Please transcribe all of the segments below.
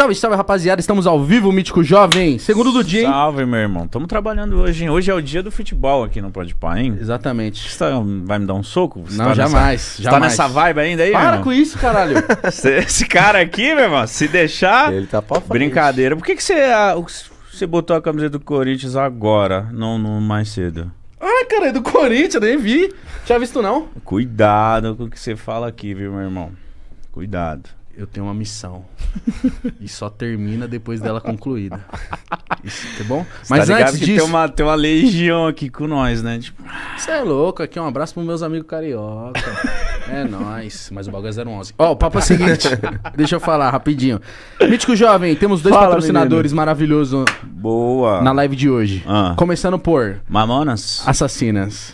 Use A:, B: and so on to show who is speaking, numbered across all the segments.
A: Salve, salve, rapaziada. Estamos ao vivo, Mítico Jovem. Segundo do dia, hein? Salve, meu irmão. Estamos trabalhando hoje, hein? Hoje é o dia do futebol aqui no Pode Pá, hein? Exatamente. Você tá- vai me dar um soco? Você Não, tá jamais, Nessa, Tá nessa vibe ainda aí, Para com isso, caralho. Esse cara aqui, meu irmão, se deixar... Ele tá pra frente. Brincadeira. Por que, que você, você ah, botou a camiseta do Corinthians agora, não, não mais cedo?
B: ah,
C: cara, é do Corinthians, nem vi. Tinha visto, não?
A: Cuidado com o que você fala aqui, viu, meu irmão? Cuidado eu tenho uma missão. e só termina depois dela concluída. Isso, tá bom? Você tá Mas tá antes disso... Tem uma, tem uma legião aqui com nós, né? Você tipo,
C: é louco. Aqui um abraço pros meus amigos carioca. é nóis. Mas o bagulho é 011. Ó, oh, o papo é o seguinte. deixa eu falar rapidinho. Mítico Jovem, temos dois Fala, patrocinadores maravilhoso. maravilhosos. Boa. Na live de hoje. Ah. Começando por...
A: Mamonas.
C: Assassinas.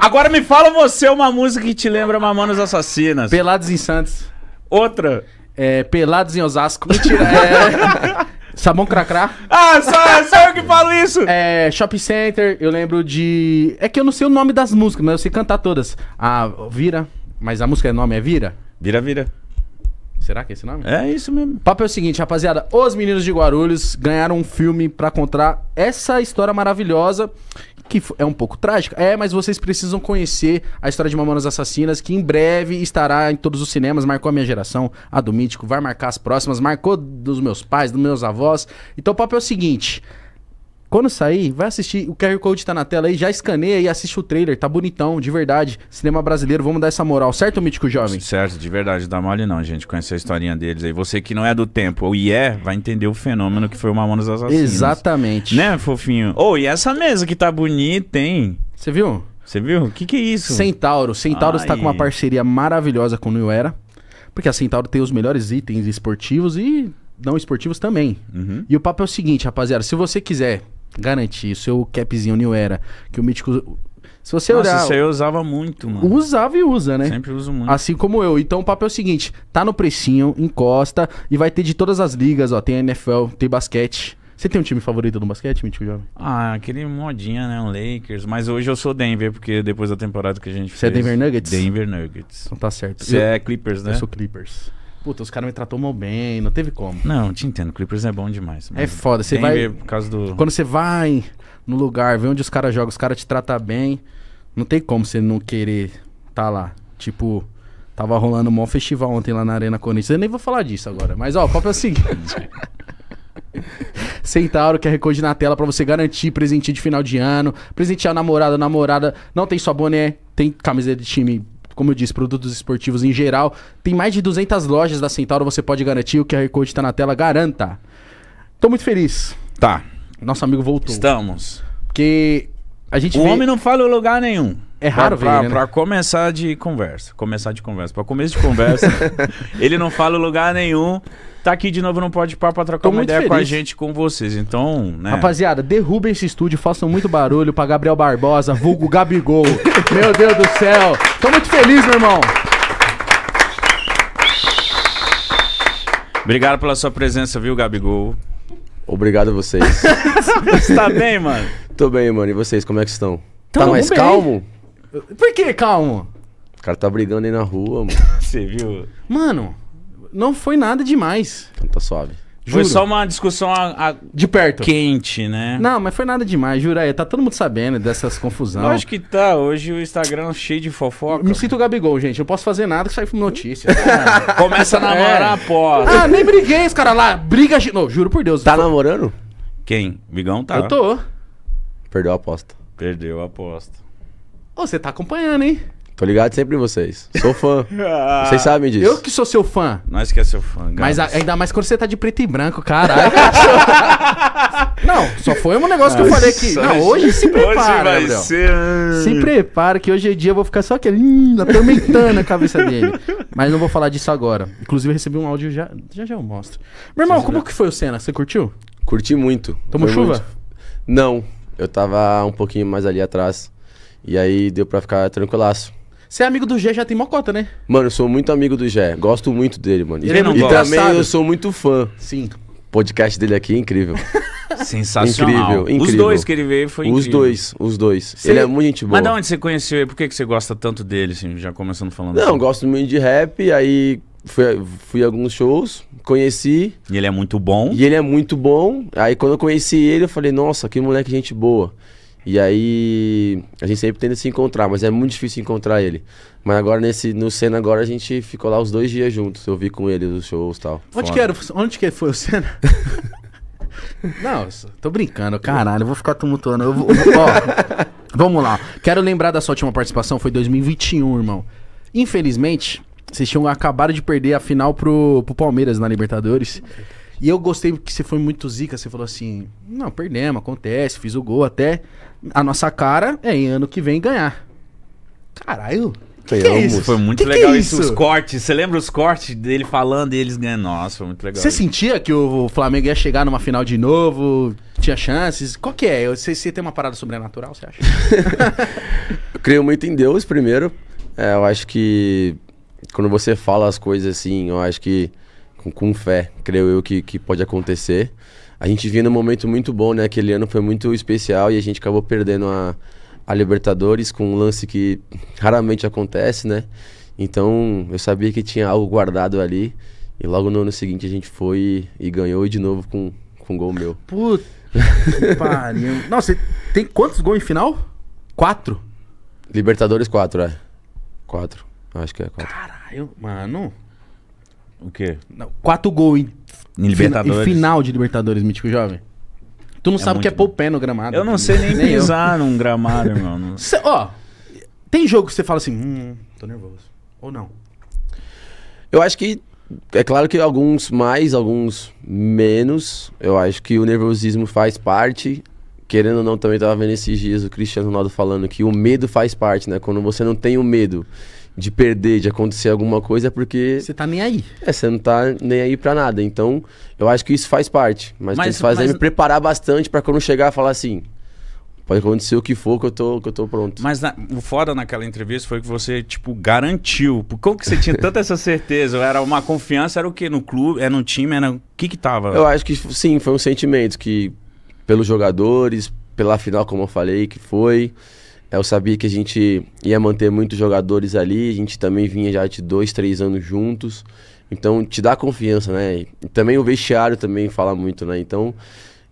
A: Agora me fala você uma música que te lembra Mamonas Assassinas. Pelados em Santos. Outra. É, pelados em Osasco. Mentira. É...
C: Sabão Cracrá. Ah, só, só eu que falo isso! É, Shopping Center, eu lembro de. É que eu não sei o nome das músicas, mas eu sei cantar todas. Ah, Vira. Mas a música é nome, é Vira? Vira, vira. Será que é esse nome? É isso mesmo. papo é o seguinte, rapaziada. Os meninos de Guarulhos ganharam um filme para contar essa história maravilhosa que é um pouco trágica. É, mas vocês precisam conhecer a história de Mamonas Assassinas, que em breve estará em todos os cinemas. Marcou a minha geração, a do Mítico, vai marcar as próximas, marcou dos meus pais, dos meus avós. Então o papo é o seguinte: quando sair, vai assistir. O QR Code tá na tela aí, já escaneia e assiste o trailer. Tá bonitão, de verdade. Cinema brasileiro, vamos dar essa moral, certo,
A: Mítico Jovem? Certo, de verdade. Dá mole não, gente. Conhecer a historinha deles aí. Você que não é do tempo ou yeah, é, vai entender o fenômeno que foi o Mamonas Assassinas. Exatamente. Né, fofinho? Ô, oh, e essa mesa que tá bonita, hein? Você viu? Você viu? O que,
C: que é isso? Centauro. Centauro está com uma parceria maravilhosa com o New Era. Porque a Centauro tem os melhores itens esportivos e não esportivos também. Uhum. E o papo é o seguinte, rapaziada. Se você quiser Garanti, o seu capzinho New Era, que o Mítico. Se você Nossa, olhar. isso aí eu
A: usava muito, mano. Usava e usa, né? Sempre uso muito.
C: Assim como eu. Então o papo é o seguinte: tá no precinho, encosta e vai ter de todas as ligas, ó. Tem a NFL, tem basquete. Você tem um time favorito no basquete, Mítico Jovem?
A: Ah, aquele modinha, né? Um Lakers. Mas hoje eu sou Denver, porque depois da temporada que a gente Você é fez. Você é Denver Nuggets? Denver Nuggets. Então tá certo. Você eu... é Clippers, né? Eu sou
C: Clippers. Puta,
A: os caras me tratou mal bem, não teve como. Não, te entendo. Clippers é bom demais. É foda. Você vai. Por causa do... Quando
C: você vai no lugar, vê onde os caras jogam, os caras te tratam bem. Não tem como você não querer tá lá. Tipo, tava rolando um maior festival ontem lá na Arena Corinthians. Eu nem vou falar disso agora. Mas, ó, o copo é o seguinte. Centauro quer recorde na tela para você garantir presentinho de final de ano, presentear namorada, namorada. Não tem só boné, tem camiseta de time como eu disse, produtos esportivos em geral. Tem mais de 200 lojas da Centauro, você pode garantir. O QR Code está na tela, garanta. Estou muito
A: feliz. Tá. Nosso amigo voltou. Estamos. Porque a gente. O vê... homem não fala em lugar nenhum. É raro pra, ver ele, né? pra, né? começar de conversa. Começar de conversa. Pra começo de conversa, ele não fala lugar nenhum. Tá aqui de novo no Pode Papo pra trocar uma ideia feliz. com a gente, com vocês. Então, né?
C: Rapaziada, derrubem esse estúdio, façam muito barulho pra Gabriel Barbosa, vulgo Gabigol. meu Deus do céu. Tô muito feliz, meu irmão.
A: Obrigado pela sua presença, viu, Gabigol? Obrigado a vocês. Você tá bem, mano? Tô bem, mano. E vocês, como é que estão? tá mais bem.
D: calmo?
C: Por que calmo?
D: O cara tá brigando aí na rua, mano. Você viu?
C: Mano, não foi nada demais.
D: Então tá suave. Juro. Foi só
A: uma discussão a, a...
C: de perto. Quente, né? Não, mas foi nada demais, jura aí. Tá todo mundo sabendo dessas confusões. Acho
A: que tá. Hoje o Instagram é cheio de fofoca. Me sinto o Gabigol, gente. Não posso fazer nada que sai notícia. É, começa a namorar, é. pô. Ah,
C: nem briguei esse cara lá. Briga. Não, juro por Deus. Tá tô... namorando?
A: Quem? Bigão tá. Eu tô. Perdeu a aposta. Perdeu a aposta
C: você tá acompanhando, hein?
D: Tô ligado sempre em vocês. Sou fã. Ah, vocês sabem disso. Eu
C: que sou seu fã.
A: Nós que é seu fã,
C: Mas a- ainda mais quando você tá de preto e branco, caralho. não, só foi um negócio que eu falei aqui. Não, hoje se Hoje prepara, vai Gabriel. ser... Hum. Se prepara que hoje em é dia eu vou ficar só aquele hum, atormentando a cabeça dele. Mas não vou falar disso agora. Inclusive eu recebi um áudio já, já já eu mostro. Meu irmão, como que foi o cena? Você curtiu?
D: Curti muito. Tomou Foi chuva? muito. Não, eu tava um pouquinho mais ali atrás. E aí deu pra ficar tranquilaço.
C: Você é amigo do Gé, já tem mocota, né?
D: Mano, eu sou muito amigo do Gé. Gosto muito dele, mano. Ele é e, não e gosta. também eu sou muito fã. Sim. O podcast dele aqui é incrível.
B: Sensacional. Incrível, incrível. Os dois que ele veio foi incrível. Os dois, os dois. Você... Ele é muito gente boa. Mas de
A: onde você conheceu ele? Por que, que você gosta tanto dele, assim, já começando falando Não, assim?
D: gosto muito de rap, aí fui, fui a alguns shows, conheci.
A: E ele é muito bom.
D: E ele é muito bom. Aí quando eu conheci ele, eu falei, nossa, que moleque gente boa. E aí a gente sempre tenta se encontrar, mas é muito difícil encontrar ele. Mas agora nesse no Senna agora a gente ficou lá os dois dias
C: juntos. Eu vi com ele os shows e tal. Onde Foda. que era? Onde que foi o Senna? Não, tô brincando, caralho, vou ficar tumultuando. Eu vou, ó, vamos lá. Quero lembrar da sua última participação, foi 2021, irmão. Infelizmente, vocês tinham acabado de perder a final pro, pro Palmeiras na Libertadores. Okay. E eu gostei que você foi muito zica, você falou assim: não, perdemos, acontece, fiz o gol até. A nossa cara é em ano que vem ganhar. Caralho.
A: Que, que é isso? Foi muito que legal que é isso? os cortes. Você lembra os cortes dele falando e eles ganhando? Nossa, foi muito legal. Você
C: sentia que o Flamengo ia chegar numa final de novo? Tinha chances? Qual
A: que é? Você, você tem uma parada sobrenatural, você acha?
D: eu creio muito em Deus, primeiro. É, eu acho que quando você fala as coisas assim, eu acho que com, com fé, creio eu, que, que pode acontecer. A gente vinha num momento muito bom, né? Aquele ano foi muito especial e a gente acabou perdendo a, a Libertadores com um lance que raramente acontece, né? Então eu sabia que tinha algo guardado ali. E logo no ano seguinte a gente foi e, ganhou e de novo com, com um gol meu.
C: Puta que pariu. Nossa, tem quantos gols em final?
D: Quatro. Libertadores, quatro, é. Quatro. Acho que é quatro.
C: Caralho, mano.
A: O quê? Não,
C: quatro gols em, em Libertadores. Em final de Libertadores, Mítico Jovem.
A: Tu não é sabe o que é pôr
C: o pé no gramado. Eu não sei nem, nem pisar
A: eu. num gramado, irmão. Cê,
C: ó, tem jogo que você fala assim, hum, tô nervoso. Ou não?
D: Eu acho que. É claro que alguns mais, alguns menos. Eu acho que o nervosismo faz parte. Querendo ou não, também tava vendo esses dias o Cristiano Ronaldo falando que o medo faz parte, né? Quando você não tem o medo de perder, de acontecer alguma coisa, é porque. Você tá nem aí. É, você não tá nem aí pra nada. Então, eu acho que isso faz parte. Mas, mas tem que fazer mas... me preparar bastante para quando chegar falar assim. Pode acontecer o que for que eu tô, que eu tô pronto.
A: Mas na, o foda naquela entrevista foi que você, tipo, garantiu. Como que você tinha tanta essa certeza? Era uma confiança, era o quê? No clube, era é no time, era é o que que tava? Eu
D: acho que sim, foi um sentimento que, pelos jogadores, pela final, como eu falei, que foi. Eu sabia que a gente ia manter muitos jogadores ali, a gente também vinha já de dois, três anos juntos. Então te dá confiança, né? E também o vestiário também fala muito, né? Então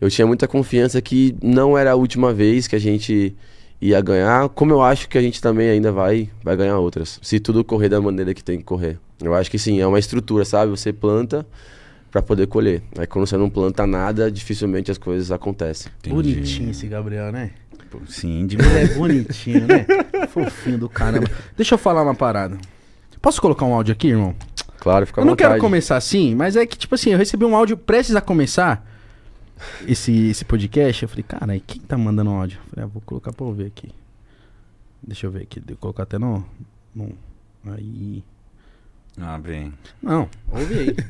D: eu tinha muita confiança que não era a última vez que a gente ia ganhar, como eu acho que a gente também ainda vai, vai ganhar outras, se tudo correr da maneira que tem que correr. Eu acho que sim, é uma estrutura, sabe? Você planta, para poder colher. Aí quando você não planta nada, dificilmente
C: as coisas acontecem. Entendi. Bonitinho esse Gabriel, né? pô. Sim, de Ele é bonitinho, né? Fofinho do caramba. Deixa eu falar uma parada. Posso colocar um áudio aqui, irmão? Claro, fica à Eu não vontade. quero começar assim, mas é que, tipo assim, eu recebi um áudio prestes a começar esse, esse podcast. Eu falei, cara, quem tá mandando um áudio? Eu falei, ah, vou colocar pra ouvir aqui. Deixa eu ver aqui. Devo colocar até no.
A: no aí. Ah, bem.
B: Não, ouve aí.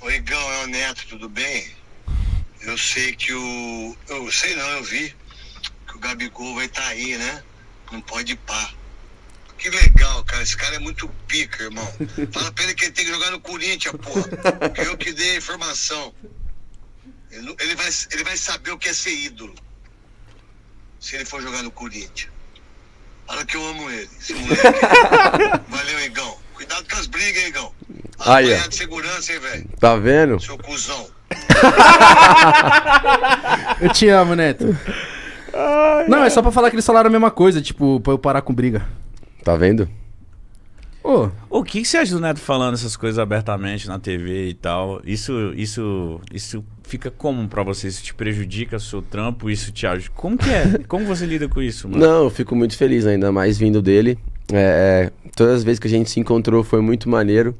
B: Oigão, é o Neto, tudo bem? Eu sei que o. Eu sei não, eu vi que o Gabigol
D: vai estar tá aí, né? Não pode pá. Que legal, cara. Esse cara é muito pica, irmão. Fala pra ele que ele tem que jogar no Corinthians, porra. Que Eu que dei a informação.
B: Ele, ele, vai, ele vai saber o que é ser ídolo. Se ele for jogar no Corinthians. Fala que eu amo ele, esse moleque. Valeu, Igão. Cuidado com as
D: brigas, hein, Igão. Aí, de segurança, hein, velho. Tá vendo? Seu cuzão.
B: eu
C: te amo, Neto.
B: Ai, não, é. é só pra
C: falar que eles falaram a mesma coisa, tipo, pra eu parar com briga. Tá vendo? Ô,
A: o que, que você acha do Neto falando essas coisas abertamente na TV e tal? Isso, isso, isso fica como para você? Isso te prejudica o seu trampo? Isso te ajuda? Como que é? Como você lida com isso, mano? Não,
D: eu fico muito feliz ainda mais vindo dele. É, é todas as vezes que a gente se encontrou foi muito maneiro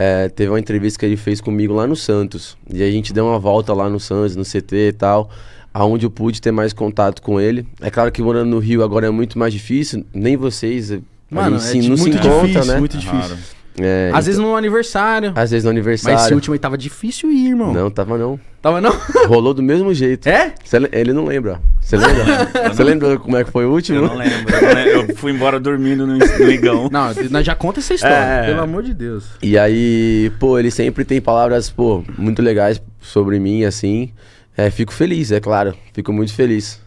D: é, teve uma entrevista que ele fez comigo lá no Santos. E a gente deu uma volta lá no Santos, no CT e tal, aonde eu pude ter mais contato com ele. É claro que morando no Rio agora é muito mais difícil, nem vocês. Mano, é não muito se encontra, difícil, né? Muito difícil. Claro. É, Às então... vezes no aniversário. Às vezes no aniversário. Mas esse último
C: aí tava difícil ir, irmão.
D: Não, tava não. Tava não? Rolou do mesmo jeito. É? Cê, ele não lembra. Você lembra? Você lembra como é que foi o último? Eu não lembro.
A: Eu fui embora dormindo no ligão. Não, nós já conta essa história, é. pelo amor de Deus.
D: E aí, pô, ele sempre tem palavras, pô, muito legais sobre mim, assim. É, fico feliz, é claro. Fico muito feliz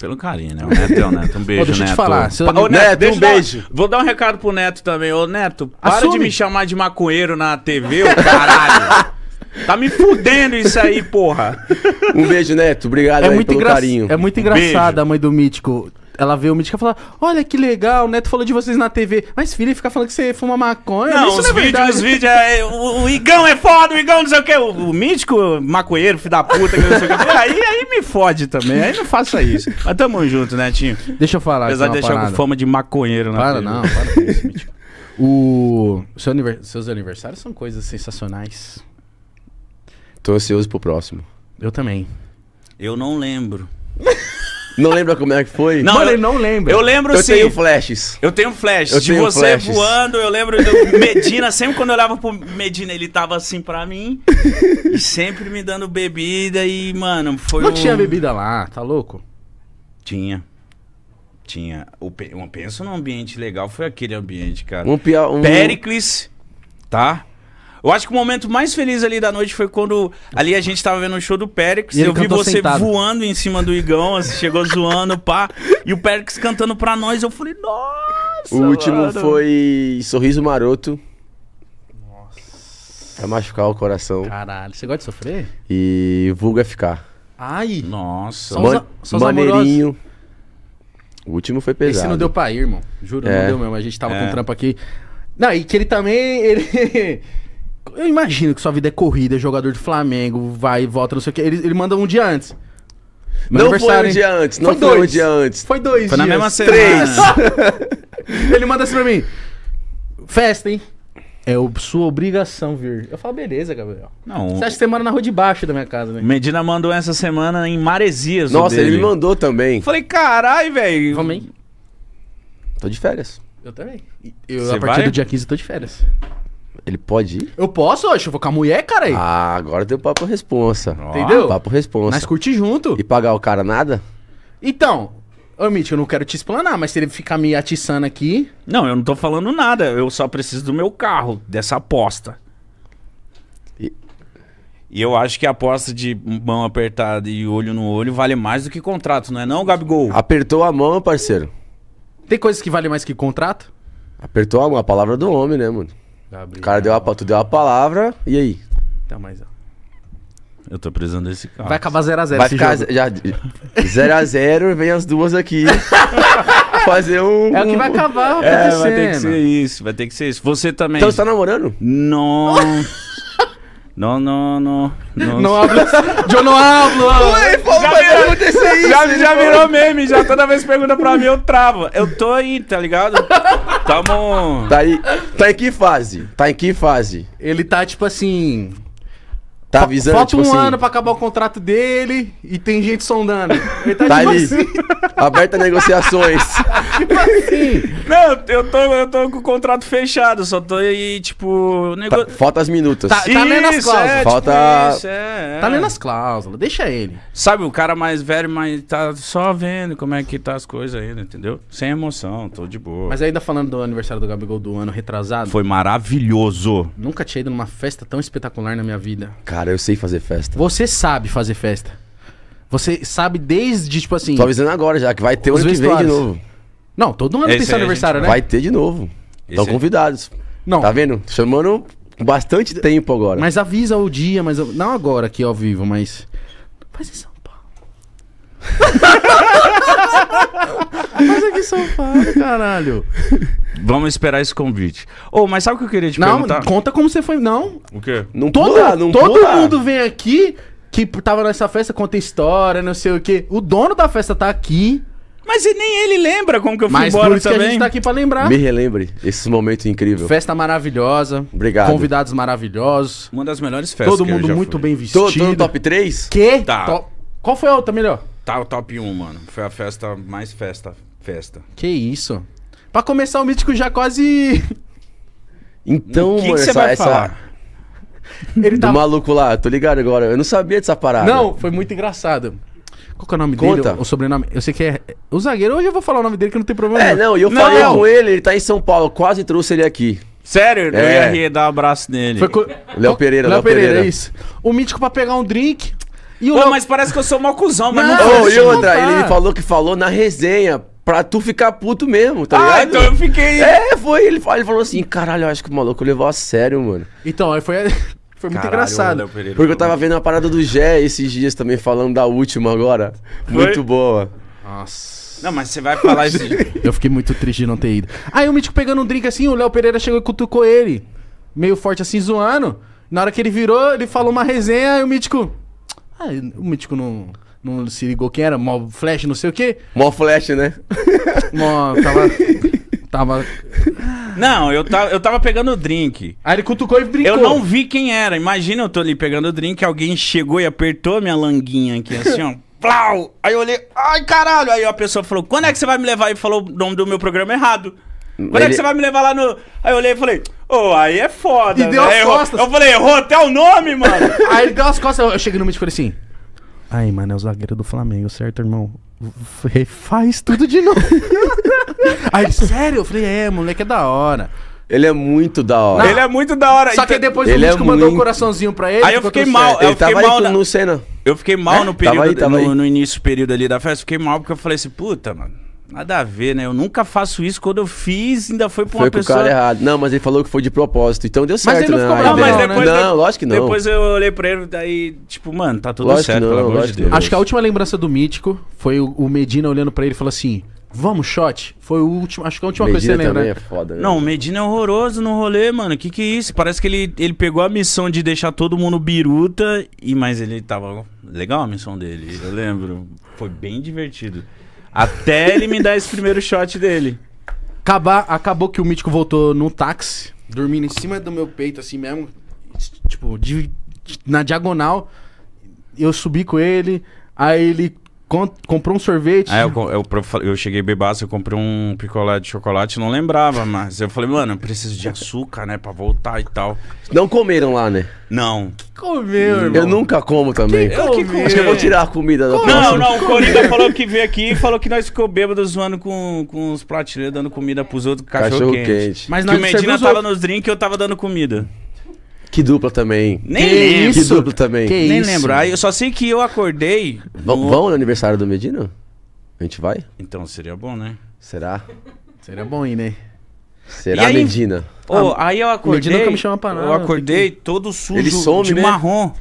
A: pelo carinho, né? O Neto é o Neto. Um beijo, Pô, deixa Neto. Te falar. Seu... Ô, Neto, Neto um beijo. Dar... Vou dar um recado pro Neto também. Ô, Neto, para Assume. de me chamar de maconheiro na TV, ô
B: caralho.
A: Tá me fudendo isso aí, porra. Um beijo, Neto. Obrigado é aí pelo engra... carinho. É muito engraçado
C: a mãe do Mítico ela vê o Mítica e fala: Olha que legal, o Neto falou de vocês na TV. Mas filho, fica falando que você fuma maconha.
A: Não, isso os não é vídeos, os vídeos. É, é, o, o, Igão é foda, o Igão não sei o quê. O, o mítico maconheiro, filho da puta, que não sei o quê. Aí, aí me fode também. Aí não faça isso. Mas tamo junto, Netinho. Deixa eu falar. Apesar de deixar com fama de maconheiro na Para, não, para com isso, Mítico.
C: O seu anivers... seus aniversários são coisas sensacionais.
D: Tô ansioso pro próximo. Eu
C: também.
A: Eu não lembro. Não lembra como é que foi? Não, Mano, eu, não lembro. Eu lembro eu sim. Eu tenho flashes. Eu tenho flashes. Eu de tenho você flashes. voando, eu lembro do Medina. Sempre quando eu olhava pro Medina, ele tava assim pra mim. e sempre me dando bebida e, mano, foi Não um... tinha bebida lá, tá louco? Tinha. Tinha. O, penso num ambiente legal, foi aquele ambiente, cara. Um, um... Pericles, tá? Eu acho que o momento mais feliz ali da noite foi quando ali a gente tava vendo o show do Périx. E eu vi você sentado. voando em cima do Igão, assim, chegou zoando, pá. E o Périx cantando pra nós. Eu falei,
D: nossa! O mano. último foi Sorriso Maroto.
B: Nossa.
C: Pra machucar o coração. Caralho, você gosta de sofrer?
D: E Vulga FK.
C: Ai! Nossa. Man só os, maneirinho. O último foi pesado. Esse não deu pra ir, irmão. Juro, é. não deu mesmo. A gente tava é. com trampa aqui. Não, e que ele também. Ele... Eu imagino que sua vida é corrida, jogador de Flamengo, vai, volta, não sei o quê. Ele, ele manda um dia antes. Meu não foi um dia antes, não foi, foi um dia antes. Foi dois Foi dias. na mesma semana. Três. ele manda assim pra mim. Festa, hein? É sua obrigação vir. Eu
A: falo, beleza, Gabriel. Não. Você acha que você mora é na rua de baixo da minha casa, né? Medina mandou essa semana em Maresias. Nossa, dele. ele me mandou também. Falei, carai, velho. Vamos aí.
C: Tô de férias. Eu também.
A: Eu, a partir vai? do
C: dia 15, tô de férias. Ele pode ir? Eu posso, eu vou com a mulher, cara aí. Ah, agora deu papo responsa. Ó, Entendeu? Papo responsa. Nós curte junto. E pagar o cara nada? Então, ô Mitch,
A: eu não quero te explanar, mas se ele ficar me atiçando aqui. Não, eu não tô falando nada. Eu só preciso do meu carro, dessa aposta. E eu acho que a aposta de mão apertada e olho no olho vale mais do que contrato, não é não, Gabigol? Apertou a mão, parceiro. Tem coisas que valem mais que contrato?
D: Apertou a mão, a palavra do homem, né, mano? Gabriel. O cara deu a, tu deu a palavra, e aí? Tá mais, ó. Eu tô
A: precisando desse carro. Vai acabar 0x0 zero, zero Vai ficar 0x0,
D: zero vem as duas aqui.
A: fazer um. É o que vai acabar É, vai ter que ser isso, vai ter que ser isso. Você também. Então você tá namorando? Não. Não, não, não. Não, não hablo. Assim. eu não hablo. Ué, falou, já, virou, acontecer isso, já, já virou meme, já toda vez que pergunta pra mim, eu travo. Eu tô aí, tá ligado? tá bom Tá aí. Tá em que
D: fase? Tá em que fase? Ele tá tipo assim. Tá avisando, Falta tipo um assim, ano pra
A: acabar o contrato dele e tem gente sondando. Ele tá, tá tipo ali. Assim.
D: Aberta negociações.
A: tipo assim. Não, eu tô, eu tô com o contrato fechado, só tô aí, tipo. Nego... Tá,
D: falta as minutas. Tá, tá isso, lendo as é, cláusulas. É, falta. isso, é, tá
A: é. Tá lendo as cláusulas, deixa ele. Sabe, o cara mais velho, mas tá só vendo como é que tá as coisas ainda, entendeu? Sem emoção, tô de boa. Mas
C: ainda falando do aniversário do Gabigol do ano retrasado. Foi
A: maravilhoso.
C: Nunca tinha ido numa festa tão espetacular na minha vida.
A: Cara, Cara, eu sei fazer festa.
C: Você sabe fazer festa. Você sabe desde, tipo assim. Tô avisando agora já, que vai ter o ano que vem de novo. Não, todo ano tem seu aniversário, né? Vai ter de novo. Estão convidados. Não. Tá vendo? Chamando bastante tempo agora. Mas avisa o dia, mas. Não agora aqui ao vivo, mas. Faz em São Paulo.
A: mas é que safado, caralho. Vamos esperar esse convite. Ô, oh, mas sabe o que eu queria te não, perguntar? Não, conta como você foi. Não. O quê? Não toda. pula, não Todo pula. mundo vem aqui
C: que tava nessa festa, conta história, não sei o quê. O dono da festa tá aqui. Mas nem
A: ele lembra como que eu fui Mas embora por isso também. Que a gente tá aqui pra lembrar. Me
D: relembre esses momentos incríveis.
C: Festa maravilhosa. Obrigado. Convidados maravilhosos. Uma
A: das melhores festas. Todo mundo muito fui. bem vestido. Tô, tô no
C: top 3? Que? Tá. Top... Qual foi a outra melhor?
A: Tá o top 1, mano.
C: Foi a festa mais festa. Festa. Que isso? Pra começar o mítico já quase.
D: Então, que mano, vai essa, Ele tá O maluco lá, tô ligado agora. Eu não sabia dessa parada. Não,
C: foi muito engraçado. Qual que é o nome Conta. dele? O sobrenome. Eu sei que é. O zagueiro, hoje
D: eu vou falar o nome dele que não tem problema. É, não, e eu não, falei não. com ele, ele tá em São Paulo, quase trouxe ele aqui. Sério? É. Eu
A: ia dar um abraço nele. Co... Léo Pereira, Léo, Léo Pereira. Pereira. É isso.
D: O mítico pra pegar um drink. E o mas parece que eu sou mó cuzão, mas não, Não, Ô, e outra, ele me falou que falou na resenha pra tu ficar puto mesmo, tá Ah, ligado? então eu fiquei. É, foi, ele falou, ele falou assim, caralho, eu acho que o maluco levou a sério, mano.
C: Então, aí foi, foi muito engraçado. Porque
D: eu tava vendo a parada do Gé esses dias também, falando da última agora. Muito boa.
A: Nossa. Não, mas você vai falar isso.
C: Eu fiquei muito triste de não ter ido. Aí o Mítico pegando um drink assim, o Léo Pereira chegou e cutucou ele. Meio forte assim, zoando. Na hora que ele virou, ele falou uma resenha, aí o Mítico. Ah, o Mítico não, não se ligou quem era, mó flash, não sei o quê. Mó flash, né? Mó, tava... tava...
A: Não, eu tava, eu tava pegando o drink. Aí ele cutucou e brincou. Eu não vi quem era. Imagina eu tô ali pegando o drink, alguém chegou e apertou minha languinha aqui, assim, ó. Plau! Aí eu olhei, ai caralho! Aí a pessoa falou, quando é que você vai me levar? E falou o nome do meu programa errado. Quando é ele... é que você vai me levar lá no. Aí eu olhei e falei, ô, oh, aí é foda. E deu né? as costas. Eu, eu falei, errou até o nome, mano.
C: aí ele deu as costas, eu cheguei no meio e falei assim. Aí, mano, é o zagueiro do Flamengo, certo, irmão? Faz tudo de novo. aí sério? Eu falei, é, moleque é da hora. Ele é muito da hora. Não. Ele é muito da hora. Só que depois o é Mítico é mandou muito... um coraçãozinho pra ele. Aí eu fiquei mal. Eu ele fiquei
A: tava mal aí na... no Senna. Eu fiquei mal é? no período, tava aí, tava no, no, início do período ali da festa. Fiquei mal porque eu falei assim, puta, mano. Nada a ver, né? Eu nunca faço isso. Quando eu fiz, ainda foi pra uma foi pessoa... Foi cara
D: errado. Não, mas ele falou que foi de propósito.
A: Então deu certo, mas ele não né? Ficou... Não, mas né? depois... Não, lógico que não. Depois eu olhei pra ele, daí, tipo, mano, tá tudo lógico certo, não, pelo amor de Deus. Deus. Acho que a
C: última lembrança do Mítico foi o Medina olhando pra ele e falou assim... Vamos, shot. Foi o último. Acho que a última Medina coisa que você lembra. Medina né? É foda, né?
A: Não, o Medina é horroroso no rolê, mano. Que que é isso? Parece que ele, ele pegou a missão de deixar todo mundo biruta, e mas ele tava. Legal a missão dele, eu lembro. Foi bem divertido. Até ele me dar esse primeiro shot dele. Acabar, acabou que o mítico voltou no táxi, dormindo
C: em cima do meu peito, assim mesmo. Tipo, de, de, na diagonal. Eu subi com ele. Aí ele comprou um sorvete. Aí é, eu,
A: eu, eu cheguei bebaço, eu comprei um picolé de chocolate, não lembrava, mas eu falei, mano, eu preciso de açúcar, né, pra voltar e tal. Não comeram lá, né? Não. Que comeu, irmão? Eu nunca como também. Que eu que Acho que eu vou tirar a comida da próxima. Não, não, o Coringa falou que veio aqui e falou que nós ficou bêbados zoando com, com os prateleiros, dando comida pros outros, cachorro, cachorro quente. quente. Mas que o Medina tava nos drinks e eu tava dando comida. Que dupla também. Nem que lembro. Que dupla também. Que Nem isso? lembro. Aí eu só sei que eu acordei. V no... Vão no aniversário do Medina? A gente vai? Então seria bom, né? Será? Seria bom ir, né?
D: Será aí, Medina?
A: Oh, ah, aí eu acordei. Medina nunca me chama pra nada. Eu acordei todo sujo Ele some, de né? marrom.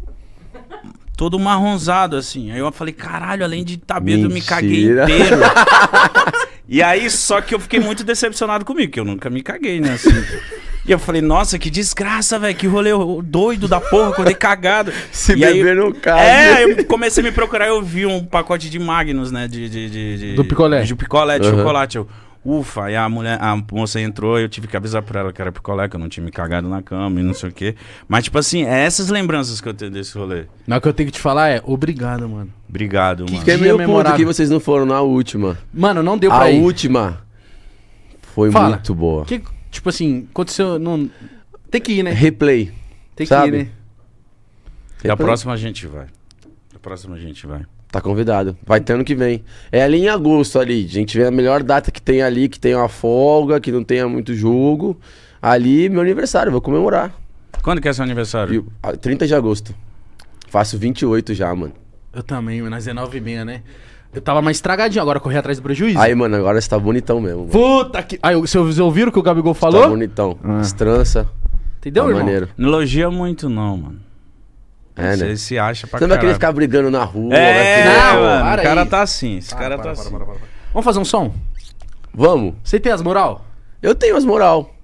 A: Todo marronzado, assim. Aí eu falei, caralho, além de tá eu me caguei inteiro. E aí, só que eu fiquei muito decepcionado comigo, que eu nunca me caguei, né? Assim. E eu falei, nossa, que desgraça, velho, que rolê doido da porra, acordei cagado. Se e beber aí, no carro. É, né? eu comecei a me procurar, eu vi um pacote de Magnus, né? De, de, de, de Do picolé. De picolé, de uhum. chocolate. Eu, Ufa, aí a mulher, a moça entrou e eu tive que avisar pra ela que era picolé, que eu não tinha me cagado na cama e não sei o quê. Mas, tipo assim, é essas lembranças que eu tenho desse rolê.
C: Não, o que eu tenho que te falar é obrigado, mano.
A: Obrigado, que mano. Que é meu ponto que
D: vocês não foram na
C: última. Mano, não deu pra a ir. A
D: última foi Fala, muito boa. Que,
C: tipo assim, aconteceu... Não...
A: Tem que ir, né?
D: Replay. Tem que sabe? ir, né? E a próxima
A: a gente vai. A próxima a gente vai.
D: Tá convidado. Vai ter ano que vem. É ali em agosto ali. A gente vê a melhor data que tem ali, que tem uma folga, que não tenha muito jogo. Ali, meu aniversário, vou comemorar. Quando que é seu aniversário? 30 ah, de agosto. Faço 28 já, mano.
C: Eu também, mas é 9 e meia, né? Eu tava mais estragadinho, agora corri atrás do prejuízo.
D: Aí, mano, agora você tá bonitão mesmo. Mano. Puta que. Aí, vocês ouviram o que o Gabigol falou? tá bonitão. Ah. Estrança.
A: Entendeu, tá irmão? Maneiro. Não elogia muito, não, mano. É, né? Você se acha pra Você não vai querer ficar brigando na rua. É, né? não, mano, para o cara aí. tá assim. Esse cara para, tá para, assim. Vamos fazer
C: um som?
D: Vamos. Você tem as moral? Eu tenho as moral.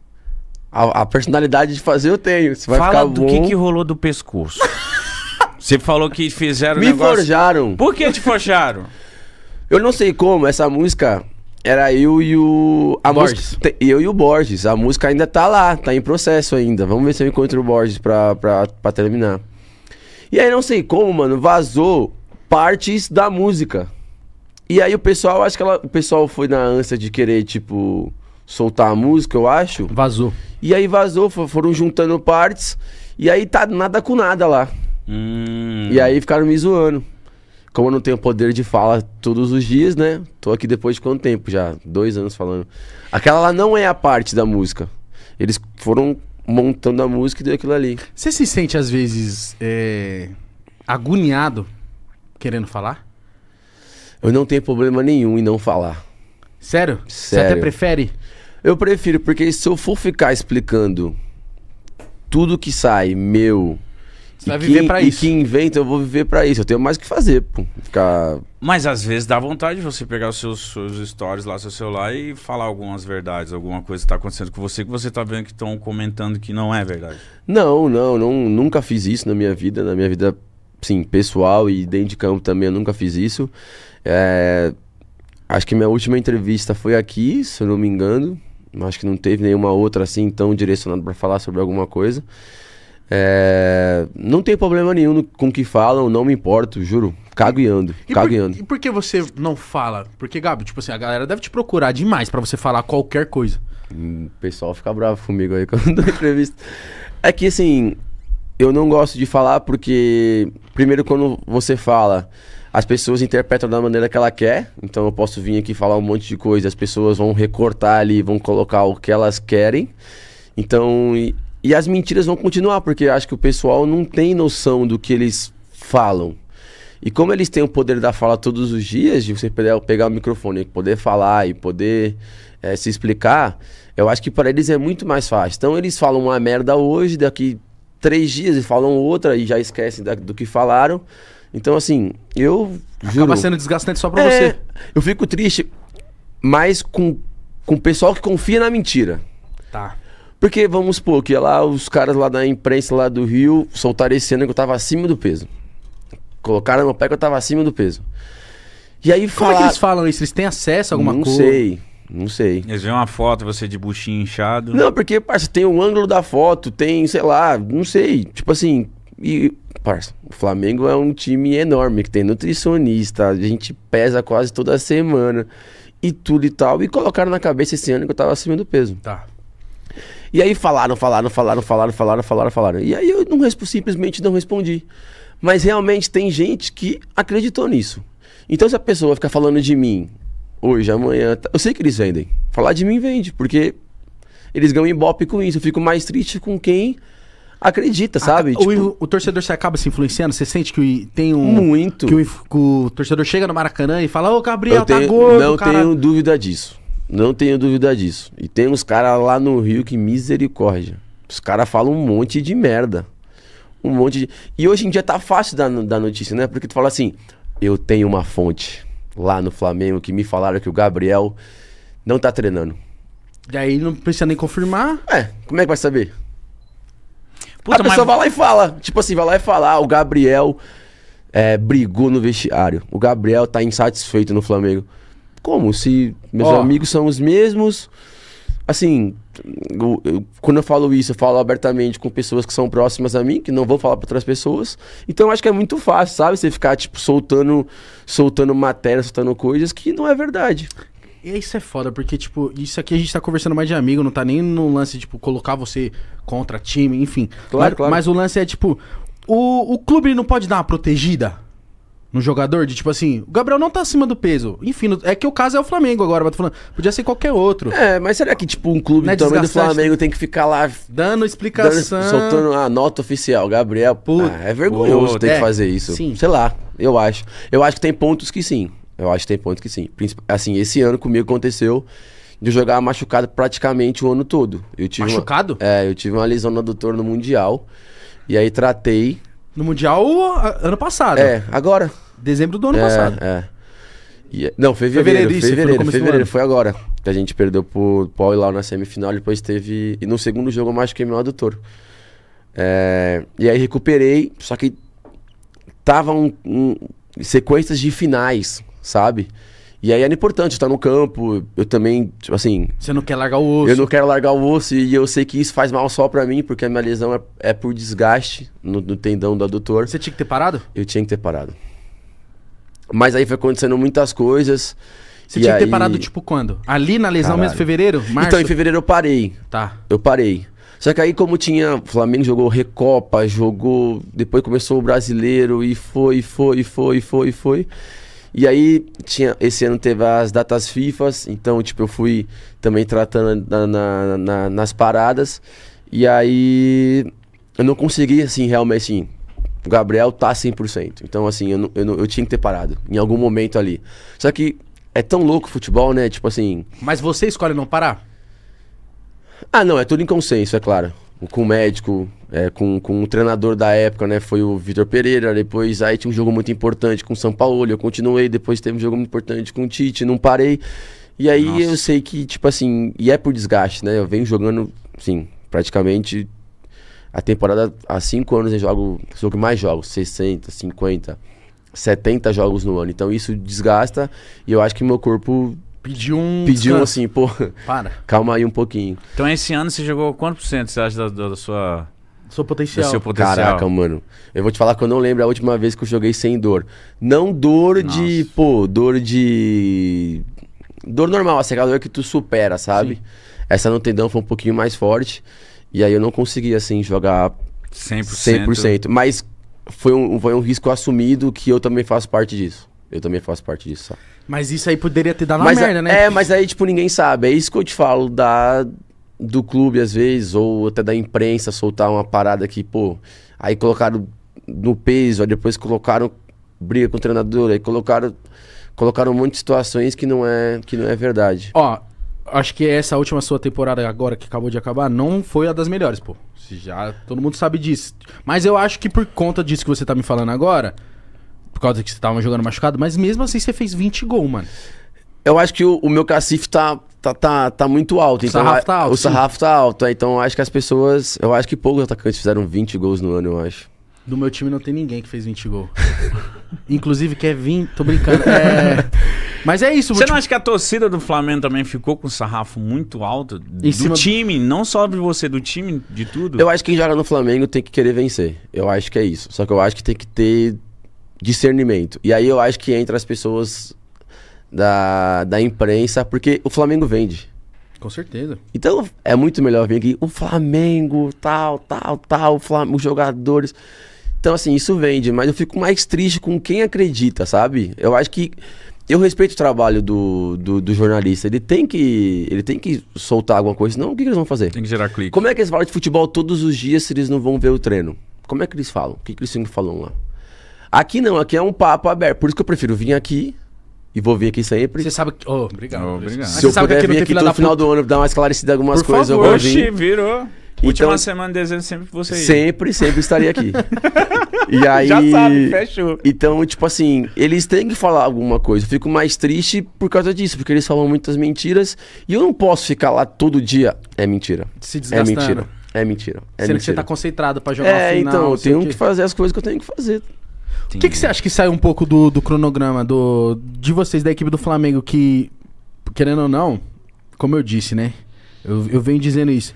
D: A, a personalidade de fazer eu tenho. Se vai Fala ficar do bom... que, que
A: rolou do pescoço. Você falou que fizeram Me negócio... forjaram. Por que te forjaram?
D: eu não sei como, essa música era eu e o. A Borges. Música, eu e o Borges. A música ainda tá lá, tá em processo ainda. Vamos ver se eu encontro o Borges pra, pra, pra terminar. E aí não sei como, mano, vazou partes da música. E aí o pessoal, acho que ela, o pessoal foi na ânsia de querer, tipo, soltar a música, eu acho. Vazou. E aí vazou, foram juntando partes. E aí tá nada com nada lá. Hum. E aí ficaram me zoando. Como eu não tenho poder de fala todos os dias, né? Tô aqui depois de quanto tempo já? Dois anos falando. Aquela lá não é a parte da música. Eles foram
C: montando a música e deu aquilo ali. Você se sente, às vezes, é... agoniado querendo falar?
D: Eu não tenho problema nenhum em não falar.
C: Sério? Sério? Você até prefere?
D: Eu prefiro, porque se eu for ficar explicando tudo que sai meu você vai viver para isso. E que inventa, eu vou viver para isso. Eu tenho mais o que fazer, pô. Ficar...
A: Mas às vezes dá vontade de você pegar os seus, seus stories lá, seu celular e falar algumas verdades, alguma coisa que tá acontecendo com você que você tá vendo que estão comentando que não é verdade.
D: Não, não, não, nunca fiz isso na minha vida. Na minha vida, sim, pessoal e dentro de campo também eu nunca fiz isso. É... Acho que minha última entrevista foi aqui, se eu não me engano. Acho que não teve nenhuma outra assim tão direcionada para falar sobre alguma coisa. É, não tem problema nenhum com o que falam, não me importo, juro. Cago e ando, e cago por, e ando. E
C: por que você não fala? Porque, Gabi, tipo assim, a galera deve te procurar demais para você falar qualquer coisa.
D: Hum, o pessoal fica bravo comigo aí quando eu dou entrevista. É que, assim, eu não gosto de falar porque, primeiro, quando você fala, as pessoas interpretam da maneira que ela quer. Então, eu posso vir aqui falar um monte de coisa, as pessoas vão recortar ali, vão colocar o que elas querem. Então, e as mentiras vão continuar, porque acho que o pessoal não tem noção do que eles falam. E como eles têm o poder da fala todos os dias, de você pegar o microfone e poder falar e poder é, se explicar, eu acho que para eles é muito mais fácil. Então eles falam uma merda hoje, daqui três dias e falam outra e já esquecem da, do que falaram. Então, assim, eu. Juro, Acaba sendo desgastante só para é, você. Eu fico triste, mas com, com o pessoal que confia na mentira. Tá. Porque vamos supor que lá os caras lá da imprensa lá do Rio soltaram esse ano que eu tava acima do peso. Colocaram no meu pé que eu tava acima do peso. E aí fala... Como é que eles
C: falam isso? Eles têm acesso
D: a alguma coisa? Não sei.
A: Não sei. Eles veem uma foto, você de buchinho inchado. Não,
D: porque, parça, tem
A: o um ângulo da foto,
D: tem, sei lá, não sei. Tipo assim, e, parça, o Flamengo é um time enorme, que tem nutricionista, a gente pesa quase toda semana e tudo e tal. E colocaram na cabeça esse ano que eu tava acima do peso. Tá. E aí falaram, falaram, falaram, falaram, falaram, falaram, falaram. E aí eu não, simplesmente não respondi. Mas realmente tem gente que acreditou nisso. Então se a pessoa ficar falando de mim hoje, amanhã, tá, eu sei que eles vendem. Falar de mim vende, porque eles ganham ibope com isso. Eu fico mais triste com
C: quem acredita, ah, sabe? tipo... o, o, torcedor se acaba se influenciando? Você sente que tem um. Muito. Que o, que o torcedor chega no Maracanã e fala: Ô, Gabriel, eu tá tenho, tá gordo. Não cara. tenho
D: dúvida disso. Não tenho dúvida disso. E tem uns caras lá no Rio que misericórdia. Os caras falam um monte de merda. Um monte de. E hoje em dia tá fácil da, da notícia, né? Porque tu fala assim: eu tenho uma fonte lá no Flamengo que me falaram que o Gabriel não tá treinando. E aí não precisa nem confirmar. É, como é que vai saber? Puta, a pessoa mas... vai lá e fala. Tipo assim, vai lá e fala: ah, o Gabriel é, brigou no vestiário. O Gabriel tá insatisfeito no Flamengo como? Se meus amigos são os mesmos. Assim, eu, eu, quando eu falo isso, eu falo abertamente com pessoas que são próximas a mim, que não vou falar para outras pessoas. Então acho que é muito fácil, sabe? Você ficar, tipo, soltando, soltando matéria, soltando coisas que não é verdade.
C: E isso é foda, porque, tipo, isso aqui a gente tá conversando mais de amigo, não tá nem no lance, de, tipo, colocar você contra time, enfim. Claro, mas, claro. Mas o lance é, tipo, o, o clube não pode dar uma protegida? no jogador, de tipo assim, o Gabriel não tá acima do peso. Enfim, é que o caso é o Flamengo agora, mas tô falando, podia ser qualquer outro. É, mas será que, tipo, um clube é do do Flamengo tem que ficar lá dando
D: explicação? Dando, soltando a nota oficial, Gabriel. Puta, ah, é vergonhoso puta, ter é. que fazer isso. Sim. Sei lá, eu acho. Eu acho que tem pontos que sim. Eu acho que tem pontos que sim. Assim, esse ano comigo aconteceu de jogar machucado praticamente o ano todo. Eu tive machucado? Uma, é, eu tive uma lesão no adutor no Mundial. E aí tratei. No Mundial ano passado? É,
C: agora. Dezembro do ano é, passado.
D: É. E, é, não, fevereiro. Fevereiro, fevereiro, fevereiro foi agora. Que a gente perdeu pro Paul e Lau na semifinal. Depois teve. E no segundo jogo eu machuquei meu adutor. É, e aí recuperei, só que tava um, um, sequências de finais, sabe? E aí era importante estar tá no campo. Eu também, tipo assim. Você não quer largar o osso. Eu não quero largar o osso e eu sei que isso faz mal só pra mim, porque a minha lesão é, é por desgaste no, no tendão do adutor. Você tinha que ter parado? Eu tinha que ter parado. Mas aí foi acontecendo muitas coisas. Você tinha aí... que ter parado, tipo,
C: quando? Ali na lesão Caralho. mesmo, fevereiro? Então, Março? Então, em fevereiro eu parei. Tá.
D: Eu parei. Só que aí, como tinha. Flamengo jogou Recopa, jogou. Depois começou o brasileiro e foi, foi, foi, foi, foi. E aí, tinha, esse ano teve as datas FIFAs, então, tipo, eu fui também tratando na, na, na, nas paradas. E aí, eu não consegui, assim, realmente, assim, o Gabriel tá 100%. Então, assim, eu, não, eu, não, eu tinha que ter parado em algum momento ali. Só que é tão louco o futebol, né? Tipo assim.
C: Mas você escolhe não parar?
D: Ah, não, é tudo em consenso, é claro. Com o médico, é, com, com o treinador da época, né? Foi o Vitor Pereira. Depois aí tinha um jogo muito importante com o São Paulo. Eu continuei. Depois teve um jogo muito importante com o Tite. Não parei. E aí Nossa. eu sei que, tipo assim, e é por desgaste, né? Eu venho jogando, sim, praticamente a temporada, há cinco anos eu jogo, sou que mais jogos 60, 50, 70 jogos no ano. Então isso desgasta e eu acho que meu corpo pediu um. Pediu um assim, pô. Para. Calma aí um pouquinho.
A: Então esse ano você jogou quanto por cento, você acha, da, da, da sua. Seu potencial. Do seu potencial. Caraca,
D: mano. Eu vou te falar que eu não lembro a última vez que eu joguei sem dor. Não dor Nossa. de, pô, dor de. Dor normal, essa assim, é que tu supera, sabe? Sim. Essa no tendão foi um pouquinho mais forte. E aí eu não consegui, assim, jogar 100%. 100%. Mas foi um, foi um risco assumido que eu também faço parte disso. Eu também faço parte disso,
C: Mas isso aí poderia ter dado mas, uma é, merda, né? É, mas aí, tipo,
D: ninguém sabe. É isso que eu te falo da, do clube, às vezes, ou até da imprensa soltar uma parada que, pô... Aí colocaram no peso, aí depois colocaram briga com o treinador, aí colocaram colocaram um monte de situações que não é que não é verdade.
C: Ó, acho que essa última sua temporada agora que acabou de acabar não foi a das melhores, pô. Já todo mundo sabe disso. Mas eu acho que por conta disso que você tá me falando agora, por causa que você tava jogando machucado, mas mesmo assim você fez 20 gols, mano. Eu acho que o, o meu cacife tá, tá, tá, tá, muito alto. Então, tá o sarrafo tá alto. O sarrafo
D: tá alto, então acho que as pessoas. Eu acho que poucos atacantes fizeram 20 gols no ano, eu acho.
C: Do meu time não tem ninguém que fez 20 gols. Inclusive, quer vir? Tô brincando.
A: É... Mas é isso. Você tipo... não acha que a torcida do Flamengo também ficou com o sarrafo muito alto? Em do cima... time, não só de você, do time, de tudo? Eu acho
D: que quem joga no Flamengo tem que querer vencer. Eu acho que é isso. Só que eu acho que tem que ter discernimento. E aí eu acho que entra as pessoas da, da imprensa, porque o Flamengo vende. Com certeza. Então é muito melhor vir aqui o Flamengo, tal, tal, tal, Flam, os jogadores. Então, assim, isso vende, mas eu fico mais triste com quem acredita, sabe? Eu acho que. Eu respeito o trabalho do, do, do jornalista. Ele tem que ele tem que soltar alguma coisa, senão o que, que eles vão fazer? Tem que gerar clique. Como é que eles falam de futebol todos os dias se eles não vão ver o treino? Como é que eles falam? O que, que eles sempre falam lá? Aqui não, aqui é um papo aberto. Por isso que eu prefiro vir aqui e vou vir aqui sempre. Você sabe que. Oh, obrigado. Oh, obrigado. Se eu puder vir aqui no final puta. do ano dar uma esclarecida algumas Por coisas, favor, eu vou vir. Oxi,
A: virou. Última então, semana de dezembro sempre você Sempre, sempre estaria aqui.
D: e aí. Já sabe, fechou. Então, tipo assim, eles têm que falar alguma coisa. Eu fico mais triste por causa disso, porque eles falam muitas mentiras e eu não posso ficar lá todo dia. É mentira. Se é desgastando. É mentira. É mentira. É Sendo mentira. que você tá
C: concentrado pra jogar é, a É, Então, eu tenho que... que fazer as coisas que eu tenho que fazer. O que, que você acha que sai um pouco do, do cronograma do, de vocês da equipe do Flamengo? Que, querendo ou não, como eu disse, né? Eu, eu venho dizendo isso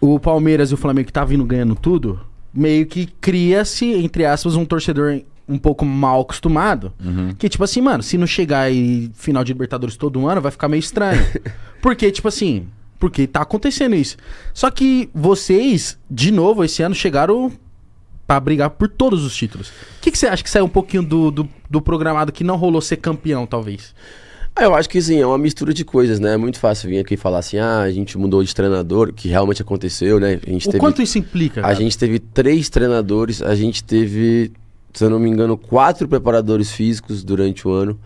C: o Palmeiras e o Flamengo que tá vindo ganhando tudo, meio que cria-se, entre aspas, um torcedor um pouco mal acostumado. Uhum. Que, tipo assim, mano, se não chegar aí final de Libertadores todo ano, vai ficar meio estranho. porque, tipo assim, porque tá acontecendo isso. Só que vocês, de novo, esse ano chegaram para brigar por todos os títulos. O que, que, você acha que saiu um pouquinho do, do, do programado que não rolou ser campeão, talvez?
D: Ah, eu acho que sim, é uma mistura de coisas, né? É muito fácil vir aqui e falar assim, ah, a gente mudou de treinador, que realmente aconteceu, né? A gente o teve, quanto
C: isso implica? Cara? A gente
D: teve três treinadores, a gente teve, se eu não me engano, quatro preparadores físicos durante o ano.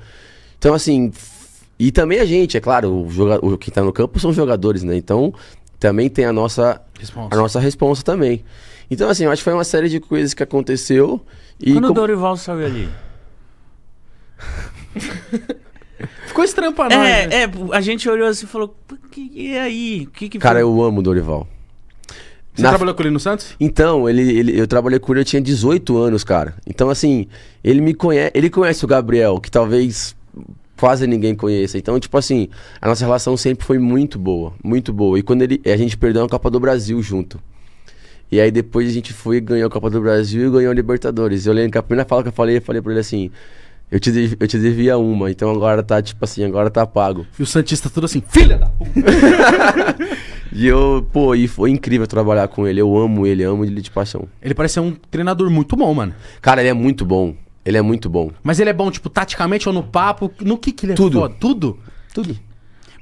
D: Então, assim, e também a gente, é claro, o, jogador, quem tá no campo são jogadores, né? Então, também tem a nossa responsa. a nossa responsa também. Então, assim, eu acho que foi uma série de coisas que aconteceu. E Quando o
A: Dorival saiu ali? Ficou estranho pra nós. É, né? é, a gente olhou assim e falou: que, e aí? Que que Cara, foi? eu
D: amo o Dorival. Você Na... trabalhou com ele no Santos? Então, ele, ele, eu trabalhei com ele, eu tinha 18 anos, cara. Então, assim, ele me conhece. Ele conhece o Gabriel, que talvez quase ninguém conheça. Então, tipo assim, a nossa relação sempre foi muito boa, muito boa. E quando ele, a gente perdeu a Copa do Brasil junto. E aí depois a gente foi ganhou a Copa do Brasil e ganhou a Libertadores. Eu lembro que a primeira fala que eu falei, eu falei pra ele assim: eu te, devia, eu te devia uma, então agora tá tipo assim, agora tá pago.
C: E o Santista tudo assim, filha da puta!
D: e eu, pô, e foi incrível trabalhar com ele. Eu amo ele, amo ele de paixão. Ele parece ser um treinador muito bom, mano. Cara, ele é muito bom. Ele é muito bom.
C: Mas ele é bom, tipo, taticamente ou no papo? No que que ele é Tudo. Foda? Tudo? Tudo.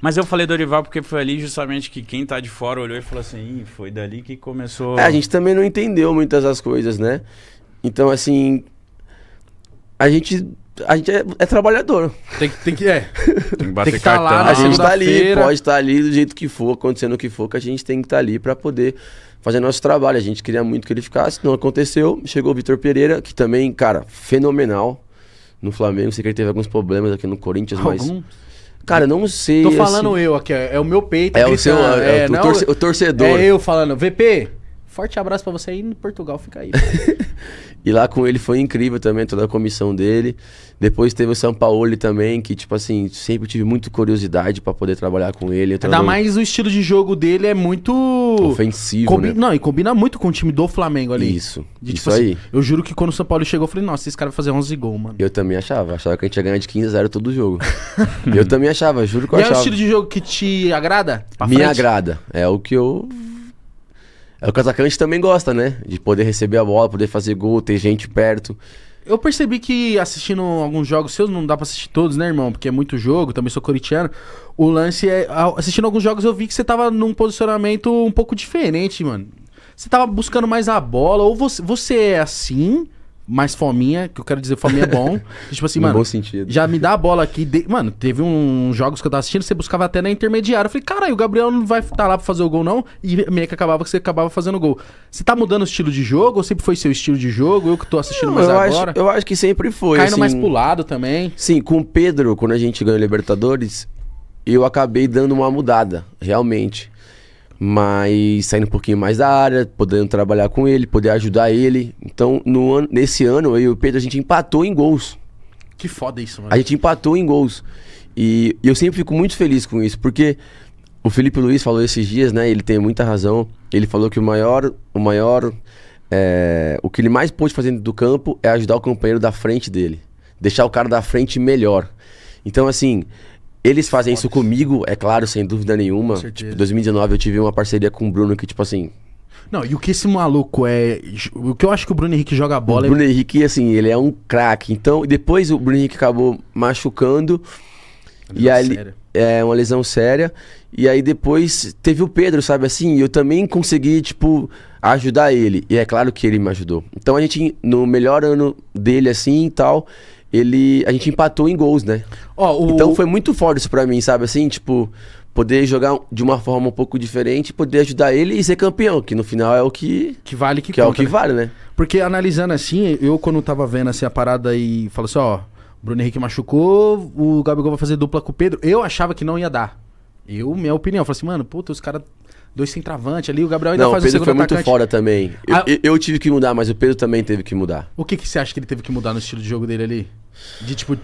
A: Mas eu falei do Dorival porque foi ali justamente que quem tá de fora olhou e falou assim, Ih, foi dali que começou... É, a gente também
D: não entendeu muitas das coisas, né? Então, assim, a gente a gente é, é, trabalhador. Tem que,
C: tem que, é.
B: tem que bater tem que tá lá, a gente está ali, pode
D: estar tá ali do jeito que for, acontecendo o que for, que a gente tem que estar tá ali para poder fazer nosso trabalho. A gente queria muito que ele ficasse, não aconteceu. Chegou o Vitor Pereira, que também, cara, fenomenal no Flamengo. Sei que ele teve alguns problemas aqui no Corinthians, alguns? mas.
C: Cara, não sei. Tô assim falando assim... eu aqui, é, é o meu peito. É, o seu, é, é, o, torce, o torcedor. É eu falando, VP, Forte abraço para você aí em Portugal, fica aí.
D: e lá com ele foi incrível também, toda a comissão dele. Depois teve o São Paulo também, que, tipo assim, sempre tive muita curiosidade para poder trabalhar com ele. Ainda tava... mais
C: o estilo de jogo dele é muito. Ofensivo. Combi... Né? Não, e combina muito com o time do Flamengo ali. Isso. De, tipo, isso assim, aí. Eu juro que quando o São Paulo chegou, eu falei, nossa, esse cara vai fazer 11 gols, mano.
D: Eu também achava. Achava que a gente ia ganhar de 15 a 0 todo jogo. eu também achava, juro que eu e achava. E é o estilo de
C: jogo que te agrada? Pra Me frente? agrada.
D: É o que eu é o casacante também gosta, né? De
C: poder receber a bola, poder fazer gol, ter gente perto. Eu percebi que assistindo alguns jogos seus, não dá pra assistir todos, né, irmão? Porque é muito jogo, também sou corintiano. O lance é. Assistindo alguns jogos, eu vi que você tava num posicionamento um pouco diferente, mano. Você tava buscando mais a bola, ou você, você é assim, mais fominha, que eu quero dizer fominha é bom. tipo assim, no mano. Bom sentido. Já me dá a bola aqui. De... Mano, teve uns um, jogos que eu tava assistindo, você buscava até na intermediária. Eu falei, aí o Gabriel não vai estar tá lá pra fazer o gol, não. E meio que acabava que você acabava fazendo gol. Você tá mudando o estilo de jogo? Ou sempre foi seu estilo de jogo? Eu que tô assistindo não, mais eu agora? Acho, eu acho que sempre foi. Caindo assim, mais pro
D: lado também. Sim, com o Pedro, quando a gente ganhou Libertadores, eu acabei dando uma mudada, realmente mas saindo um pouquinho mais da área, podendo trabalhar com ele, poder ajudar ele. Então, no ano, nesse ano, eu e o Pedro, a gente empatou em gols.
C: Que foda isso, mano. A
D: gente empatou em gols. E, e eu sempre fico muito feliz com isso, porque o Felipe Luiz falou esses dias, né? Ele tem muita razão. Ele falou que o maior, o maior, é, o que ele mais pôde fazer dentro do campo é ajudar o companheiro da frente dele, deixar o cara da frente melhor. Então, assim, eles fazem isso comigo, é claro, sem dúvida nenhuma. Com tipo, 2019 eu tive uma parceria com o Bruno que, tipo assim,
C: não, e o que esse maluco é. O que eu acho que o Bruno Henrique joga bola. O é Bruno é...
D: Henrique, assim, ele é um craque. Então, depois o Bruno Henrique acabou machucando. E aí, séria. é uma lesão séria. E aí depois teve o Pedro, sabe assim? Eu também consegui, tipo, ajudar ele. E é claro que ele me ajudou. Então a gente, no melhor ano dele, assim e tal, ele a gente empatou em gols, né? Oh, o... Então foi muito forte isso pra mim, sabe? Assim, tipo, poder jogar de uma forma um pouco diferente, poder ajudar ele e ser campeão, que no final é o que. Que
C: vale que, que conta, é o que né? vale, né? Porque analisando assim, eu quando tava vendo assim a parada e falou assim, ó, Bruno Henrique machucou, o Gabigol vai fazer dupla com o Pedro, eu achava que não ia dar. Eu, minha opinião, eu falei assim, mano, puta, os caras dois centravantes ali, o Gabriel ainda não, faz o segundo Não, o Pedro foi muito fora
D: também. Eu, ah, eu, tive que mudar, mas o Pedro também teve que mudar.
C: O que, que você acha que ele teve que mudar no estilo de jogo dele ali? De tipo,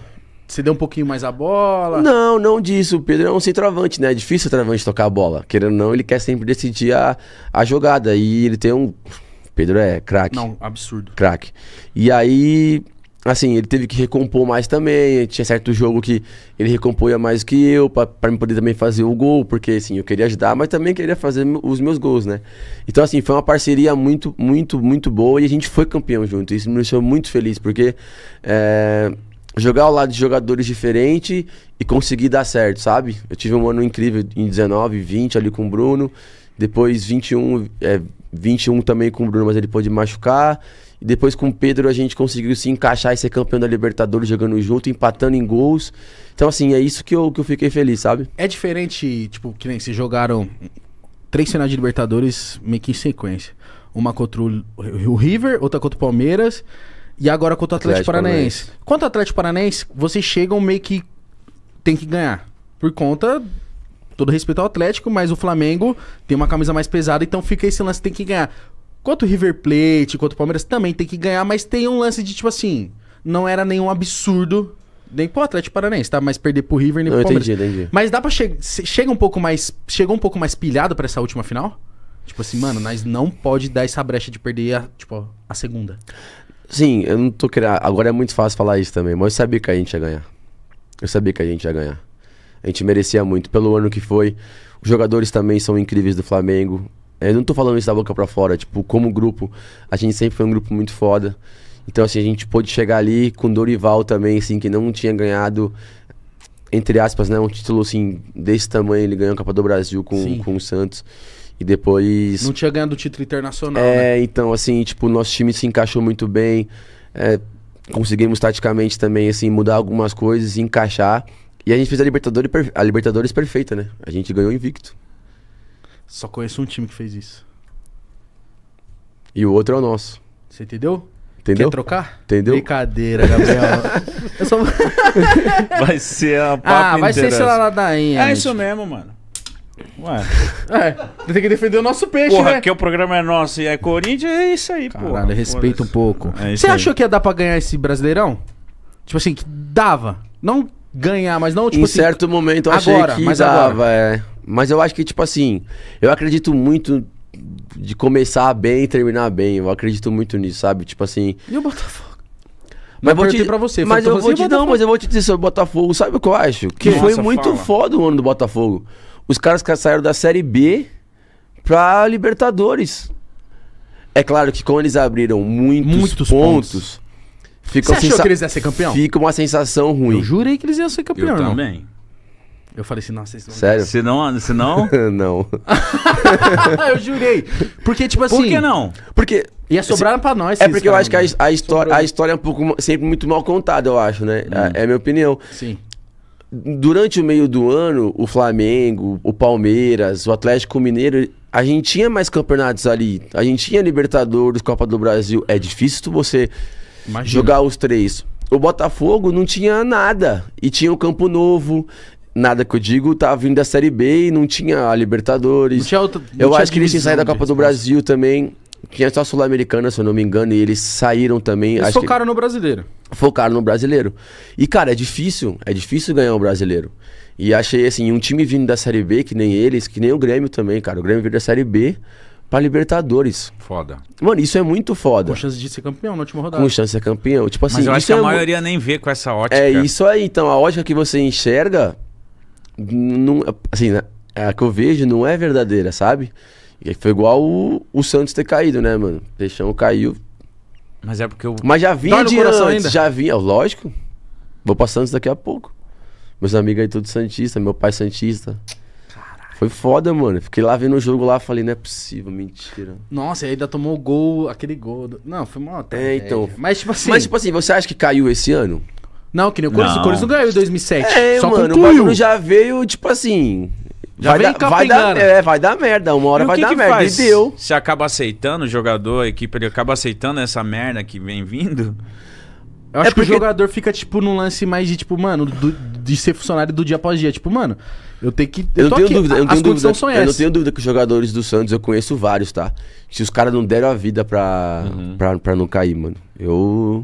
C: você deu um pouquinho mais a bola? Não, não disso. O Pedro é um centroavante, né? É difícil
D: o centroavante tocar a bola. Querendo ou não, ele quer sempre decidir a, a jogada. E ele tem um... Pedro é craque. Não, absurdo. Craque. E aí, assim, ele teve que recompor mais também. Tinha certo jogo que ele recompunha mais que eu, para me poder também fazer o gol, porque assim, eu queria ajudar, mas também queria fazer os meus gols, né? Então, assim, foi uma parceria muito, muito, muito boa e a gente foi campeão junto. Isso me deixou muito feliz, porque é, jogar ao lado de jogadores diferentes e conseguir dar certo, sabe? Eu tive um ano incrível em 19, 20 ali com o Bruno, depois 21, é, 21 também com o Bruno, mas ele pôde machucar. E depois com o Pedro a gente conseguiu se encaixar e ser campeão da Libertadores jogando
C: junto, empatando em gols. Então, assim, é isso que eu, que eu fiquei feliz, sabe? É diferente, tipo, que nem vocês jogaram três finais de Libertadores meio que em sequência. Uma contra o River, outra contra o Palmeiras e agora contra o Atlético, Atlético Paranaense. Paranaense. Contra o Atlético Paranaense, vocês chegam meio que tem que ganhar. Por conta todo respeito ao Atlético, mas o Flamengo tem uma camisa mais pesada, então fica esse lance, tem que ganhar quanto o River Plate, quanto o Palmeiras também tem que ganhar, mas tem um lance de tipo assim, não era nenhum absurdo nem pro Atlético Paranaense, tá? Mas perder pro River nem não, pro Palmeiras. Entendi, entendi. Mas dá para chegar chega um pouco mais, chegou um pouco mais pilhado para essa última final? Tipo assim, mano, nós não pode dar essa brecha de perder a, tipo, a segunda.
D: Sim, eu não tô querendo, agora é muito fácil falar isso também, mas eu sabia que a gente ia ganhar. Eu sabia que a gente ia ganhar. A gente merecia muito pelo ano que foi. Os jogadores também são incríveis do Flamengo. É, eu não tô falando isso da boca pra fora, tipo, como grupo, a gente sempre foi um grupo muito foda. Então, assim, a gente pôde chegar ali com Dorival também, assim, que não tinha ganhado, entre aspas, né, um título, assim, desse tamanho. Ele ganhou a Copa do Brasil com, com o Santos. E depois... Não
C: tinha ganhado o título internacional, É,
D: né? então, assim, tipo, o nosso time se encaixou muito bem. É, conseguimos, taticamente, também, assim, mudar algumas coisas e encaixar. E a gente fez a Libertadores, a Libertadores perfeita, né? A gente ganhou invicto.
C: Só conheço um time que fez isso. E o outro é o nosso. Você entendeu? Entendeu? Quer trocar? Entendeu? Brincadeira, Gabriel.
A: só... vai ser a Ah, vai ser lá ladainha. É gente. isso mesmo, mano. Ué. É, tem que defender o nosso peixe, porra, né? Porque o programa é nosso e é Corinthians, é isso aí,
C: Caralho, respeita um pouco. É Você aí. achou que ia dar pra ganhar esse Brasileirão? Tipo assim, que dava. Não ganhar, mas não, tipo em assim... Em certo momento eu agora, que mas dava, agora. é.
D: Mas eu acho que, tipo assim, eu acredito muito de começar bem e terminar bem. Eu acredito muito nisso, sabe? Tipo assim. E o Botafogo? Mas, eu vou te, pra você, mas eu vou te não, mas eu vou te dizer sobre o Botafogo. Sabe o que eu acho? Que foi muito fala. foda o ano do Botafogo. Os caras que saíram da Série B pra Libertadores. É claro que quando eles abriram muitos, muitos pontos, pontos. Fica Você achou que eles iam ser campeão? Fica uma sensação ruim. Eu jurei que eles iam ser campeão. Eu também.
C: Eu falei assim, nossa, esse não
D: Sério? Se não. Se não... não.
C: eu jurei. Porque, tipo assim. Por que assim, não?
D: Porque. Ia sobrar se... Assim, pra nós. É porque eu acho que a, a história, a história é um pouco. Sempre muito mal contada, eu acho, né? Hum. É a minha opinião. Sim. Durante o meio do ano, o Flamengo, o Palmeiras, o Atlético Mineiro, a gente tinha mais campeonatos ali. A gente tinha Libertadores, Copa do Brasil. É difícil você Imagina. jogar os três o Botafogo não tinha nada. E tinha o Campo Novo, nada que eu digo, tava tá vindo da Série B e não tinha a Libertadores. Não tinha outra, não eu tinha acho que eles tinham saído da Copa do Brasil também. Tinha é só a Sul-Americana, se eu não me engano, e eles saíram também. Eles focaram
C: que... no brasileiro.
D: Focaram no brasileiro. E, cara, é difícil. É difícil ganhar o um brasileiro. E achei, assim, um time vindo da Série B, que nem eles, que nem o Grêmio também, cara. O Grêmio veio da Série B pra Libertadores. Foda. Mano,
A: isso é muito foda. Com chance de ser campeão na última rodada. Com chance
D: de ser campeão. Tipo assim, Mas eu acho que a é maioria
A: nem vê com essa ótica. É isso
D: aí, então. A ótica que você enxerga não, assim, né, a que eu vejo não é verdadeira, sabe? E foi igual o, o Santos ter caído, né, mano? O Peixão caiu.
A: Mas é porque eu. Mas já vinha de antes, ainda. já
D: vinha. Lógico. Vou pra Santos daqui a pouco. Meus amigos aí tudo Santista, meu pai Santista. Foi foda, mano. Fiquei lá vendo o jogo lá, falei, não é possível, mentira.
C: Nossa, e ainda tomou o gol, aquele gol. Do... Não, foi uma É, então. Mas tipo assim. Mas tipo
D: assim, você acha que caiu esse ano? Não, que nem o Corinthians. Não. O Corinthians não ganhou em 2007. É, só mano, o bagulho já veio, tipo assim... Já vai, veio dar, vai, dar, é, vai dar merda, uma hora e vai que dar que merda. Faz? E deu.
A: Se acaba aceitando o jogador, a equipe, ele acaba aceitando essa merda que vem vindo... Eu acho é porque... que o
C: jogador fica, tipo, num lance mais de, tipo, mano, do, de ser funcionário do dia após dia. Tipo, mano, eu tenho que. Eu, eu não tenho aqui, dúvida, eu não tenho dúvida. eu não tenho
D: dúvida que os jogadores do Santos, eu conheço vários, tá? Se os caras não deram a vida pra, uhum. Pra, pra não cair, mano. Eu.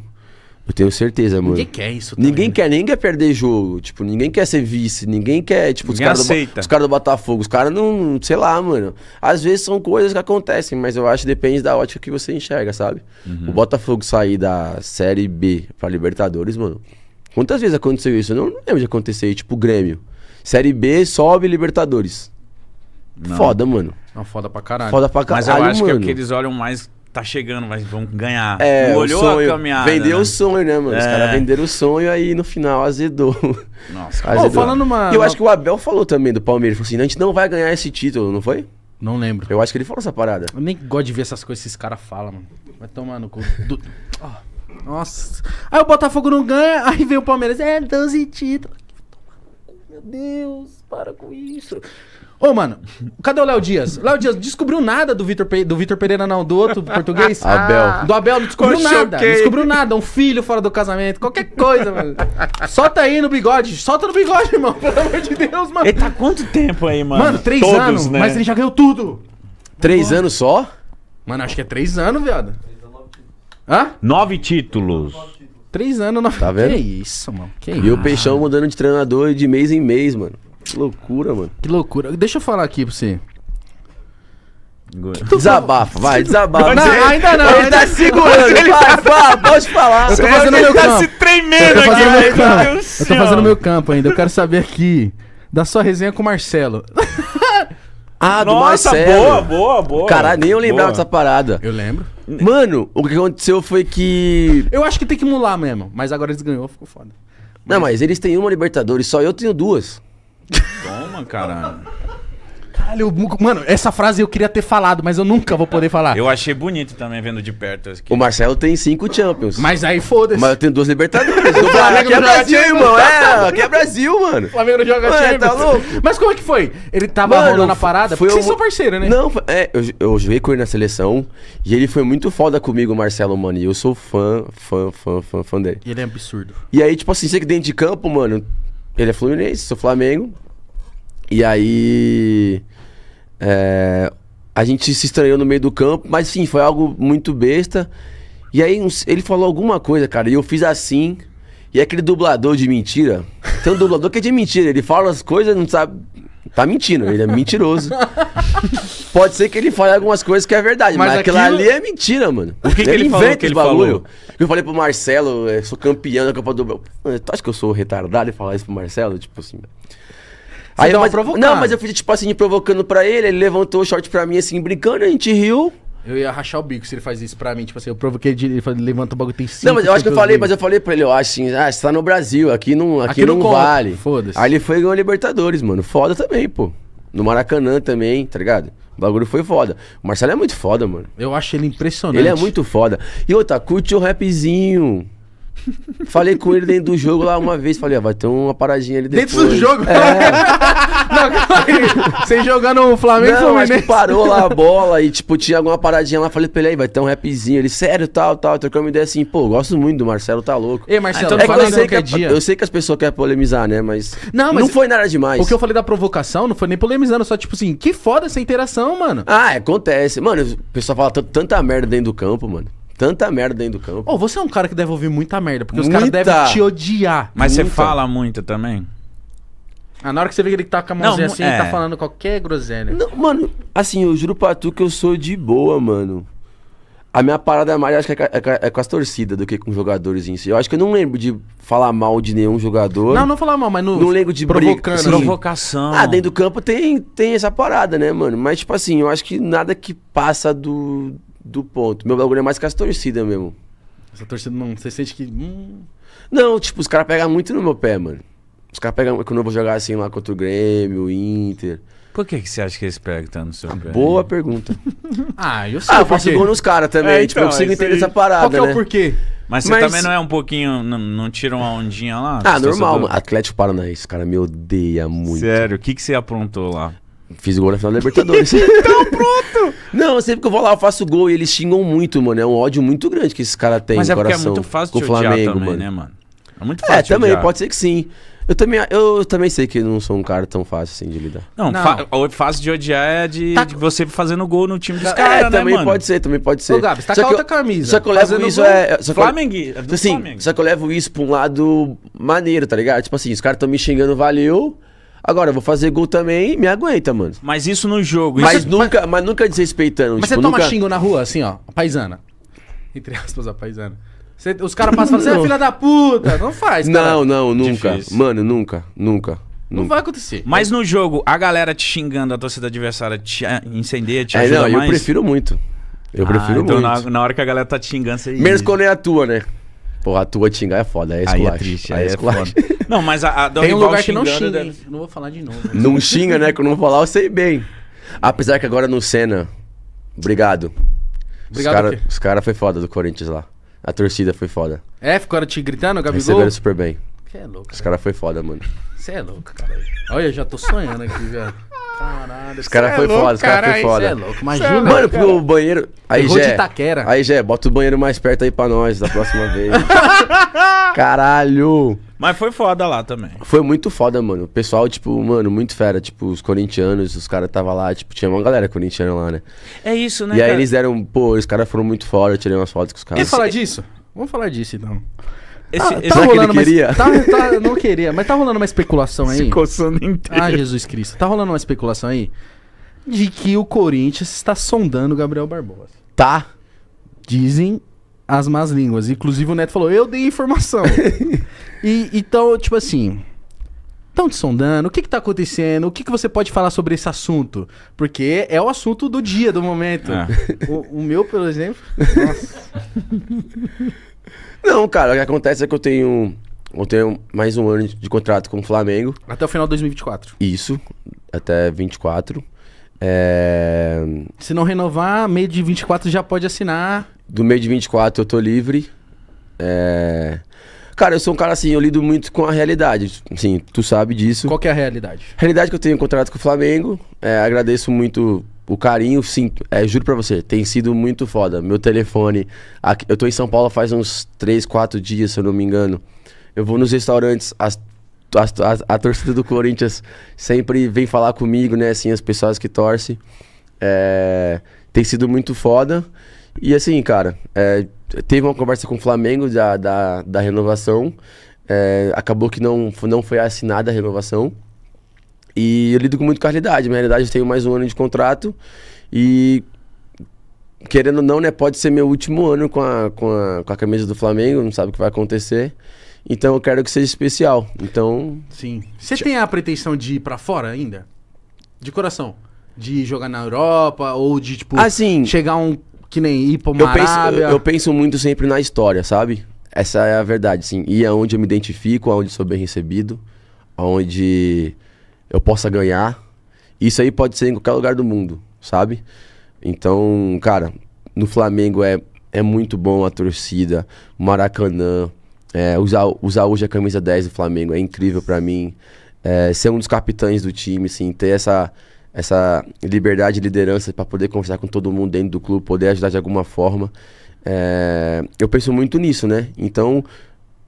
D: Eu tenho certeza, mano. Ninguém quer isso também, tá Ninguém né? quer, ninguém quer perder jogo. Tipo, ninguém quer ser vice, ninguém quer, tipo, ninguém os caras do, os cara do Botafogo. Os caras não, sei lá, mano. Às vezes são coisas que acontecem, mas eu acho que depende da ótica que você enxerga, sabe? Uhum. O Botafogo sair da Série B pra Libertadores, mano. Quantas vezes aconteceu isso? Eu não lembro de acontecer, tipo, Grêmio. Série B sobe Libertadores. Não. Foda, mano.
C: Não,
A: foda pra caralho. Foda pra caralho. Mas eu acho mano. que é que eles olham mais tá chegando, mas vamos ganhar. É, não olhou sonho, a caminhada. Vendeu né? o sonho, né, mano? É. Os caras venderam
D: o sonho aí no final azedou. Nossa, azedou. Oh, falando uma. eu acho que o Abel falou também do Palmeiras. Falou assim: a gente não vai ganhar esse título, não foi? Não lembro. Eu acho que ele falou essa parada. Eu nem gosto de ver essas coisas que esses caras falam, mano.
C: Vai tomar no cu. Do... Oh, nossa. Aí o Botafogo não ganha, aí vem o Palmeiras. É, 12 títulos. Meu Deus, para com isso. Ô, mano, cadê o Léo Dias? Léo Dias descobriu nada do Vitor Pe... Pereira, não, do outro português. Abel. Do Abel não descobriu nada. Não descobriu nada. Um filho fora do casamento, qualquer coisa, mano. Solta aí no bigode. Solta no bigode, irmão. Pelo amor de Deus, mano. Ele tá quanto tempo aí, mano? Mano, três Todos, anos. Né? Mas ele já ganhou tudo. Três anos só? Mano, acho que é três anos, viado. Três anos, nove
D: títulos. Hã? Nove títulos. Nove títulos. Três anos, nove... Tá vendo? Que
C: isso, mano.
B: Que e isso. E o
D: Peixão mudando de treinador de mês em mês, mano. Que loucura, mano. Que loucura. Deixa eu
C: falar aqui pra você. Desabafa, vai, desabafa.
B: Não, ainda não. Ele ainda tá segurando, ele tá
A: vai, Fala, pode falar. Eu tô tá fazendo ele meu tá campo. se
B: tremendo eu aqui. Meu Eu tô fazendo
C: meu campo ainda. Eu quero saber aqui da sua resenha com o Marcelo. Ah,
A: do Nossa, Marcelo. boa, boa, boa. Caralho, nem eu lembrava boa. dessa
C: parada. Eu lembro.
D: Mano, o que aconteceu foi que... Eu acho que tem que mular mesmo, mas agora eles ganhou, ficou foda. Mas... Não, mas eles têm uma Libertadores, só eu tenho duas. Toma, caralho.
C: Caralho, eu- mano, essa frase eu queria ter falado, mas eu nunca vou poder falar.
A: Eu achei bonito também vendo de perto. aqui. O Marcelo tem cinco Champions. Mas aí foda-se. Mas eu tenho duas Libertadores. O Flamengo
B: aqui é Brasil,
D: irmão. É, aqui é
C: Brasil, mano. O Flamengo joga Ué, tá Champions. tá louco? Mas como é que foi? Ele tava rolando a parada? Porque vocês são parceiros, né? Não,
D: é, eu, eu joguei com ele na seleção e ele foi muito foda comigo, o Marcelo, mano. E eu sou fã, fã, fã, fã, fã dele. E
C: ele é absurdo.
D: E aí, tipo assim, você que dentro de campo, mano, ele é fluminense, sou Flamengo. E aí. É, a gente se estranhou no meio do campo, mas sim, foi algo muito besta. E aí ele falou alguma coisa, cara, e eu fiz assim. E é aquele dublador de mentira. Tem um dublador que é de mentira, ele fala as coisas, não sabe. Tá mentindo, ele é mentiroso. Pode ser que ele fale algumas coisas que é verdade, mas, mas aquilo... aquela ali é mentira, mano. O que, que ele, inventa que ele bagulho. Falou? Eu falei pro Marcelo, eu é, sou campeão da Copa do Brasil. Tu acha que eu sou retardado e falar isso pro Marcelo? Tipo assim. aí mas, não, mas eu fiz tipo assim, provocando pra ele, ele levantou o short pra mim assim, brincando, a gente riu.
C: Eu ia rachar o bico se ele faz isso pra mim. Tipo assim, eu provoquei ele, ele levanta o bagulho, tem cinco. Não, mas eu acho que eu falei, mil. mas eu falei pra ele, ó,
D: assim, ah, você tá no Brasil, aqui
C: não, aqui, aqui não, não vale. Foda-se. Aí
D: ele foi e Libertadores, mano. Foda também, pô. No Maracanã também, tá ligado? O bagulho foi foda. O Marcelo é muito foda, mano.
C: Eu acho ele impressionante. Ele é muito
D: foda. E outra, curte o rapzinho. Falei com ele dentro do jogo lá uma vez, falei, ah, vai ter uma paradinha ali Dentro do jogo? É.
C: não, Sem jogar no Flamengo, não, Fluminense. parou lá a
D: bola e, tipo, tinha alguma paradinha lá. Falei pra ele, aí, vai ter um rapzinho. Ele, sério, tal, tal. Trocou uma ideia assim, pô, gosto muito do Marcelo, tá louco. Ei, Marcelo, é eu, sei que eu sei que as pessoas querem polemizar, né, mas não, mas não foi nada demais. O que
C: eu falei da provocação não foi nem polemizando, só
D: tipo assim, que foda essa interação, mano. Ah, acontece. Mano, o pessoal fala tanta merda dentro do campo, mano tanta merda dentro do campo.
C: Ô, você é um cara que deve ouvir muita merda, porque os caras devem te odiar. Mas você fala
D: muito também?
C: Ah, na hora que você vê que ele tá com a mãozinha Não, assim, ele tá é. falando qualquer groselha. Não,
D: mano, assim, eu juro pra tu que eu sou de boa, mano. A minha parada mais acho que é, é é com as torcidas do que com jogadores em si. Eu acho que eu não lembro de falar mal de nenhum jogador. Não, não falar mal, mas no. Não lembro de provocando. Assim. Provocação. Ah, dentro do campo tem, tem essa parada, né, mano? Mas, tipo assim, eu acho que nada que passa do, do ponto. Meu bagulho é mais com as torcidas mesmo.
C: Essa torcida não. Você sente que. Hum...
D: Não, tipo, os caras pegam muito no meu pé, mano. Os caras pegam. Quando eu vou jogar assim lá contra o Grêmio, o Inter.
A: Por que, que você acha que eles pegam tanto tá, no seu pé? Boa pergunta. ah, eu sei. Ah, eu faço gol nos caras também. É, tipo, eu então, consigo é entender essa parada. Qual que é o né? porquê? Né? Mas você Mas... também não é um pouquinho. Não, não tira uma ondinha lá? Ah, normal. Do...
D: Atlético Paranaense, cara, me odeia muito. Sério, o que, que você aprontou lá? Fiz gol na final da Libertadores. então, pronto! Não, sempre que eu vou lá, eu faço gol e eles xingam muito, mano. É um ódio muito grande que esses caras têm Mas é no é coração. é muito fácil com o Flamengo, também, mano. né,
A: mano? É muito é, fácil. É,
D: também, odiar. pode ser que sim. Eu também, eu também sei que não sou um cara tão fácil assim de lidar. Não,
A: não. Fa fácil de odiar é de, tá. de, você fazendo gol no time dos é, caras. É, né, cara, também pode ser,
D: também pode ser. Ô, tá com com outra camisa. Só que eu levo isso. É, só Flamengo, eu, é tipo assim, Só que eu levo isso pra um lado maneiro, tá ligado? Tipo assim, os caras estão me xingando, valeu. Agora, eu vou fazer gol também me aguenta, mano.
A: Mas isso no jogo. Mas, isso...
C: É- nunca, mas... mas nunca desrespeitando. Mas tipo, você toma nunca... xingo na rua, assim, ó. A paisana.
A: Entre aspas, a paisana. Você,
C: os caras passam e falam, você é filha da puta. Não faz, cara. Não, não, nunca. Difícil.
D: Mano, nunca, nunca. Não, vai
A: acontecer. Mas no jogo, a galera te xingando, a torcida adversária te incendeia, te é, ajuda não, mais? Eu prefiro muito.
D: Eu ah, prefiro então muito. Na,
A: na hora que a galera tá te xingando, você... Menos quando é a tua,
D: né? Porra, a tua xingar é foda, é esculacho. Aí é triste, aí, é, é foda.
A: Não, mas a, a Tem um lugar que não xinga, deve... Né? não vou falar de novo. Né?
D: Não xinga, né? Que eu vou falar, eu sei bem. Apesar que agora no Senna, obrigado. Obrigado Os caras cara foi foda do Corinthians lá. A torcida foi foda.
C: É? Ficaram te gritando, Gabigol? Receberam super bem. Você é louco. Os caras foi foda, mano. Você é louco, cara. Olha, eu já tô sonhando aqui, velho. Caralho, os
D: caras é foi louco, foda, os caras foi foda. É louco, imagina. É mano, pro banheiro. Aí, Errou é. Aí, Gé, bota o banheiro mais perto aí pra nós da próxima vez. Caralho. Mas
A: foi foda lá também.
D: Foi muito foda, mano. O pessoal, tipo, mano, muito fera. Tipo, os corintianos, os caras tava lá, tipo, tinha uma galera corintiana lá, né?
A: É isso, né? E aí eles
D: deram, pô, os caras foram muito foda, eu tirei umas fotos com os caras. Quer falar
C: disso? Vamos falar disso então. Esse, ah, tá, tá é rolando que queria? Tá, tá, não queria, mas tá rolando uma especulação aí. Se coçando inteiro. Ah, Jesus Cristo. Tá rolando uma especulação aí de que o Corinthians está sondando o Gabriel Barbosa. Tá. Dizem as más línguas. Inclusive o Neto falou, eu dei informação. e, então, tipo assim, estão te sondando, o que está acontecendo, o que, que você pode falar sobre esse assunto? Porque é o assunto do dia, do momento. É. O, o, meu, por exemplo. Nossa. Não, cara, o que acontece é que eu tenho, eu tenho mais um ano de contrato com o Flamengo. Até o final de 2024. Isso, até 24. É... Se não renovar, meio de 24 já pode assinar.
D: Do meio de 24 eu tô livre. É... Cara, eu sou um cara assim, eu lido muito com a realidade. Assim, tu sabe disso. Qual que é a realidade? A realidade é que eu tenho um contrato com o Flamengo. É, agradeço muito o carinho, sim, é, juro pra você, tem sido muito foda. Meu telefone. Aqui, eu tô em São Paulo faz uns 3, 4 dias, se eu não me engano. Eu vou nos restaurantes, as, as, a, a, torcida do Corinthians sempre vem falar comigo, né? Assim, as pessoas que torcem. É, tem sido muito foda. E assim, cara, é, teve uma conversa com o Flamengo da, da, da renovação. É, acabou que não, não foi assinada a renovação. E eu lido com muito com a realidade. Na realidade, eu tenho mais um ano de contrato e querendo ou não, né, pode ser meu último ano com a, com a, com a camisa do Flamengo, não sabe o que vai acontecer. Então eu quero que seja especial. Então. Sim.
C: Você tem a pretensão de ir para fora ainda? De coração? De jogar na Europa ou de, tipo, assim, chegar um. Que nem ir pra uma eu penso,
D: eu, eu penso muito sempre na história, sabe? Essa é a verdade, sim. E aonde é eu me identifico, aonde sou bem recebido, aonde eu possa ganhar. Isso aí pode ser em qualquer lugar do mundo, sabe? Então, cara, no Flamengo é, é muito bom a torcida, Maracanã, é, usar, usar hoje a camisa 10 do Flamengo é incrível para mim. É, ser um dos capitães do time, assim, ter essa, essa liberdade de liderança para poder conversar com todo mundo dentro do clube, poder ajudar de alguma forma. É, eu penso muito nisso, né? Então,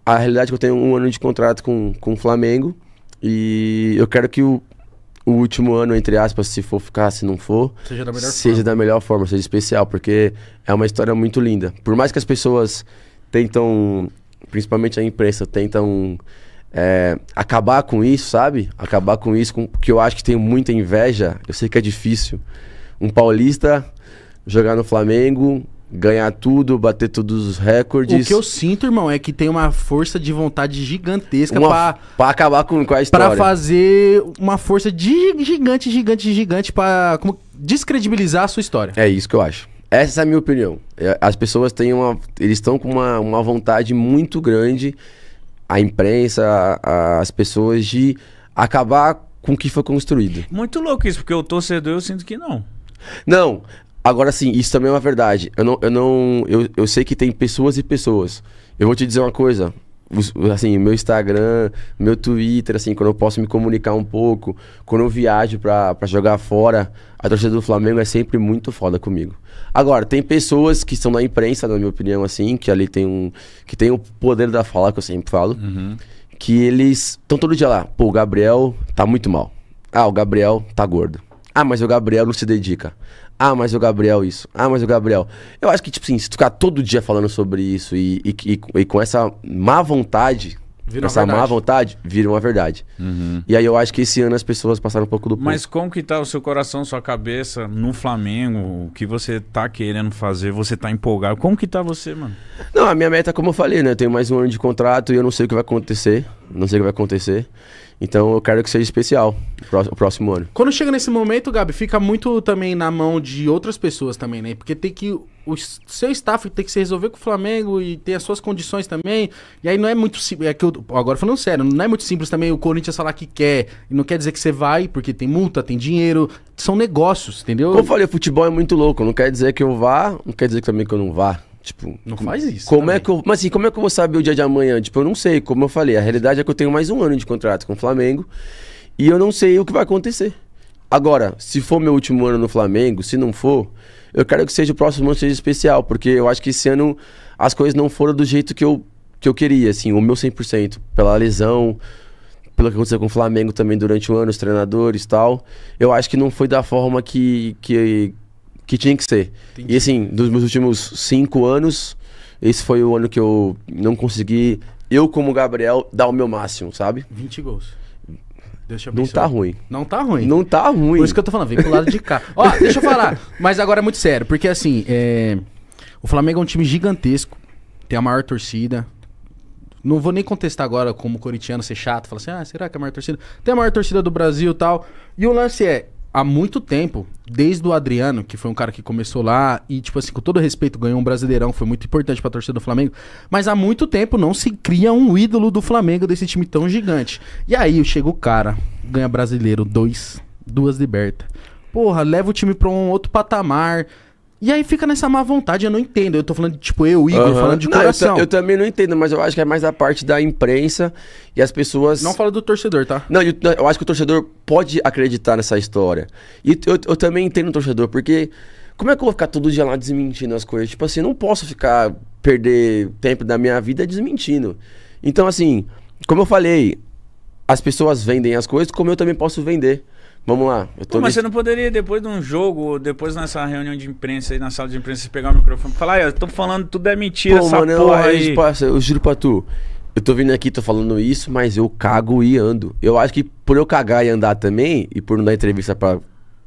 D: a realidade é que eu tenho um ano de contrato com, com o Flamengo. E eu quero que o, o último ano, entre aspas, se for ficar, se não for, seja, da melhor, seja da melhor, forma, seja especial, porque é uma história muito linda. Por mais que as pessoas tentam, principalmente a imprensa, tentam é, acabar com isso, sabe? Acabar com isso, com, que eu acho que tem muita inveja, eu sei que é difícil. Um paulista jogar no Flamengo, ganhar tudo,
C: bater todos os recordes. O que eu sinto, irmão, é que tem uma força de vontade gigantesca uma, pra, pra acabar com, com a história. Pra fazer uma força de gigante, gigante, gigante pra como, descredibilizar a sua história. É isso que eu acho. Essa é a minha opinião. É, as pessoas
D: têm uma. Eles estão com uma, uma vontade muito grande, a imprensa, a, as pessoas, de acabar com o que foi construído.
A: Muito louco isso, porque o torcedor eu sinto que não.
D: Não, Agora sim, isso também é uma verdade. Eu não. Eu, não eu, eu sei que tem pessoas e pessoas. Eu vou te dizer uma coisa. Assim, meu Instagram, meu Twitter, assim, quando eu posso me comunicar um pouco, quando eu viajo pra, pra jogar fora, a torcida do Flamengo é sempre muito foda comigo. Agora, tem pessoas que são da imprensa, na minha opinião, assim, que ali tem um. que tem o poder da fala, que eu sempre falo, uhum. que eles estão todo dia lá. Pô, o Gabriel tá muito mal. Ah, o Gabriel tá gordo. Ah, mas o Gabriel não se dedica. Ah, mas o Gabriel isso. Ah, mas o Gabriel. Eu acho que, tipo assim, se tu ficar todo dia falando sobre isso e, e, e, e com essa má vontade, Vira essa má vontade, vira uma verdade. Uhum. E aí eu acho que esse ano as pessoas passaram um pouco do ponto. Mas
A: como que tá o seu coração, sua cabeça no Flamengo? O que você tá querendo fazer? Você tá empolgado? Como que tá você, mano?
D: Não, a minha meta, é como eu falei, né? Eu tenho mais um ano de contrato e eu não sei o que vai acontecer. Não sei o que vai acontecer. Então eu quero que seja especial o próximo ano.
C: Quando chega nesse momento, Gabi, fica muito também na mão de outras pessoas também, né? Porque tem que. O seu staff tem que se resolver com o Flamengo e ter as suas condições também. E aí não é muito simples. É que eu, agora falando sério, não é muito simples também o Corinthians falar que quer. E não quer dizer que você vai, porque tem multa, tem dinheiro. São negócios, entendeu? Como eu falei,
D: futebol é muito louco. Não quer dizer que eu vá, não quer dizer também que eu não vá. Tipo, não faz isso. Como é também. é que eu, mas assim, como é que eu vou saber o dia de amanhã? Tipo, eu não sei, como eu falei, a realidade é que eu tenho mais um ano de contrato com o Flamengo e eu não sei o que vai acontecer. Agora, se for meu último ano no Flamengo, se não for, eu quero que seja o próximo ano seja especial, porque eu acho que esse ano as coisas não foram do jeito que eu, que eu queria, assim, o meu 100%, pela lesão, pelo que aconteceu com o Flamengo também durante o ano, os treinadores e tal. Eu acho que não foi da forma que, que, que tinha que ser. Entendi. E assim, dos meus últimos cinco anos, esse foi o ano que eu não consegui, eu como Gabriel, dar o meu máximo,
C: sabe? 20 gols. Não tá ruim. Não tá ruim. Não tá ruim. Por isso que eu tô falando, vem pro lado de cá. Ó, deixa eu falar. Mas agora é muito sério, porque assim, é... o Flamengo é um time gigantesco, tem a maior torcida. Não vou nem contestar agora como corintiano ser chato, falar assim, ah, será que é a maior torcida? Tem a maior torcida do Brasil e tal. E o lance é, há muito tempo, desde o Adriano, que foi um cara que começou lá e, tipo assim, com todo respeito, ganhou um brasileirão, foi muito importante pra torcida do Flamengo, mas há muito tempo não se cria um ídolo do Flamengo desse time tão gigante. E aí chega o cara, ganha brasileiro, dois, duas libertas. Porra, leva o time pra um outro patamar. E aí fica nessa má vontade, eu não entendo. Eu tô falando, tipo, eu, Igor, uhum. falando de não, coração. Eu, eu,
D: também não entendo, mas eu acho que é mais a parte da imprensa e as pessoas. Não fala do torcedor, tá? Não, eu, eu acho que o torcedor pode acreditar nessa história. E eu, eu também entendo o torcedor, porque como é que eu vou ficar todo dia lá desmentindo as coisas? Tipo assim, não posso ficar, perder tempo da minha vida desmentindo. Então, assim, como eu falei, as pessoas vendem as coisas, como eu também posso vender. Vamos lá. Eu tô Pô, mas me... você
A: não poderia, depois de um jogo, depois nessa reunião de imprensa aí na sala de imprensa, pegar o microfone e falar, eu tô falando tudo é mentira, Pô, essa mano, porra eu, aí. Passa,
D: eu juro pra tu. Eu tô vindo aqui, tô falando isso, mas eu cago e ando. Eu acho que por eu cagar e andar também, e por não dar entrevista pra,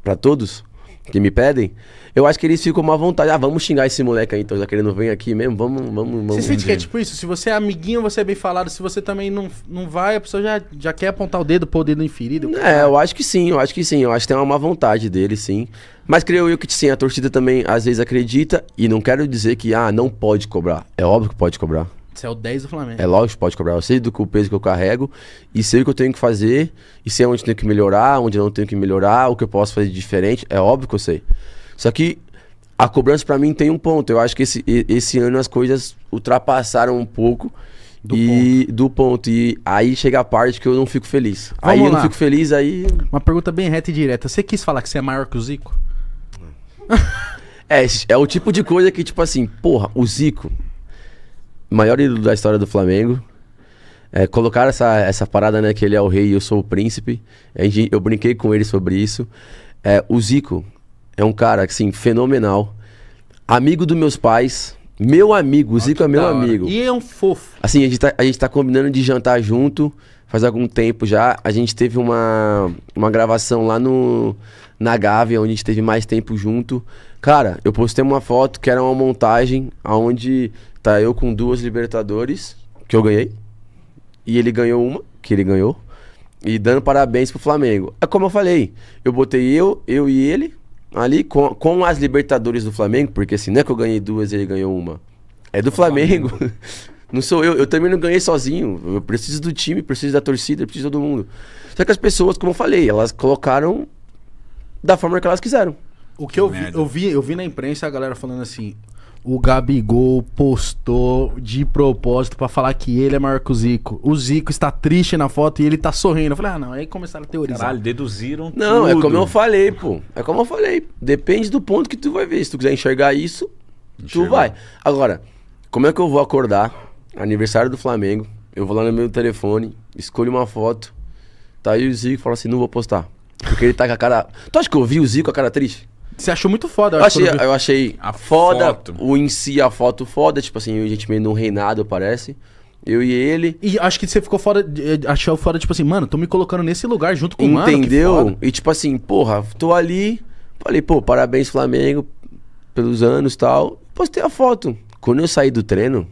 D: pra todos, que me pedem, eu acho que eles ficam à vontade. Ah, vamos xingar esse moleque aí, então, já que ele não vem aqui mesmo, vamos, vamos, vamos. Você sente que é tipo
C: isso? Se você é amiguinho, você é bem falado. Se você também não, não vai, a pessoa já, já quer apontar o dedo, pôr o dedo inferido.
D: É, é, eu acho que sim, eu acho que sim. Eu acho que tem uma má vontade dele, sim. Mas creio eu que sim, a torcida também às vezes acredita. E não quero dizer que, ah, não pode cobrar. É óbvio que pode cobrar.
C: Você é o 10 do Flamengo. É
D: lógico, pode cobrar. Eu sei do que o peso que eu carrego e sei o que eu tenho que fazer e sei onde tenho que melhorar, onde não tenho que melhorar, o que eu posso fazer diferente. É óbvio que eu sei. Só que a cobrança para mim tem um ponto. Eu acho que esse, esse ano as coisas ultrapassaram um pouco do e ponto. do ponto. E aí chega a parte que eu não fico feliz. Vamos aí eu não fico feliz,
C: aí. Uma pergunta bem reta e direta. Você quis falar que você é maior que o Zico?
D: é, é, é o tipo de coisa que, tipo assim, porra, o Zico, maior ídolo da história do Flamengo. É, colocaram essa, essa parada, né? Que ele é o rei e eu sou o príncipe. Eu brinquei com ele sobre isso. É, o Zico é um cara, assim, fenomenal. Amigo dos meus pais. Meu amigo, o Zico é meu amigo. E é um fofo. Assim, a gente, tá, a gente tá combinando de jantar junto faz algum tempo já. A gente teve uma, uma gravação lá no, na Gávea, onde a gente teve mais tempo junto. Cara, eu postei uma foto que era uma montagem onde Tá eu com duas Libertadores, que eu ganhei. E ele ganhou uma, que ele ganhou. E dando parabéns pro Flamengo. É como eu falei, eu botei eu, eu e ele ali com, com as Libertadores do Flamengo, porque assim, não é que eu ganhei duas e ele ganhou uma. É do é Flamengo. Flamengo. não sou eu, eu também não ganhei sozinho. Eu preciso do time, preciso da torcida, preciso de todo mundo. Só que as pessoas, como eu falei, elas colocaram da forma que
C: elas quiseram. O que, que eu vi, eu vi, eu vi na imprensa a galera falando assim: o Gabigol postou de propósito para falar que ele é maior que o Zico. O Zico está triste na foto e ele tá sorrindo. Eu falei, ah, não,
A: aí começaram a teorizar. Caralho, deduziram Não, é como eu falei, pô. É
D: como eu falei. Depende do ponto que tu vai ver. Se tu quiser enxergar isso, Tu vai. Agora, como é que eu vou acordar? Aniversário do Flamengo. Eu vou lá no meu telefone, escolho uma foto. Tá aí o Zico fala assim: não vou postar. Porque ele tá com a cara. Tu acha que eu vi o Zico
C: com a cara triste? Você achou muito foda, eu, eu achei. Eu
D: achei a foda, foto. o em si, a foto foda, tipo assim, a gente meio no reinado, parece. Eu e ele. E acho que você ficou fora. Eh, achou
C: fora, tipo assim, mano, tô me colocando nesse lugar junto com o Entendeu? Mano. Entendeu?
D: E tipo assim, porra, tô ali. Falei, pô, parabéns, Flamengo, pelos anos e tal. Postei a foto. Quando eu saí do treino.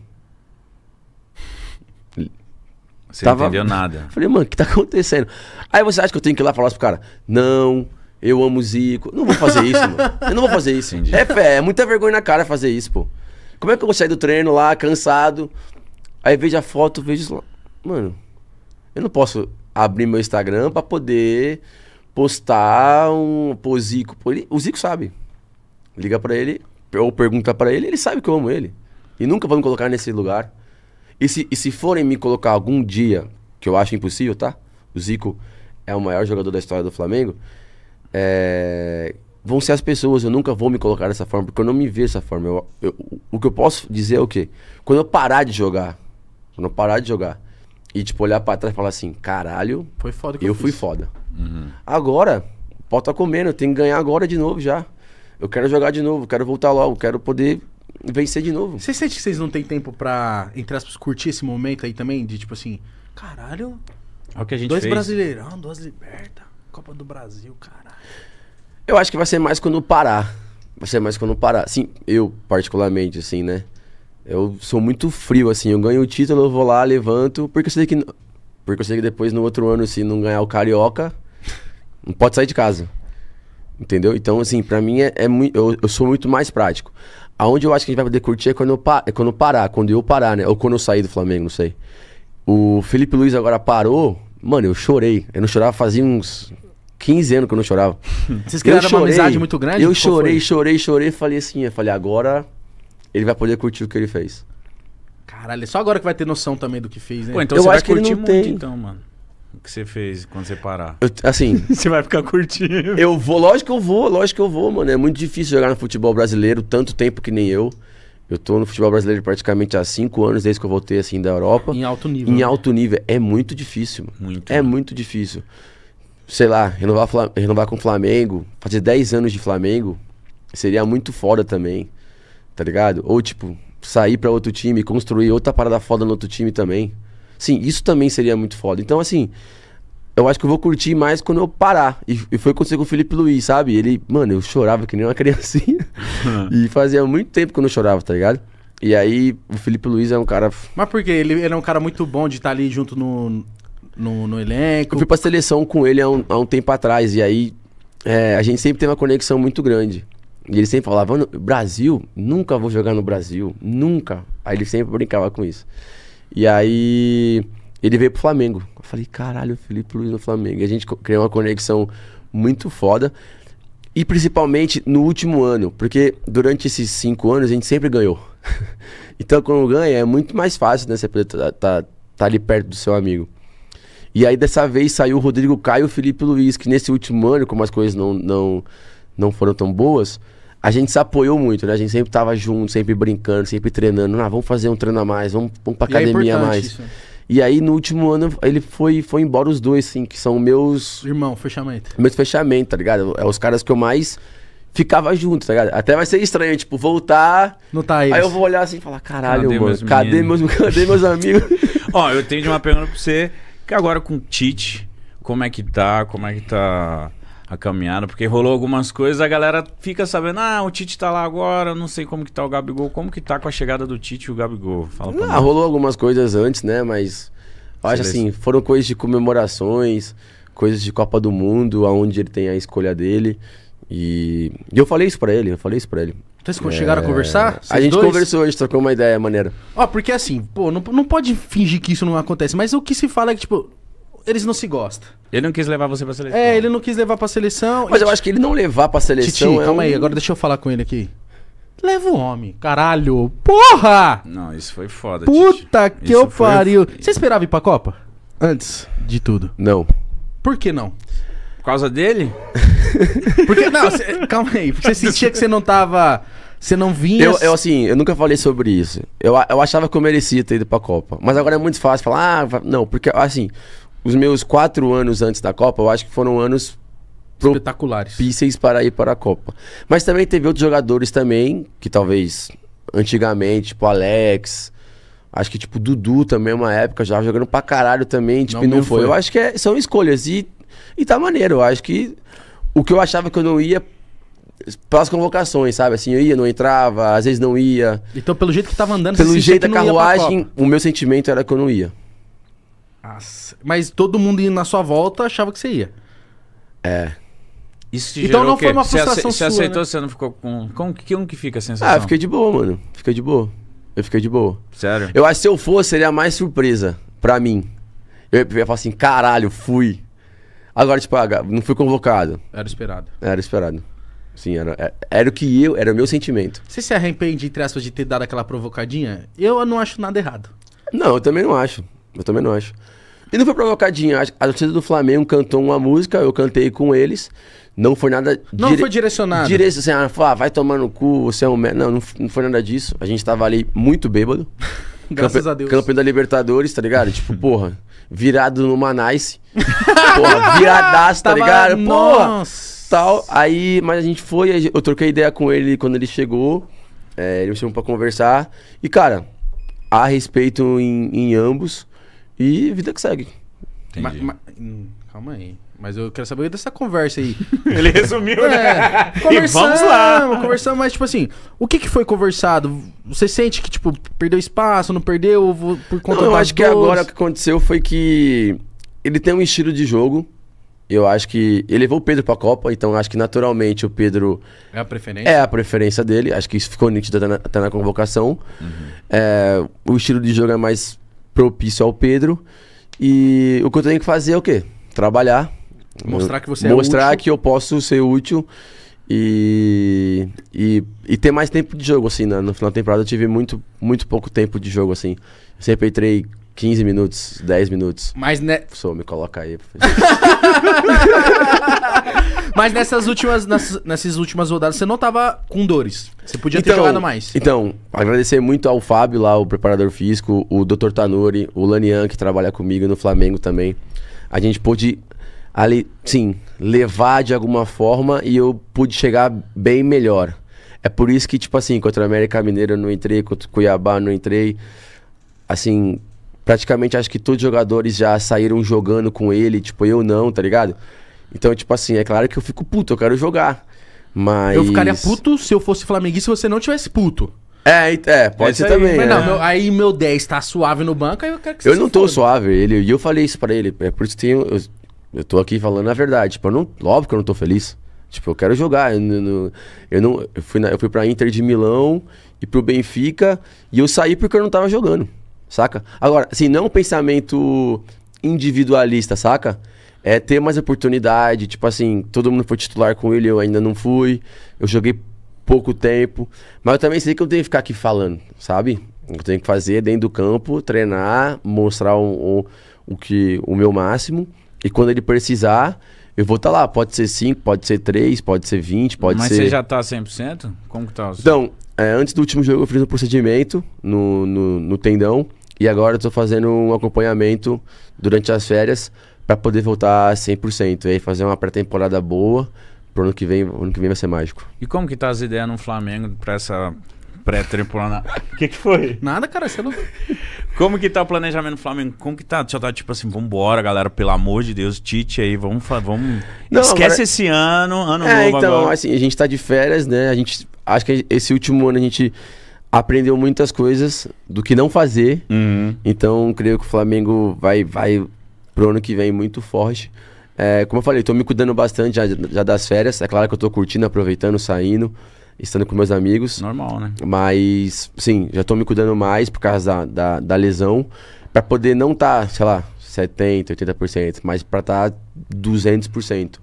A: Você tava... não entendeu nada.
D: Falei, mano, o que tá acontecendo? Aí você acha que eu tenho que ir lá falar pro cara? Não eu amo Zico. Não vou fazer isso, mano. Eu não vou fazer isso. Entendi. É fé, é muita vergonha na cara fazer isso, pô. Como é que eu vou sair do treino lá, cansado? Aí vejo a foto, vejo. Mano, eu não posso abrir meu Instagram pra poder postar um. Pô, Zico. Pô, ele... O Zico sabe. Liga pra ele, ou pergunta pra ele, ele sabe que eu amo ele. E nunca vão me colocar nesse lugar. E se, e se forem me colocar algum dia, que eu acho impossível, tá? O Zico é o maior jogador da história do Flamengo é, vão ser as pessoas. Eu nunca vou me colocar dessa forma, porque eu não me vejo dessa forma. Eu, eu, o que eu posso dizer é o quê? Quando eu parar de jogar, quando eu parar de jogar e, tipo, olhar pra trás e falar assim: caralho, Foi foda eu, eu fui foda. Uhum. Agora, pau tá comendo, eu tenho que ganhar agora
C: de novo já. Eu quero jogar de novo, quero voltar logo, quero poder vencer de novo. Você sente que vocês não têm tempo pra, entre aspas, curtir esse momento aí também? De tipo assim, caralho. É o que a gente dois fez. Dois brasileirão, duas libertas. Copa do Brasil, caralho. Eu acho
D: que vai ser mais quando parar. Vai ser mais quando parar. Sim, eu particularmente, assim, né? Eu sou muito frio, assim. Eu ganho o título, eu vou lá, levanto, porque eu sei que. Porque eu sei que depois, no outro ano, se não ganhar o carioca, não pode sair de casa. Entendeu? Então, assim, pra mim é, é muito. Eu, eu, sou muito mais prático. Aonde eu acho que a gente vai poder curtir é quando eu, pa, é quando eu parar, quando eu parar, né? Ou quando eu sair do Flamengo, não sei. O Felipe Luiz agora parou. Mano, eu chorei. Eu não chorava fazia uns 15 anos que eu não chorava. Vocês criaram chorei, uma amizade muito grande? Eu chorei, chorei, chorei, falei assim, eu falei, agora ele vai poder curtir o que ele fez.
C: Caralho, é só agora que vai ter noção também do que fez, né? Pô, então eu você vai curtir muito tem. então, mano.
A: O que você fez quando você parar?
D: Eu, assim. você vai ficar curtindo. Eu vou, lógico que eu vou, lógico que eu vou, mano. É muito difícil jogar no futebol brasileiro tanto tempo que nem eu. Eu tô no futebol brasileiro praticamente há cinco anos, desde que eu voltei assim da Europa. Em alto nível. Em né? alto nível. É muito difícil, mano. Muito. É muito difícil sei lá, renovar, renovar com o Flamengo, fazer 10 anos de Flamengo, seria muito foda também, tá ligado? Ou, tipo, sair para outro time, construir outra parada foda no outro time também. Sim, isso também seria muito foda. Então, assim, eu acho que eu vou curtir mais quando eu parar. E, e foi acontecer com o Felipe Luiz, sabe? Ele, mano, eu chorava que nem uma criancinha. e fazia muito tempo que eu não chorava, tá ligado? E aí, o Felipe Luiz é um cara.
C: Mas por quê? Ele, ele é um cara muito bom de estar tá ali junto no,
D: no, no elenco? Eu fui pra seleção com ele há um, há um tempo atrás. E aí é, a gente sempre tem uma conexão muito grande. E ele sempre falava, Brasil, nunca vou jogar no Brasil, nunca. Aí ele sempre brincava com isso. E aí ele veio pro Flamengo. Eu falei, caralho, Felipe Luiz no Flamengo. E a gente criou uma conexão muito foda. E principalmente no último ano, porque durante esses cinco anos a gente sempre ganhou. então quando ganha é muito mais fácil, né? Você tá, tá, tá ali perto do seu amigo. E aí dessa vez saiu o Rodrigo Caio e o Felipe Luiz, que nesse último ano, como as coisas não, não, não foram tão boas, a gente se apoiou muito, né? A gente sempre tava junto, sempre brincando, sempre treinando. Ah, vamos fazer um treino a mais, vamos, vamos pra academia e é mais. Isso. Né? E aí, no último ano, ele foi, foi embora os dois, assim, que são meus.
C: Irmão, fechamento.
D: Meus fechamentos, tá ligado? É os caras que eu mais ficava junto, tá ligado? Até vai ser estranho, tipo, voltar. Não tá aí. Aí eu vou
A: olhar assim e falar, caralho, cadê mano, meus cadê, meus, cadê meus amigos? Ó, eu tenho uma pergunta pra você e agora com o Tite, como é que tá? Como é que tá a caminhada? Porque rolou algumas coisas, a galera fica sabendo, ah, o Tite tá lá agora, não sei como que tá o Gabigol. Como que tá com a chegada do Tite e o Gabigol? Fala ah,
D: rolou algumas coisas antes, né? Mas acho assim, foram coisas de comemorações, coisas de Copa do Mundo, aonde ele tem a escolha dele. E, e eu falei isso para ele, eu falei isso para ele. Então vocês chegaram a é. conversar? a gente dois? conversou, a gente trocou uma ideia
C: maneira. Ó, porque assim, pô, não, não pode fingir que isso não acontece, mas o que se fala é que, tipo, eles não se gostam.
A: Ele não quis levar você pra
C: seleção. É, ele não quis levar pra seleção. Mas eu acho que ele não levar pra seleção. Titi, é calma um... aí, agora deixa eu falar com ele aqui. Leva o homem, caralho. Porra!
A: Não, isso foi foda. Puta Titi. que isso eu foi... pariu.
C: Você esperava ir pra Copa? Antes de tudo? Não.
A: Por que não? Por causa dele? Porque, não, cê,
C: calma aí. Você sentia que você não tava. Você não vinha. Eu, eu,
D: assim, eu nunca falei sobre isso. Eu, eu achava que eu merecia ter ido pra Copa. Mas agora é muito fácil falar, ah, não, porque assim, os meus quatro anos antes da Copa, eu acho que foram anos espetaculares. Propíceis para ir para a Copa. Mas também teve outros jogadores também, que talvez antigamente, tipo Alex, acho que tipo Dudu também, uma época já jogando pra caralho também, tipo, não, não foi. foi. Eu acho que é, são escolhas. E e tá maneiro, eu acho que o que eu achava que eu não ia pelas convocações, sabe? Assim, eu ia, não entrava, às vezes não ia.
C: Então, pelo jeito que tava andando, Pelo jeito da carruagem,
D: o meu sentimento era que eu não ia.
C: Nossa. Mas todo mundo indo na sua volta achava que você ia.
A: É. Isso
C: te então não foi uma frustração
D: você sua, Você né? aceitou,
A: né? você não ficou com... Como, que, como que fica a sensação? Ah, eu fiquei de boa,
C: mano.
D: Fiquei de
A: boa. Eu
D: fiquei de boa. Sério? Eu acho que se eu fosse, seria mais surpresa pra mim. Eu ia falar assim, caralho, fui. Agora, tipo, ah, não fui convocado. Era esperado. Era esperado. Sim, era, é, era o que eu, era o meu sentimento.
C: Você se arrepende, entre aspas, de ter dado aquela provocadinha? Eu não acho nada errado.
D: Não, eu também não acho. Eu também não acho. E não foi provocadinha. A, a torcida do Flamengo cantou uma música, eu cantei com eles. Não foi nada. Não dire... foi direcionado. Dire... Assim, ah, vai tomar no cu, você é um. Não, não, não foi nada disso. A gente tava ali muito bêbado. Graças a Deus. Campeão da Libertadores, tá ligado? Tipo, porra, virado no Manaus
B: porra, viradaço, tá ligado? Porra. Nossa.
D: Tal. Aí, mas a gente foi, eu troquei ideia com ele quando ele chegou. É, ele me chamou pra conversar. E, cara, há respeito em, em ambos. E vida que segue. Entendi.
C: Ma, ma, hum, calma aí. Mas eu quero saber dessa conversa aí. Ele resumiu, né? é, né? conversando e vamos lá. Conversamos, mas tipo assim, o que, que foi conversado? Você sente que, tipo, perdeu espaço, não perdeu por conta não, Eu acho que agora o que
D: aconteceu foi que ele tem um estilo de jogo. Eu acho que ele levou o Pedro pra Copa, então acho que naturalmente o Pedro. É a preferência? É a preferência dele. Acho que isso ficou nítido até na, até na convocação. Uhum. É, o estilo de jogo é mais propício ao Pedro. E o que eu tenho que fazer é o quê? Trabalhar Mostrar que você é Mostrar é útil. que eu posso ser útil e, e, e, ter mais tempo de jogo, assim, né? No final da temporada eu tive muito, muito pouco tempo de jogo, assim. Eu sempre entrei 15 minutos, 10 minutos.
C: Mas, né? Sou, me
D: coloca aí.
C: Mas nessas últimas, nessas, nessas, últimas rodadas você não tava com dores. Você podia então, ter jogado mais.
D: Então, agradecer muito ao Fábio lá, o preparador físico, o Dr. Tanuri, o Lanian, que trabalha comigo no Flamengo também. A gente pôde ali, sim, levar de alguma forma e eu pude chegar bem melhor. É por isso que, tipo assim, contra a América Mineira eu não entrei, contra o Cuiabá eu não entrei. Assim, praticamente acho que todos os jogadores já saíram jogando com ele, tipo, eu não, tá ligado? Então, tipo assim, é claro que eu fico puto, eu quero jogar. Mas. Eu ficaria
C: puto se eu fosse flamenguista se você não tivesse puto.
D: É, é pode ser aí, também. Mas é. não, meu,
C: aí meu 10 tá suave no banco, aí eu quero que você Eu não
D: tô foda. suave, ele, e eu falei isso pra ele. É por isso que tem, eu eu tô aqui falando a verdade. Tipo, eu não, óbvio que eu não tô feliz. Tipo, eu quero jogar. Eu não, eu, não, eu fui, na, eu fui pra Inter de Milão e pro Benfica e eu saí porque eu não tava jogando, saca? Agora, assim, não é um pensamento individualista, saca? É ter mais oportunidade. Tipo assim, todo mundo foi titular com ele, eu ainda não fui. Eu joguei pouco tempo. Mas eu também sei que eu tenho que ficar aqui falando, sabe? Eu tenho que fazer dentro do campo, treinar, mostrar o, o, o que, o meu máximo. E quando ele precisar, eu vou estar tá lá. Pode ser 5, pode ser 3, pode ser 20, pode Mas ser... Mas você já
A: está 100%? Como que tá? O seu?
D: Então, é, antes do último jogo eu fiz um procedimento no, no, no tendão. E agora eu estou fazendo um acompanhamento durante as férias para poder voltar 100%. E aí fazer uma pré-temporada boa pro ano que vem. ano que vem vai ser
A: mágico. E como que tá as ideias no Flamengo para essa Pré-temporada. O que, que foi?
C: Nada, cara, você não. É
A: como que tá o planejamento do Flamengo? Como que tá? Já tá tipo assim, vambora, galera, pelo amor de Deus, Tite aí, vamos. vamos... Não, Esquece agora... esse ano, ano é, novo então, agora. assim, a gente
D: tá de férias, né? A gente. Acho que esse último ano a gente aprendeu muitas coisas do que não fazer. Uhum. Então, creio que o Flamengo vai, vai pro ano que vem muito forte. É, como eu falei, tô me cuidando bastante já, já das férias. É claro que eu tô curtindo, aproveitando, saindo estando com meus amigos. Normal, né? Mas, sim, já tô me cuidando mais por causa da, da, da lesão, para poder não estar, tá, sei lá, 70%, 80%, mas para estar tá 200%.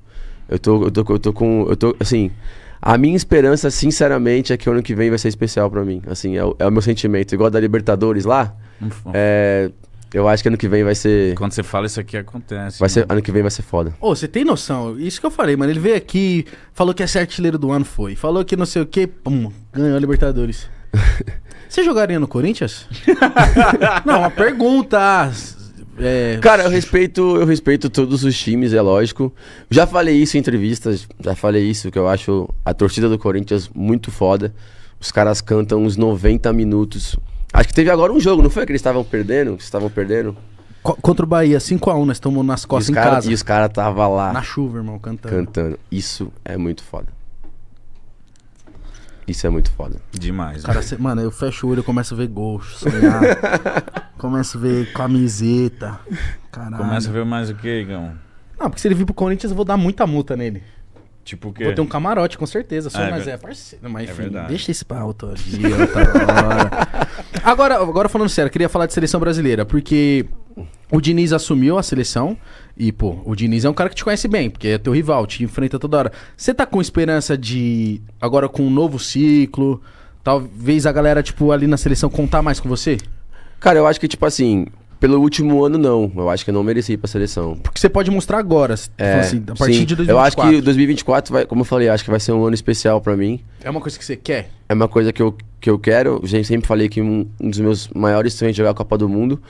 D: Eu tô, eu, tô, eu tô com. Eu tô, assim. A minha esperança, sinceramente, é que o ano que vem vai ser especial para mim. Assim, é o, é o, meu sentimento. Igual da Libertadores lá. É, eu acho que ano que vem vai ser.
A: Quando você fala isso aqui, acontece.
D: Vai ser, né? ano que vem vai ser foda.
C: Ô, você tem noção? Isso que eu falei, mano. Ele veio aqui, falou que é ser artilheiro do ano, foi. Falou que não sei o quê, pum, ganhou a Libertadores. você jogaria no Corinthians? não, uma pergunta. É... Cara, eu respeito, eu
D: respeito todos os times, é lógico. Já falei isso em entrevistas, já falei isso, que eu acho a torcida do Corinthians muito foda. Os caras cantam uns 90 minutos Acho que teve agora um jogo, não foi? Que eles estavam perdendo? Que estavam perdendo?
C: Co contra o Bahia, 5x1, nós estamos nas
D: costas em cara, casa. E os caras tava lá. Na chuva, irmão, cantando. Cantando. Isso é muito foda.
A: Isso é muito foda. Demais, Cara, cê,
C: mano, eu fecho o olho e começo a ver gol,
A: sonhar. começo a ver camiseta. Caralho. Começa a ver mais o que, Igão?
C: Não, porque se ele vir pro Corinthians, eu vou dar muita multa nele. Tipo o quê? Vou ter um camarote, com certeza. Só, é, é ah, é mas é, é parceiro. Mas enfim, é deixa esse pauta tá aqui, agora, agora falando sério, queria falar de seleção brasileira, porque o Diniz assumiu a seleção e, pô, o Diniz é um cara que te conhece bem, porque é teu rival, te enfrenta toda hora. Você tá com esperança de, agora com um novo ciclo, talvez a galera, tipo, ali na seleção contar mais com você?
D: Cara, eu acho que, tipo assim, pelo último ano, não. Eu acho que eu não mereci ir pra seleção. Porque
C: você pode mostrar agora, é, assim, a partir sim. de 2024. Eu acho que
D: 2024, vai, como eu falei, acho que vai ser um ano especial para mim.
C: É uma coisa que você quer?
D: É uma coisa que eu, que eu quero. Eu sempre falei que um, um dos meus maiores sonhos é jogar a Copa do Mundo.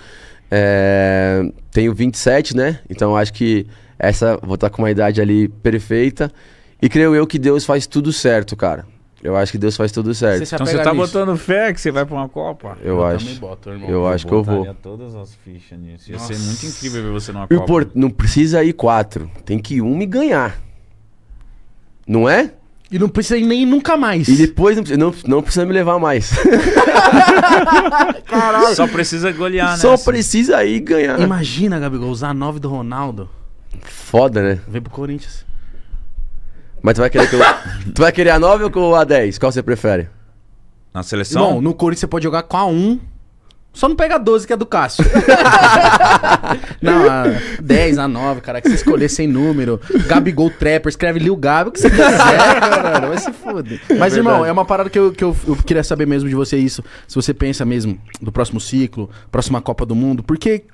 D: É, tenho 27, né? Então acho que essa vou estar tá com uma idade ali perfeita. E creio eu que Deus faz tudo certo, cara. Eu acho que Deus faz tudo certo. Você então você tá nisso.
A: botando fé que você vai pra uma Copa? Eu, eu acho. Boto, irmão, eu, eu acho que eu vou. todas as fichas nisso. Ia ser muito incrível ver você numa e Copa. Por...
D: não precisa ir quatro. Tem que ir uma e ganhar. Não é? E não precisa ir nem nunca mais. E depois não, não, não precisa me levar mais.
B: Caralho. Só precisa golear, né? Só
C: precisa ir ganhar. Imagina, Gabigol, usar a do Ronaldo.
D: Foda, né? Vem pro Corinthians. Mas tu vai querer que eu... tu vai querer a 9 ou a 10? Qual você prefere?
A: Na seleção? Não, no
C: Corinthians você pode jogar com a 1. Só não pega a 12, que é do Cássio. não, a 10, a 9, cara, que você escolher sem número. Gabigol Trapper, escreve Lil Gabi, o que você quiser, cara. Vai se foder. Mas, é irmão, é uma parada que, eu, que eu, eu, queria saber mesmo de você isso. Se você pensa mesmo do próximo ciclo, próxima Copa do Mundo, porque,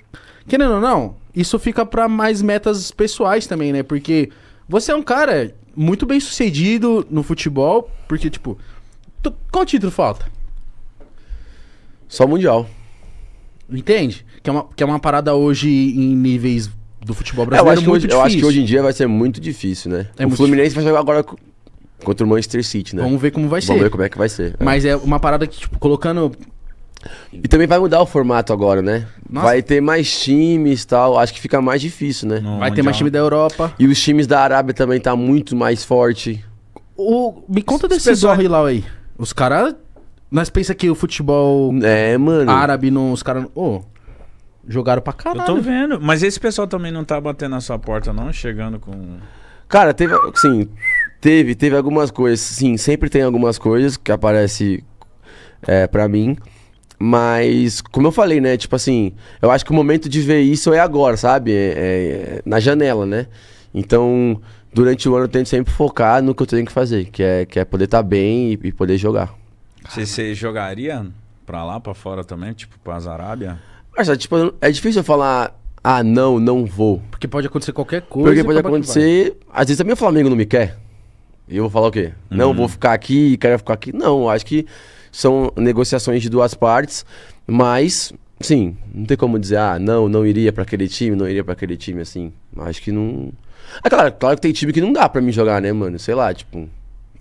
C: querendo ou não, isso fica para mais metas pessoais também, né? Porque você é um cara muito bem sucedido no futebol, porque, tipo, qual título falta? Só Mundial. Entende? Que é uma, que é uma parada hoje em níveis do futebol brasileiro. É, eu, acho hoje, eu, acho que hoje, em
D: dia vai ser muito difícil, né? É o Fluminense difícil. vai jogar agora contra o Manchester City, né? Vamos ver como vai Vamos ser. Vamos ver como é que vai ser. É. Mas é,
C: é uma parada que, tipo, colocando
D: e também vai mudar o formato agora, né? Nossa. Vai ter mais times e tal. Acho que fica mais difícil, né? No vai ter mais time da Europa. E os times da Arábia também tá muito mais forte.
C: O... Me conta desse pessoal... lá aí. Os caras. Nós pensa que o futebol é, mano.
A: árabe, não, os caras. Oh, jogaram pra caralho. Eu tô vendo. Mas esse pessoal também não tá batendo na sua porta, não? Chegando com.
D: Cara, teve. Sim. Teve, teve algumas coisas. Sim, sempre tem algumas coisas que aparece é, pra mim. Mas, como eu falei, né? Tipo assim, eu acho que o momento de ver isso é agora, sabe? É, é, na janela, né? Então, durante o ano eu tento sempre focar no que eu tenho que fazer, que é, que é poder estar tá bem e, e, poder jogar.
A: Você, você jogaria pra lá, pra fora também? Tipo, pra Arábia?
D: Mas, é, tipo, é difícil eu falar, ah, não, não vou.
C: Porque pode acontecer qualquer coisa. Porque pode acontecer.
D: Às vezes também o Flamengo não me quer. E eu vou falar o quê? Uhum. Não, vou ficar aqui, quero ficar aqui. Não, acho que são negociações de duas partes, mas sim, não tem como dizer, ah, não, não iria para aquele time, não iria para aquele time, assim. Acho que não. Ah, claro, claro que tem time que não dá para mim jogar, né, mano? Sei lá, tipo,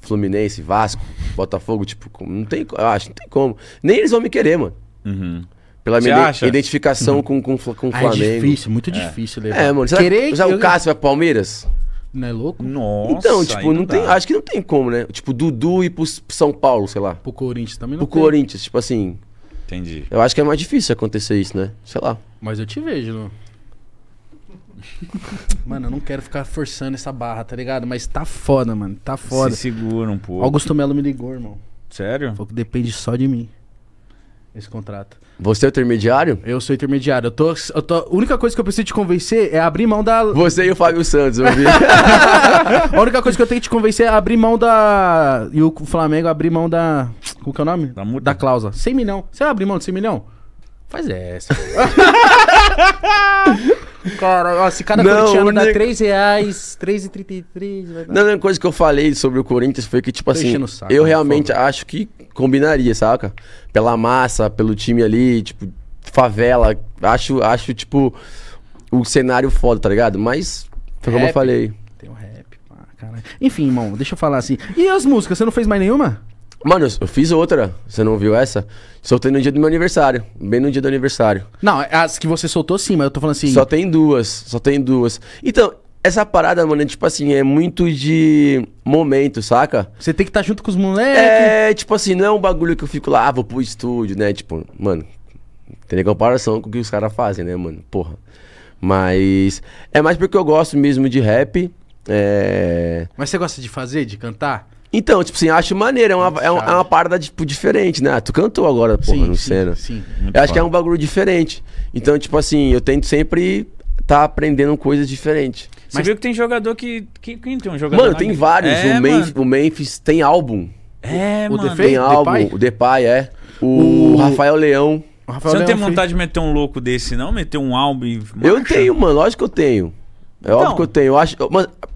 D: Fluminense, Vasco, Botafogo, tipo, não tem, eu acho, não tem como. Nem eles vão me querer, mano. Uhum. Pela Você minha acha? identificação uhum. com, com, com o ah, é Flamengo. é difícil, muito é. difícil é. levar. É, mano. Será Querer, já eu... o Cássio é Palmeiras? Não é louco? Nossa. Então, tipo, não tem, acho que não tem como, né? Tipo, Dudu ir pro São Paulo, sei lá. Pro Corinthians também não Pro tem. Corinthians, tipo assim. Entendi. Eu acho que é mais difícil acontecer isso, né? Sei
C: lá. Mas eu te vejo, não. mano, eu não quero ficar forçando essa barra, tá ligado? Mas tá foda, mano. Tá foda. Se segura um pouco. Augusto Melo me ligou, irmão. Sério? Falou que depende só de mim esse contrato. Você é o intermediário? Eu sou intermediário. Eu tô, eu tô, a única coisa que eu preciso te convencer é abrir mão da. Você e o Fábio Santos, eu vi. a única coisa que eu tenho que te convencer é abrir mão da. E o Flamengo abrir mão da. Qual que é o nome? Da, da cláusula. 100 milhão. Você vai abrir mão de 100 milhão? Faz essa. Cara, ó, se cada não, corintiano única... dá 3 reais, 3,33... Não,
D: a única coisa que eu falei sobre o Corinthians foi que, tipo Tô assim, eu é realmente acho que combinaria, saca? Pela massa, pelo time ali, tipo, favela. Acho, acho tipo, o cenário foda, tá ligado? Mas, foi como eu falei. Tem um rap, pá, caralho.
C: Enfim, irmão, deixa eu falar assim. E as
D: músicas, você não fez mais nenhuma? Mano, eu, eu fiz outra. Você não viu essa? Soltei no dia do meu aniversário. Bem no dia do aniversário.
C: Não, as que você soltou sim, mas eu tô falando assim. Só
D: tem duas. Só tem duas. Então, essa parada, mano, é tipo assim, é muito de momento, saca? Você tem que estar tá junto com os moleques. É, tipo assim, não é um bagulho que eu fico lá, ah, vou pro estúdio, né? Tipo, mano, tem nem comparação com o que os caras fazem, né, mano? Porra. Mas é mais porque eu gosto mesmo de rap. É...
C: Mas você gosta de fazer, de cantar?
D: Então, tipo assim, acho maneiro, é uma, é uma, é uma parada, tipo, diferente, né? Ah, tu cantou agora, porra, sim, no sim, cena. Sim, eu acho que é um bagulho diferente. Então, tipo assim, eu tento sempre estar tá aprendendo coisas
A: diferentes. Você viu que tem jogador que. Quem, quem tem um jogador? Mano, tem vários. É, o, Memphis,
D: o, Memphis, tem álbum. É, o mano. Defei, tem álbum. Depay? O Depay, é. O, o... Rafael Leão.
A: O Rafael Você não Leão tem vontade de meter um louco desse, não? Meter um álbum e. Marcha?
D: Eu tenho, mano. Lógico que eu tenho. É então... óbvio que eu tenho. Eu acho...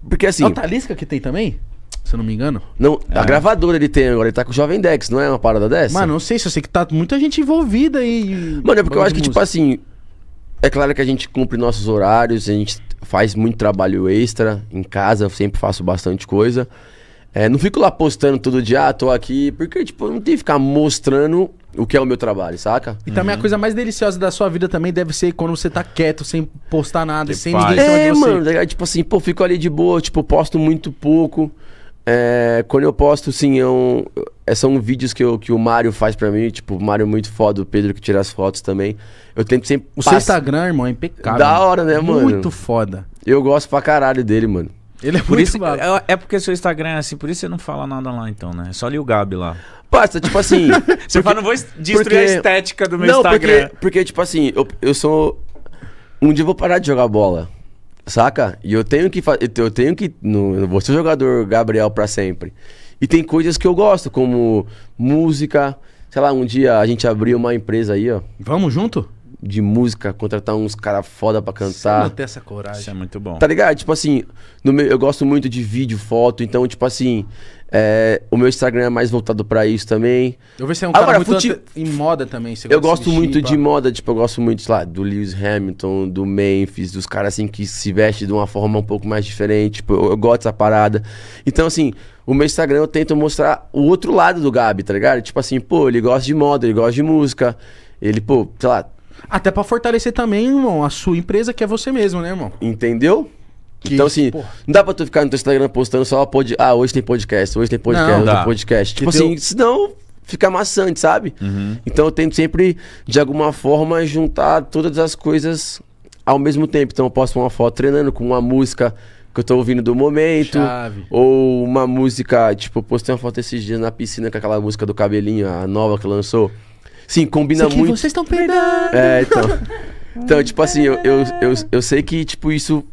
D: porque assim. É o
C: Talisca que tem também? se eu não me engano.
D: Não, é. a gravadora ele tem agora, ele tá com o Jovem Dex, não é uma parada dessa? Mano, não
C: sei, se eu sei que tá muita gente envolvida aí.
B: Mano, é porque eu acho que, tipo
D: música. tipo assim. É claro que a gente cumpre nossos horários, a gente faz muito trabalho extra em casa, sempre faço bastante coisa. É, não fico lá postando todo dia, ah, tô aqui, porque, tipo, não tem que ficar mostrando o que é o meu trabalho, saca? E também uhum. a coisa
C: mais deliciosa da sua vida também deve ser quando você tá quieto, sem postar nada, que sem paz. ninguém É, mano,
D: tá tipo assim, pô, fico ali de boa, tipo, posto muito pouco. É, quando eu posto, sim, é um, é, são vídeos que, eu, que o Mário faz pra mim. Tipo, o Mário é muito foda, o Pedro que tira as fotos também. Eu tento sempre. O seu Instagram,
A: irmão, é impecável. Da hora, né, mano? Muito
D: foda. Eu gosto pra caralho dele, mano.
A: Ele é por isso é, é porque seu Instagram é assim, por isso você não fala nada lá então, né? Só ali o Gabi lá. Basta, tipo assim. você porque, fala, não vou destruir porque, a estética do meu não,
D: Instagram. Porque, porque, tipo assim, eu, eu sou. Um dia eu vou parar de jogar bola. Saca? E eu tenho que eu tenho que não, eu vou ser jogador Gabriel para sempre. E tem coisas que eu gosto, como música, sei lá, um dia a gente abriu uma empresa aí, ó. Vamos junto? de música, contratar uns cara foda pra cantar. Você não tem essa coragem. Isso é muito bom. Tá ligado? Tipo assim, no meu, eu gosto muito de vídeo, foto, então, tipo assim, é, o meu Instagram é mais voltado pra isso também. Eu vejo você é um Agora, cara muito fute...
C: em moda também. eu gosto muito de
D: moda, tipo, eu gosto muito, sei lá, do Lewis Hamilton, do Memphis, dos caras assim que se vestem de uma forma um pouco mais diferente. Tipo, eu, eu gosto dessa parada. Então, assim, o meu Instagram eu tento mostrar o outro lado do Gabi, tá ligado? Tipo assim, pô, ele gosta de moda, ele gosta de música. Ele, pô, sei lá, até para fortalecer também, irmão, a sua empresa que é você mesmo, né, irmão? Entendeu? Que então, assim, porra. não dá pra tu ficar no teu Instagram postando só ah, pod... Ah, hoje tem podcast, hoje tem podcast, hoje tem podcast. Tipo que assim, teu... senão fica maçante, sabe? Uhum. Então eu tento sempre, de alguma forma, juntar todas as coisas ao mesmo tempo. Então eu posto uma foto treinando com uma música que eu tô ouvindo do momento. Chave. Ou uma música, tipo, eu postei uma foto esses dias na piscina com aquela música do cabelinho, a nova que lançou. Sim, combina Isso aqui muito. Vocês estão
C: pegando.
D: É, então. Então, tipo assim, eu, eu, eu, eu sei que, tipo, isso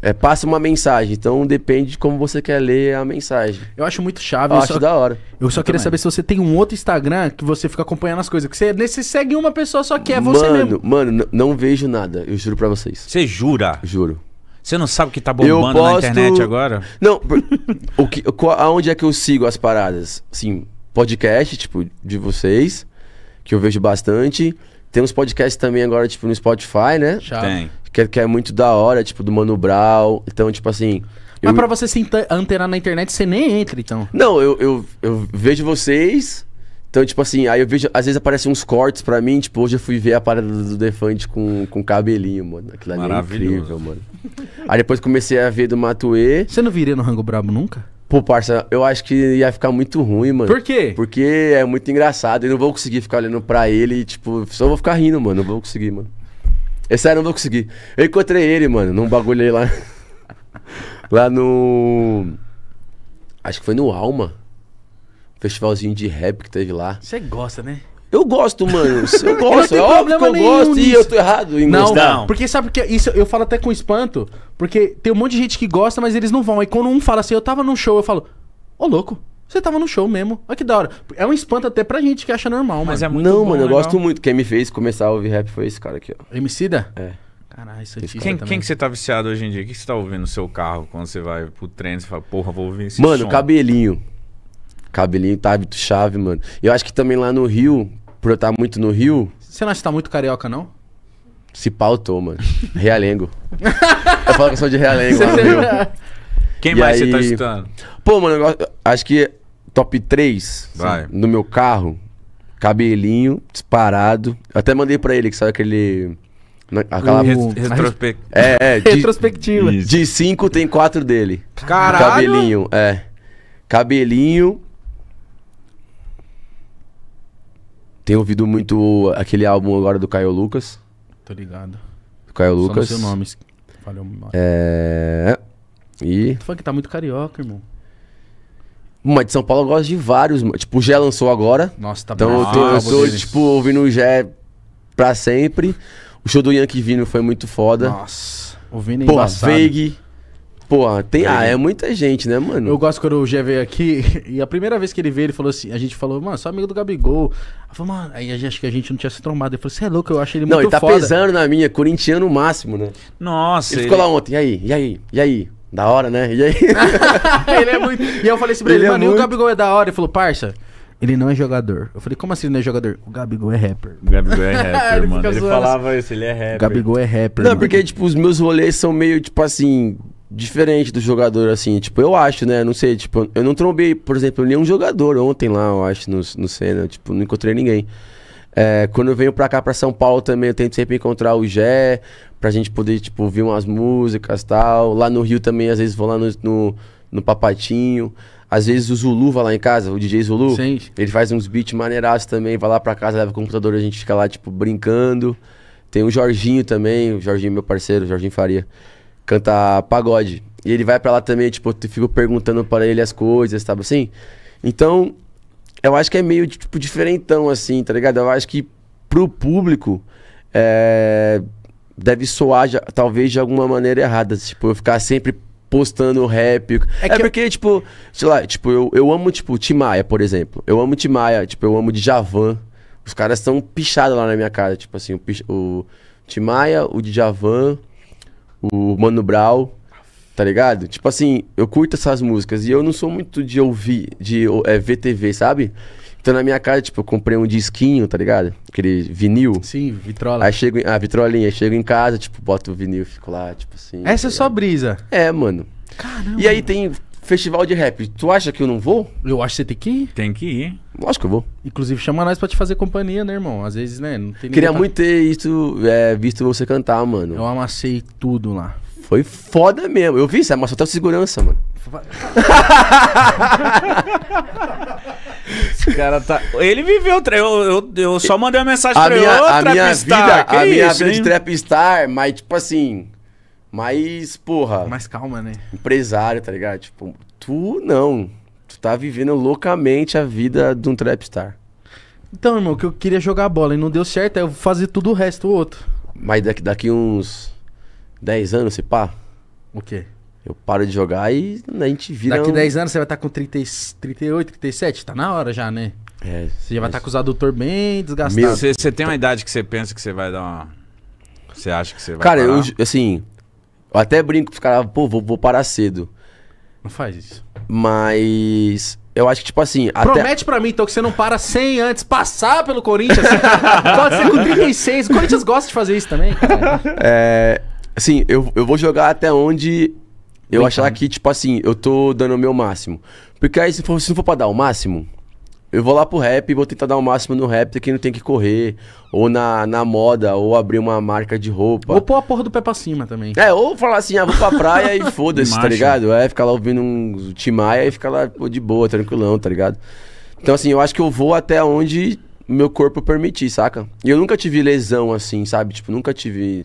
D: é, passa uma mensagem. Então depende de como você quer ler a mensagem.
C: Eu acho muito chave. Eu, eu acho só, da hora. Eu só eu queria também. saber se você tem um outro Instagram que você fica acompanhando as coisas. Que você, você segue uma pessoa só que é você mano, mesmo.
D: Mano, não vejo nada. Eu juro pra vocês. Você jura? Juro.
A: Você não sabe o que tá bombando posto... na internet agora?
D: Não, o que, qual, aonde é que eu sigo as paradas? Assim, podcast, tipo, de vocês que eu vejo bastante. Tem uns podcasts também agora, tipo, no Spotify, né? Já. Tem. Que, é, que é muito da hora, tipo, do Mano Brown. Então, tipo assim. Mas eu... pra
C: você se antenar na internet, você nem entra, então.
D: Não, eu, eu, eu vejo vocês. Então, tipo assim, aí eu vejo, às vezes aparecem uns cortes pra mim, tipo, hoje eu fui ver a parada do Defante com, com cabelinho, mano. Aquilo ali é incrível, mano. Aí depois comecei a ver do Matuê. Você não viria no Rango Brabo nunca? Pô, parça, eu acho que ia ficar muito ruim, mano. Por quê? Porque é muito engraçado. Eu não vou conseguir ficar olhando pra ele e, tipo, só vou ficar rindo, mano. Não vou conseguir, mano. É sério, não vou conseguir. Eu encontrei ele, mano, num bagulho aí lá. lá no. Acho que foi no Alma. Festivalzinho de rap que teve lá.
C: Você gosta, né?
D: Eu gosto, mano. Eu gosto. Eu é óbvio que eu gosto nisso. e eu tô errado em não, gostar. Não,
C: porque sabe que é isso eu falo até com espanto, porque tem um monte de gente que gosta, mas eles não vão. Aí quando um fala assim, eu tava num show, eu falo, ô oh, louco. Você tava no show mesmo. Olha que da hora. É um espanto até pra gente que acha normal, mas mano. é muito Não, bom, mano, eu legal. Né, gosto
D: muito. Quem me fez começar a ouvir rap foi esse cara aqui, ó. da? É.
A: Caralho, isso aqui. É quem, quem que você tá viciado hoje em dia? O que você tá ouvindo no seu carro quando você vai pro trem e fala, porra, vou ouvir esse Mano, som.
D: cabelinho. Cabelinho tá árbitro-chave, mano. Eu acho que também lá no Rio, por eu estar tá muito no Rio. Você não acha
C: que tá muito carioca, não?
D: Se pautou, mano. Realengo. eu falo que eu sou de Realengo lá no Rio.
A: Quem e mais aí... você tá escutando?
D: Pô, mano, eu acho que top 3 assim, Vai. no meu carro. Cabelinho, disparado. Eu até mandei pra ele que sabe aquele. Né, aquela... É, é de,
B: Retrospectiva.
D: De 5 tem 4 dele. Caralho! Cabelinho, é. Cabelinho, Tenho ouvido muito aquele álbum agora do Caio Lucas.
C: Tô ligado. Do Caio Só Lucas. Só seu nome. Falhou
D: É. E. Tu
C: falou que tá muito carioca, irmão.
D: Mas de São Paulo eu gosto de vários. Tipo, o Gé lançou agora. Nossa, tá Então bravo. eu tô, ah, eu tô tipo, ouvindo o Gé pra sempre. O show do Yankee Vino foi muito foda. Nossa.
C: Ouvindo Pô, embaçado. Veig. Porra, tem. Ah, é muita gente, né, mano? Eu gosto quando o Gé veio aqui e a primeira vez que ele veio, ele falou assim: a gente falou, mano, sou amigo do Gabigol. Eu falei, mano, aí acho que a gente não tinha se trombado. Ele falou, você é louco, eu acho ele muito muito Não, ele tá foda. pesando
D: na minha, corintiano máximo, né? Nossa. Ele, ele, ficou lá ontem, e aí, e
C: aí, e aí? Da hora, né? E aí? ele é muito. E eu falei assim pra ele, ele é mano, é muito... e o Gabigol é da hora? Ele falou, parça. Ele não é jogador. Eu falei, como assim ele não é jogador? O Gabigol é rapper. O Gabigol é rapper, ele mano. Ele falava isso, ele é rapper. O Gabigol é rapper. Não, mano.
D: porque, tipo, os meus rolês são meio, tipo assim diferente do jogador, assim, tipo, eu acho, né? Não sei, tipo, eu não trombei, por exemplo, nenhum jogador ontem lá, eu acho, no, no Senna, tipo, não encontrei ninguém. É, quando eu venho pra cá, pra São Paulo também, eu tento sempre encontrar o Jé, pra gente poder, tipo, ouvir umas músicas tal. Lá no Rio também, às vezes, vou lá no, no, no Papatinho. Às vezes o Zulu vai lá em casa, o DJ Zulu. Sim. Ele faz uns beats maneiraços também, vai lá pra casa, leva o computador, a gente fica lá, tipo, brincando. Tem o Jorginho também, o Jorginho, meu parceiro, o Jorginho Faria cantar pagode. E ele vai para lá também, tipo, eu fico perguntando para ele as coisas, sabe assim? Então, eu acho que é meio, tipo, diferentão, assim, tá ligado? Eu acho que pro público, é... deve soar, já, talvez, de alguma maneira errada. Tipo, eu ficar sempre postando rap. É, é porque, eu... tipo, sei lá, tipo, eu, eu amo, tipo, Timaya, por exemplo. Eu amo Timaya, tipo, eu amo Djavan. Os caras estão pichados lá na minha casa, tipo assim, o, o Timaya, o Djavan o Mano Brown, tá ligado? Tipo assim, eu curto essas músicas e eu não sou muito de ouvir, de é, ver TV, sabe? Então na minha casa, tipo, eu comprei um disquinho, tá ligado? Aquele vinil. Sim, vitrola. Aí chego, ah, vitrolinha, chego em casa, tipo, boto o vinil, fico lá, tipo assim. Essa é tá é só brisa.
C: É, mano. Caramba. E aí tem festival de rap. Tu acha que eu não vou? Eu acho que você tem que ir. Tem que ir. Lógico que eu vou. Inclusive, chama nós pra te fazer companhia, né, irmão? Às vezes, né? Queria pra... muito
D: ter isso, é, visto você cantar, mano. Eu amassei tudo lá. Foi foda mesmo. Eu vi, você amassou até o segurança, mano. Esse
B: cara
A: tá. Ele viveu. Eu, eu, eu só mandei uma mensagem
D: a pra minha, ele. a minha vida, que a é minha isso, vida hein? de trapstar, mas tipo assim. Mais porra.
C: Mais calma, né?
D: Empresário, tá ligado? Tipo, tu não tu tá vivendo loucamente a vida de um trapstar.
C: Então, irmão, que eu queria jogar bola e não deu certo, aí eu vou fazer
D: tudo o resto, o outro. Mas daqui, daqui uns 10 anos, se pá. O quê? Eu paro de jogar e a gente vira. Daqui um... 10
C: anos você vai estar tá com 30, 38, 37? Tá na hora já, né? É. Você já vai estar é tá com os adultos bem desgastados. Você,
A: você tem uma idade que você pensa que você vai dar uma. Você acha que você vai. Cara, parar? eu,
D: assim. Eu até brinco os caras, ah, pô, vou, vou parar cedo. Não faz isso. Mas eu acho que, tipo assim. Promete
C: até... pra mim, então, que você não para sem antes passar pelo Corinthians. Assim. Pode ser com 36. O Corinthians gosta de fazer isso também, cara.
D: É. Assim, eu, eu vou jogar até onde eu Bem achar bom. que, tipo assim, eu tô dando o meu máximo. Porque aí, se, for, se não for pra dar o máximo, eu vou lá pro rap, e vou tentar dar o máximo no rap, que não tem que correr. Ou na, na moda, ou abrir uma marca de roupa. Ou pôr a porra do pé pra cima também. É, ou falar assim, ah, vou pra praia e foda-se, tá ligado? É, ficar lá ouvindo um Timaya e ficar lá pô, de boa, tranquilão, tá ligado? Então, assim, eu acho que eu vou até onde meu corpo permitir, saca? E eu nunca tive lesão assim, sabe? Tipo, nunca tive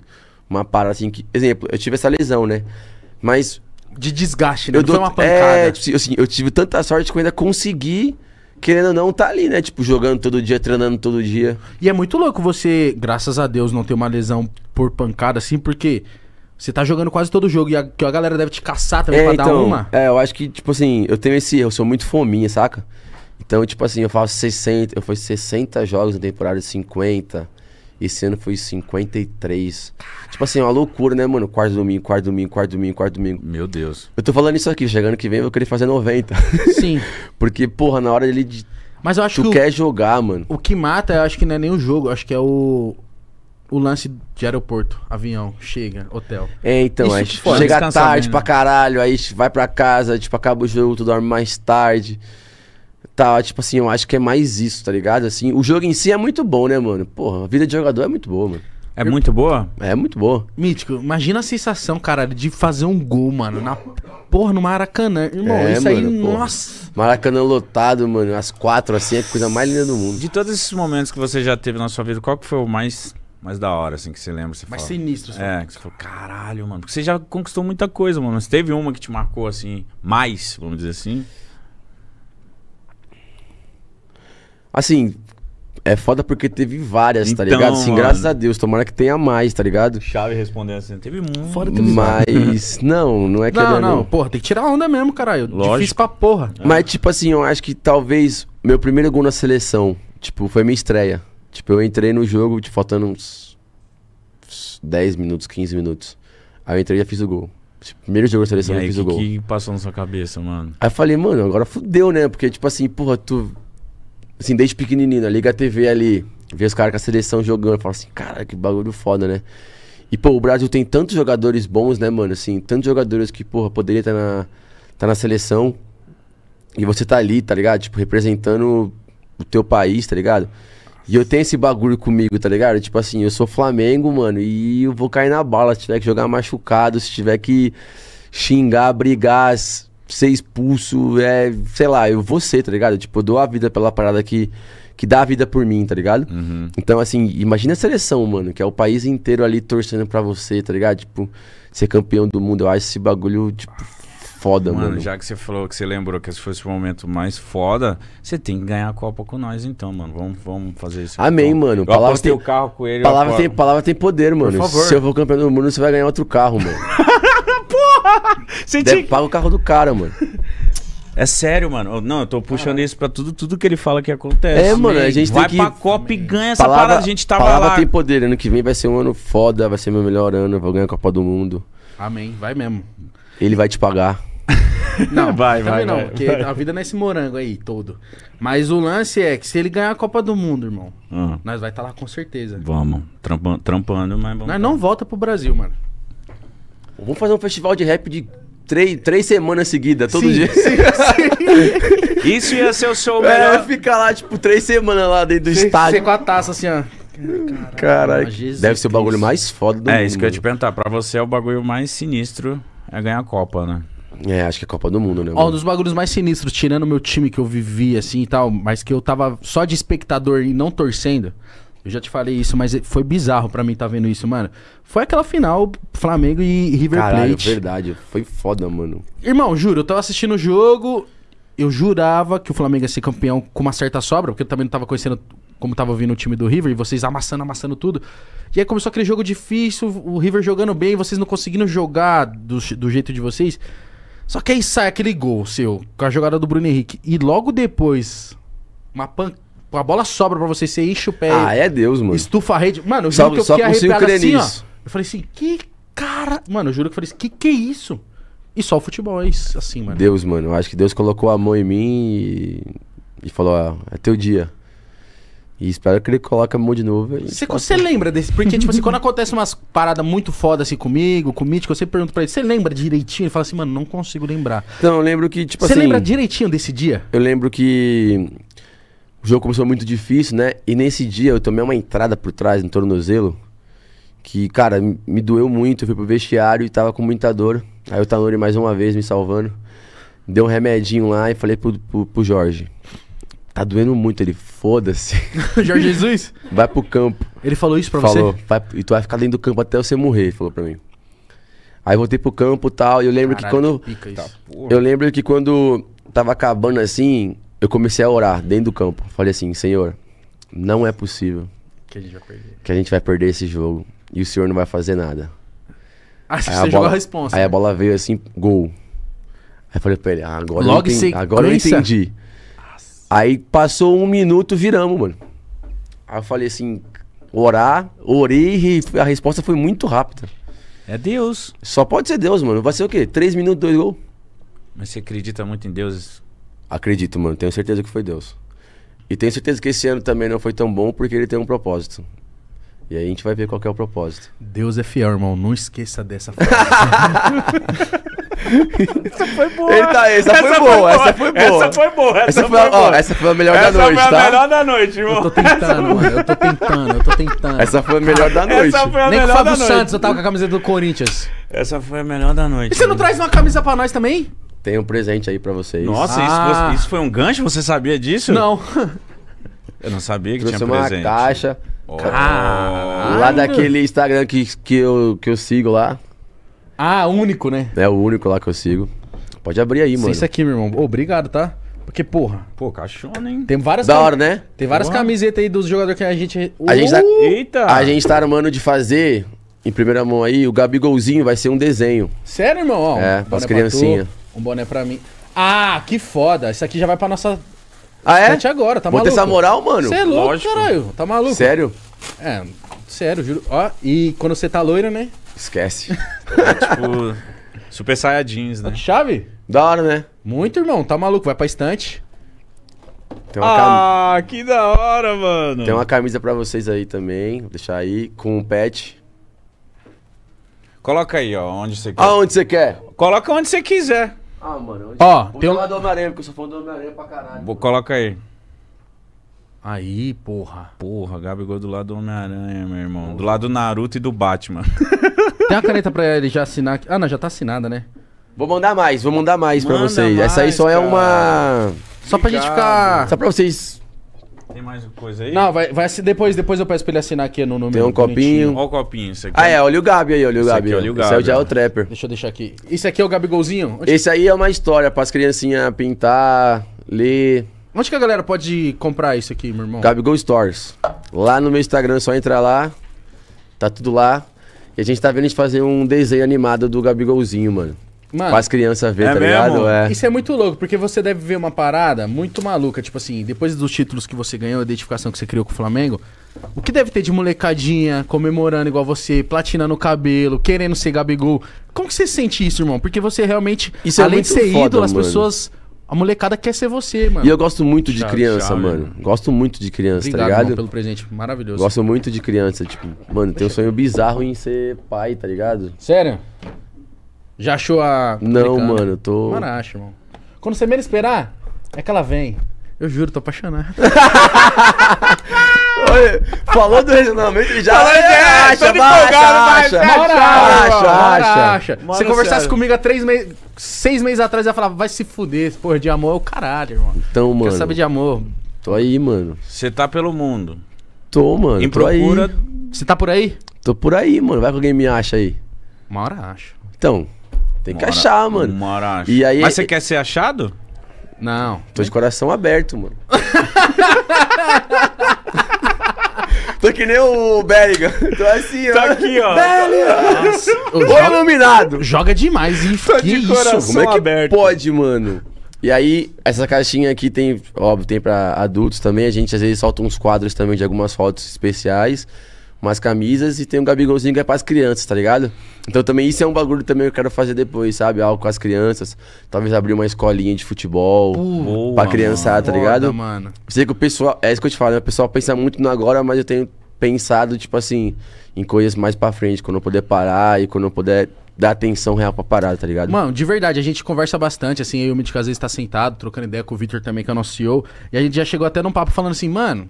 D: uma parada assim que. Exemplo, eu tive essa lesão, né? Mas. De desgaste, né? Eu não dou... foi uma é, pancada. É, assim, eu tive tanta sorte que eu ainda consegui querendo ou não, tá ali, né? Tipo,
C: jogando todo dia, treinando todo dia. E é muito louco você, graças a Deus, não ter uma lesão por pancada, assim, porque você tá jogando quase todo jogo e a, a galera deve te caçar também é, pra então, dar uma.
D: É, eu acho que, tipo assim, eu tenho esse erro, eu sou muito fominha, saca? Então, tipo assim, eu faço 60, eu fui 60 jogos na temporada, 50. Esse ano foi 53. Caraca. Tipo assim, é uma loucura, né, mano? Quarto domingo, quarto domingo, quarto domingo, quarto domingo. Meu Deus. Eu tô falando isso aqui, chegando que vem eu queria fazer 90. Sim. Porque, porra, na hora ele. Mas eu acho tu que. Tu quer jogar, mano.
C: O que mata, eu acho que não é nem o jogo, acho que é o. O lance de aeroporto, avião, chega, hotel. É, então, é aí chega tarde né? pra
D: caralho, aí vai pra casa, tipo, acaba o jogo, tu dorme mais tarde tá, tipo assim, eu acho que é mais isso, tá ligado? Assim, o jogo em si é muito bom, né, mano? Porra, a vida de jogador é muito boa, mano. É muito boa? É muito boa.
C: Mítico, imagina a sensação, cara, de fazer um gol, mano, na porra, no Maracanã. Irmão, é, isso mano, aí, porra. nossa.
A: Maracanã lotado, mano, às quatro, assim, é a coisa mais linda do mundo. De todos esses momentos que você já teve na sua vida, qual que foi o mais mais da hora, assim, que você lembra. Você mais fala, sinistro, assim. É, que você falou, caralho, mano. Porque você já conquistou muita coisa, mano. Mas teve uma que te marcou, assim, mais, vamos dizer assim?
D: Assim, é foda porque teve várias, tá ligado? Assim, graças a Deus, tomara que tenha mais, tá ligado? Chave
A: respondendo assim, teve muito. Fora teve Mas,
D: não, não é que Não, é não, porra, tem que tirar onda mesmo, caralho. Lógico. Difícil pra porra. É. Mas, tipo assim, eu acho que talvez meu primeiro gol na seleção, tipo, foi minha estreia. Tipo, eu entrei no jogo, tipo, faltando uns 10 minutos, 15 minutos. Aí eu entrei e já fiz o gol. Tipo, primeiro jogo da seleção, e aí, eu fiz que, o gol. O
A: que passou na sua cabeça, mano?
D: Aí eu falei, mano, agora fudeu, né? Porque, tipo assim, porra, tu assim, desde pequenininho, né? liga a TV ali, vê os caras com a seleção jogando, fala assim, cara, que bagulho foda, né? E, pô, o Brasil tem tantos jogadores bons, né, mano? Assim, tantos jogadores que, porra, poderia estar tá na, tá na seleção. E você tá ali, tá ligado? Tipo, representando o teu país, tá ligado? E eu tenho esse bagulho comigo, tá ligado? Tipo assim, eu sou Flamengo, mano, e eu vou cair na bala se tiver que jogar machucado, se tiver que xingar, brigar, ser expulso, é, sei lá, eu vou ser, tá ligado? Tipo, eu dou a vida pela parada que, que dá a vida por mim, tá ligado? Uhum. Então, assim, imagina a seleção, mano, que é o país inteiro ali torcendo pra você, tá ligado? Tipo, ser campeão do mundo, eu acho esse bagulho, tipo, foda, mano. Mano, já
A: que você falou, que você lembrou que esse fosse o momento mais foda, você tem que ganhar a Copa com nós então, mano. Vamos, vamos fazer isso. Amém, então, mano. palavra tem o carro com ele. Palavra tem,
D: palavra tem poder, mano. Se eu for campeão do mundo, você vai ganhar outro carro, mano.
A: Você Deve tinha... paga o carro do cara, mano. É sério, mano. Não, eu tô puxando ah. isso pra tudo, tudo que ele fala que acontece. É, mano, a né? gente vai tem que... Vai pra Copa e ganha essa palavra, parada. A gente tava palavra tem poder.
D: Né? Ano que vem vai ser um ano foda, vai ser meu melhor ano. Vou ganhar a Copa do Mundo.
C: Amém,
A: vai mesmo.
D: Ele vai te pagar.
C: Não, vai, vai. não, vai, porque vai. a vida não é esse morango aí todo. Mas o lance é que se ele ganhar a Copa do Mundo, irmão, ah. nós vai estar tá lá com
A: certeza. Vamos, trampando, trampando mas vamos.
C: Nós tá. não volta pro Brasil, mano. Vamos fazer um festival de rap
D: de três, três semanas seguidas, todo sim, dia. Sim,
A: sim.
D: Isso ia ser o show é, melhor. ficar lá, tipo, três semanas lá dentro do cê, estádio. Você com a taça, assim, ó. Caralho,
A: deve ser o bagulho mais foda do é, mundo. É, isso que eu ia te perguntar. Pra você, é o bagulho mais sinistro é ganhar a Copa, né? É, acho que é a Copa do Mundo, né? Ó, um
C: dos bagulhos mais sinistros, tirando o meu time que eu vivi, assim, e tal, mas que eu tava só de espectador e não torcendo, eu já te falei isso, mas foi bizarro para mim estar tá vendo isso, mano. Foi aquela final Flamengo e River Caralho, Plate.
D: verdade. Foi foda, mano.
C: Irmão, juro, eu tava assistindo o jogo, eu jurava que o Flamengo ia ser campeão com uma certa sobra, porque eu também não tava conhecendo como tava vindo o time do River, e vocês amassando, amassando tudo. E aí começou aquele jogo difícil, o River jogando bem, vocês não conseguindo jogar do, do jeito de vocês. Só que aí sai aquele gol seu, com a jogada do Bruno Henrique. E logo depois, uma pancada a bola sobra pra você, você enche o pé. Ah, é Deus, mano. Estufa a rede. Mano, eu juro só, que eu só fiquei consigo crer assim, nisso. Ó. Eu falei assim, que cara... Mano, eu juro que eu falei assim, que que é isso? E só o futebol é isso, assim, mano. Deus,
D: mano. Eu acho que Deus colocou a mão em mim e, e falou, ah, é teu dia. E espero que ele coloque a mão de novo.
C: Você possa... lembra desse? Porque, tipo assim, quando acontece umas paradas muito foda assim comigo, com o Mítico, eu sempre pergunto pra ele, você lembra direitinho? Ele fala assim, mano, não consigo lembrar.
D: Então, eu lembro que, tipo Cê assim. Você lembra direitinho desse dia? Eu lembro que o jogo começou muito difícil, né? E nesse dia eu tomei uma entrada por trás no tornozelo. Que, cara, me doeu muito. Eu fui pro vestiário e tava com muita dor. Aí o Tanuri mais uma vez me salvando. Deu um remedinho lá e falei pro, pro, pro Jorge. Tá doendo muito, ele, foda-se. Jorge Jesus? Vai pro campo. Ele falou isso pra falou, você? Falou, e tu vai ficar dentro do campo até você morrer, falou pra mim. Aí voltei pro campo e tal, e eu lembro Caralho, que quando. Que tá, eu lembro que quando tava acabando assim, eu comecei a orar dentro do campo. Falei assim, Senhor, não é possível que a gente vai perder, que a gente vai perder esse jogo e o Senhor não vai fazer nada. Acho aí você a bola, a resposta. Aí a bola veio assim, gol. Aí falei pra ele, ah, agora, Logo eu entendi, agora eu entendi. Aí passou um minuto, viramos, mano. Aí eu falei assim, orar, orei e a resposta foi muito rápida. É Deus. Só pode ser Deus, mano. Vai ser o quê?
A: Três minutos, dois gols. Mas você acredita muito em Deus?
D: Acredito, mano. Tenho certeza que foi Deus. E tenho certeza que esse ano também não foi tão bom porque ele tem um propósito. E aí a gente
C: vai ver qual é o propósito. Deus é fiel, irmão. Não esqueça dessa frase. essa foi tá, boa. essa, foi, boa, essa foi boa. Essa foi boa. Essa,
D: foi, a melhor essa da noite, tá? Essa foi a tá? melhor da noite, irmão. Eu tô tentando, mano. Eu tô tentando, eu tô tentando. Essa foi a
A: melhor da noite. Essa foi a Nem melhor o Fábio Santos, eu tava com a camisa do Corinthians. Essa foi a melhor da noite. E você não traz
C: uma camisa pra nós também?
A: Tem
D: um presente aí para vocês. Nossa, ah. isso, isso,
A: foi um gancho? Você sabia disso? Não. Eu não sabia que Trouxe tinha uma presente. uma caixa. Oh. Lá
D: daquele Instagram que, que, eu, que eu sigo lá.
C: Ah, único, né?
D: É o único lá que eu sigo. Pode
C: abrir aí, mano. Isso aqui, meu irmão. Obrigado, tá? Porque, porra. Pô, cachona, hein? Tem várias. Da hora, né? Tem várias camisetas aí dos jogadores que a gente. A gente tá... Uh! Eita! A gente
D: tá armando de fazer em primeira mão aí, o Gabigolzinho vai ser um desenho. Sério,
C: irmão? é, um as criancinhas. Um boné pra mim. Ah, que foda. Isso aqui já vai pra nossa.
D: Ah, é? agora, tá Vou maluco? Ter essa moral, mano. Você é louco, Lógico. caralho.
C: Tá maluco? Sério? É, sério, juro. Ó, e quando você tá loiro, né? Esquece. é, tipo, super saiyajins, né? Chave? Da hora, né? Muito, irmão. Tá maluco. Vai pra estante.
D: ah,
A: cam... que da hora, mano. Tem uma
D: camisa pra vocês aí também. Vou deixar aí.
A: Com um pet. Coloca aí, ó, onde você quer. Aonde você quer? Coloca onde você
D: quiser. Ah, mano.
A: Onde... Ó, tem um... do
D: Homem-Aranha, porque eu sou fã do Homem-Aranha pra
A: caralho. Vou, coloca aí. Aí, porra. Porra, Gabigol do lado do Homem-Aranha, meu irmão. Do lado do Naruto e do Batman. Tem uma caneta pra ele já assinar. Ah, não, já tá assinada, né?
D: Vou mandar mais, vou mandar mais Manda pra vocês. mais, Essa aí só é uma. Só pra gente ficar.
C: Só pra vocês tem mais coisa aí? Não, vai, vai depois, depois eu peço pra ele assinar aqui no número. Tem um copinho. Olha o copinho, isso aqui. Ah, é, é
D: olha o Gabi aí, olha o Gabi. Aqui, é, olha o Gabi. Esse é né? o trapper. Deixa eu deixar aqui.
C: isso aqui é o Gabigolzinho?
D: Onde... Esse aí é uma história pras criancinhas pintar, ler. Onde que a galera
C: pode comprar isso aqui, meu irmão?
D: Gabigol Stores. Lá no meu Instagram, é só entrar lá. Tá tudo lá. E a gente tá vendo a gente fazer um desenho animado do Gabigolzinho, mano.
C: Mano, Faz criança ver,
D: é tá mesmo? ligado? É. Isso
C: é muito louco, porque você deve ver uma parada muito maluca. Tipo assim, depois dos títulos que você ganhou, a identificação que você criou com o Flamengo, o que deve ter de molecadinha comemorando igual você, platinando o cabelo, querendo ser Gabigol? Como que você sente isso, irmão? Porque você realmente, isso é além é de ser foda, ídolo, as mano. pessoas. A molecada quer ser você, mano. E eu
D: gosto muito de criança, mano. mano. Gosto muito de criança, tá Obrigado, tá ligado? Obrigado pelo presente, maravilhoso. Gosto muito de criança, tipo, mano, tem um sonho bizarro em ser pai, tá ligado?
C: Sério? Já
D: achou a. Não, mano, eu tô. Mano,
C: acho, irmão. Quando você menos esperar, é que ela vem. Eu juro, tô apaixonado.
D: falou do regionalmente e já. Falou, de acha, é, todo baixa, empolgado, acha, baixa, acha,
C: acha, acha, acha. Mano, Se conversasse sério. comigo há três meses, seis meses atrás, ia falar, vai se fuder, porra, de amor é o caralho, irmão.
A: Então, mano. Quer saber de amor? Tô aí, mano. Você tá pelo mundo. Tô, mano. Em procura. Você tá por
D: aí? Tô por aí, mano. Vai que alguém me acha aí. Uma hora acho. Então, tem que mora, achar, mano. Mora, e aí, Mas você é- quer ser achado? Não. Tô de coração aberto, mano. Tô que nem o Bellingham. Tô assim, ó. Tô tá aqui, ó. Bellingham.
C: iluminado. Joga demais, hein? Tô que
D: de coração isso? Como é que aberto. pode, mano? E aí, essa caixinha aqui tem, óbvio, tem pra adultos também. A gente às vezes solta uns quadros também de algumas fotos especiais umas camisas e tem um Gabigolzinho que é pras crianças, tá ligado? Então também isso é um bagulho também que eu quero fazer depois, sabe? Algo com as crianças. Talvez abrir uma escolinha de futebol Boa, pra criançada, tá ligado? Foda, mano. Sei que o pessoal, é isso que eu te falo, né? o pessoal pensa muito no agora, mas eu tenho pensado, tipo assim, em coisas mais pra frente, quando eu puder parar e quando eu puder dar atenção real pra parada, tá ligado?
C: Mano, de verdade, a gente conversa bastante, assim, eu e o Mítico às vezes tá sentado, trocando ideia com o Victor também, que é o nosso CEO, e a gente já chegou até num papo falando assim, mano,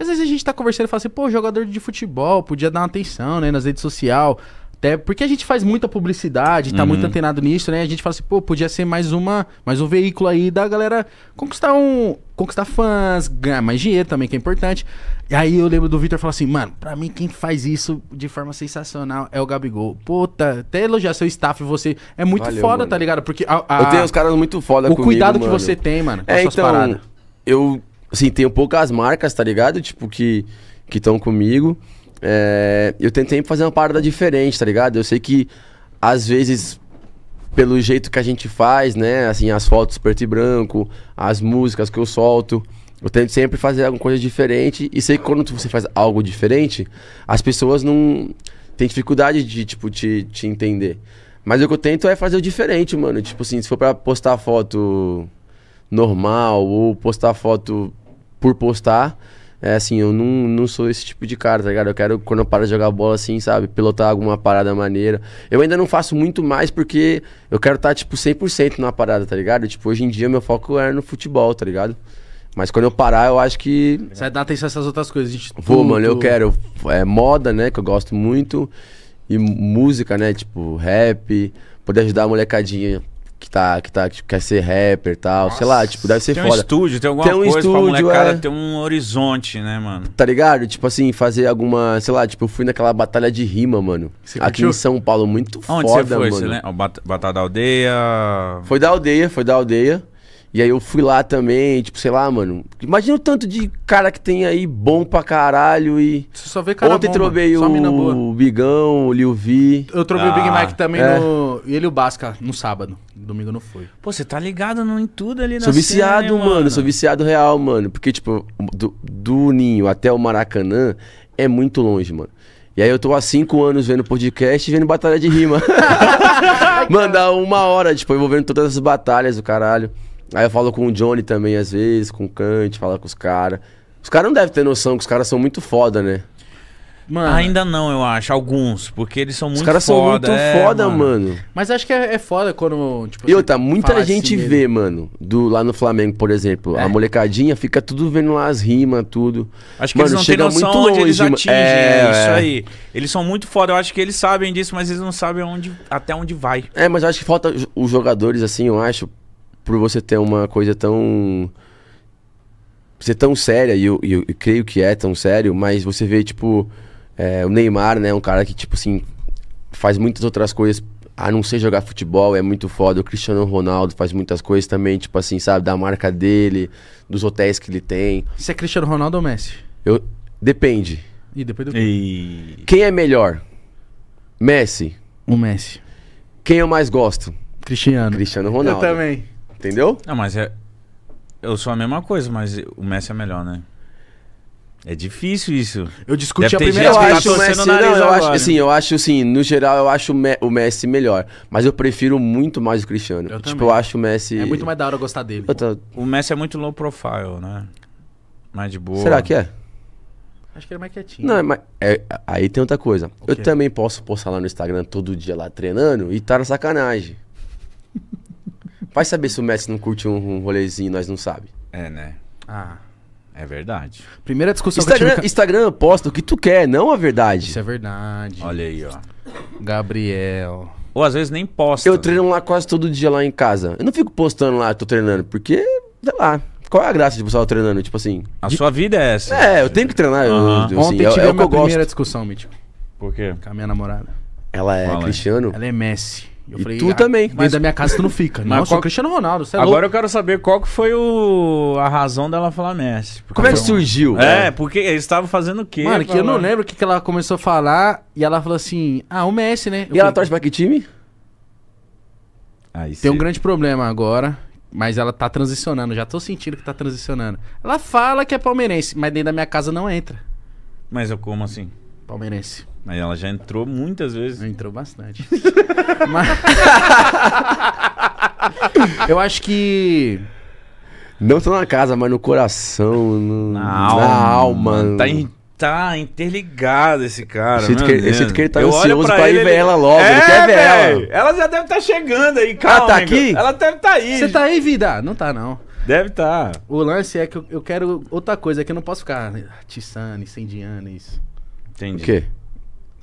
C: às vezes a gente tá conversando e fala assim, pô, jogador de futebol, podia dar uma atenção, né, nas redes sociais. Até porque a gente faz muita publicidade, tá uhum. muito antenado nisso, né? A gente fala assim, pô, podia ser mais uma, mais um veículo aí da galera conquistar um, conquistar fãs, ganhar mais dinheiro também, que é importante. E aí eu lembro do Vitor falar assim, mano, pra mim quem faz isso de forma sensacional é o Gabigol. Puta, até elogiar seu staff, você é muito Valeu, foda, mano. tá ligado? Porque a, a, eu tenho os caras muito foda O comigo, cuidado mano. que você tem, mano, com é, suas então, paradas.
D: Eu assim, tenho poucas marcas, tá ligado? Tipo, que estão comigo. É, eu tentei fazer uma parada diferente, tá ligado? Eu sei que, às vezes, pelo jeito que a gente faz, né? Assim, as fotos preto e branco, as músicas que eu solto. Eu tento sempre fazer alguma coisa diferente. E sei que quando você faz algo diferente, as pessoas não têm dificuldade de, tipo, te, te entender. Mas o que eu tento é fazer o diferente, mano. Tipo assim, se for pra postar foto normal ou postar foto por postar. É assim, eu não, não sou esse tipo de cara, tá ligado? Eu quero, quando eu paro de jogar bola, assim, sabe? Pilotar alguma parada maneira. Eu ainda não faço muito mais porque eu quero estar, tá, tipo, 100% na parada, tá ligado? Tipo, hoje em dia meu foco é no futebol, tá ligado? Mas quando eu parar, eu acho que.
C: Você dar atenção a essas outras coisas. gente. Vou, mano, eu quero.
D: É moda, né? Que eu gosto muito. E música, né? Tipo, rap. Poder ajudar a molecadinha tá, que tá, que quer ser rapper e tal, Nossa, sei lá, tipo, deve ser tem foda. Tem um estúdio, tem alguma tem um coisa estúdio, pra molecada é... ter
A: um horizonte, né, mano?
D: Tá ligado? Tipo assim, fazer alguma, sei lá, tipo, eu fui naquela batalha de rima, mano. Você aqui curtiu? em São Paulo, muito Onde foda, você foi? mano. Você lembra?
A: Batalha da aldeia.
D: Foi da aldeia, foi da aldeia. E aí eu fui lá também, tipo, sei lá, mano. Imagina o tanto de cara que tem aí bom pra caralho e. Você só vê cara Ontem trovei o... Bigão, o Liu Vi. Eu trovei ah, o Big ah, Mike também é.
C: no. E ele o Basca no sábado. Domingo não foi.
A: Pô, você tá ligado no, em tudo ali na Sou viciado, cena, mano? mano. Sou
D: viciado real, mano. Porque, tipo, do, do Ninho até o Maracanã é muito longe, mano. E aí eu tô há cinco anos vendo podcast e vendo batalha de rima. Mandar uma hora, tipo, envolvendo todas as batalhas, o caralho. Aí eu falo com o Johnny também, às vezes, com o Kant, falo com os caras. Os caras não devem ter noção que os caras são muito foda, né?
A: Mano, Ainda não, eu acho. Alguns, porque eles são muito foda. Os caras são muito é, foda, mano. mano. Mas acho que é, é foda quando.
C: Tipo,
D: e outra, muita gente assim vê, mano. Do, lá no Flamengo, por exemplo. É. A molecadinha fica tudo vendo lá as rimas, tudo. Acho que mano, eles não têm noção muito onde longe, eles atingem. É, isso é. aí.
A: Eles são muito foda. Eu acho que eles sabem disso, mas eles não sabem onde, até onde vai.
D: É, mas eu acho que falta os jogadores, assim, eu acho por você ter uma coisa tão. ser tão séria, e eu, eu, eu creio que é tão sério, mas você vê, tipo, é, o Neymar, né? Um cara que, tipo assim, faz muitas outras coisas a não ser jogar futebol, é muito foda. O Cristiano Ronaldo faz muitas coisas também, tipo assim, sabe? Da marca dele, dos hotéis que ele tem.
C: Você é Cristiano Ronaldo ou Messi?
D: Eu... Depende. E depois do... E... Quem é melhor? Messi. O Messi. Quem eu mais gosto? Cristiano. Cristiano Ronaldo. Eu
A: também. Entendeu? Não, mas é. Eu sou a mesma coisa, mas o Messi é melhor, né? É difícil isso. Eu discuti Deve a primeira vez. Tá eu acho o Messi, não, eu acho, assim,
D: eu acho assim, no geral eu acho o Messi melhor, mas eu prefiro muito mais o Cristiano. Eu tipo, também. eu acho o Messi É muito mais
A: da hora gostar dele. Tô... O Messi é muito low profile, né? Mais de boa. Será que é? Acho que ele é mais quietinho.
D: Não, é mas é, aí tem outra coisa. Eu também posso postar lá no Instagram todo dia lá treinando e tá na sacanagem. Vai saber se o Messi não curte um, um rolezinho e nós não sabe. É, né?
A: Ah. É verdade. Primeira discussão Instagram, que tive...
D: Instagram posta o que tu quer, não a verdade. Isso é verdade. Olha aí, ó. Gabriel. Ou às vezes nem posta. Eu treino lá quase todo dia lá em casa. Eu não fico postando lá, tô treinando, porque, sei lá, qual é a graça de você estar treinando? Tipo assim. A de...
A: sua vida é essa. É, eu tenho que treinar. Eu, assim, Ontem eu, é, tive é, é a minha primeira discussão, Mitch. Por quê? Com a minha namorada. Ela é Qual cristiano? É? Ela é Messi. Eu e falei, tu ah, também. Mas... Dentro da minha casa tu não fica. Mas Nossa, qual... o Cristiano
C: Ronaldo, você é Agora
A: louco. eu quero saber qual que foi o... a razão dela falar Messi. Como é que surgiu? É, é, porque eles estavam fazendo o quê? Mano, que eu não
C: lembro o que, que ela começou a falar e ela falou assim, ah, o Messi, né? Eu e falei, ela torce
A: pra que time? Aí,
C: Tem um grande problema agora, mas ela tá transicionando, já tô sentindo que tá transicionando. Ela fala que é palmeirense, mas dentro da minha casa não entra.
A: Mas eu como assim? Palmeirense. Mas ela já entrou muitas vezes. Entrou bastante. Mas...
D: Eu acho que. Não só na casa, mas no coração, no... Na, alma. na, alma. Tá, in...
A: tá interligado esse cara. Eu sinto,
D: que, que ele tá eu ansioso pra, ele, ver ela logo. É, ele quer ver ela.
A: Ela já deve estar tá chegando aí, cara. Ah, ela tá aqui? Ela deve estar tá aí. Você tá
C: aí, vida? Não tá, não. Deve estar. Tá. O lance é que eu, eu quero outra coisa, é que eu não posso ficar tiçando, incendiando isso. Entendi. O quê?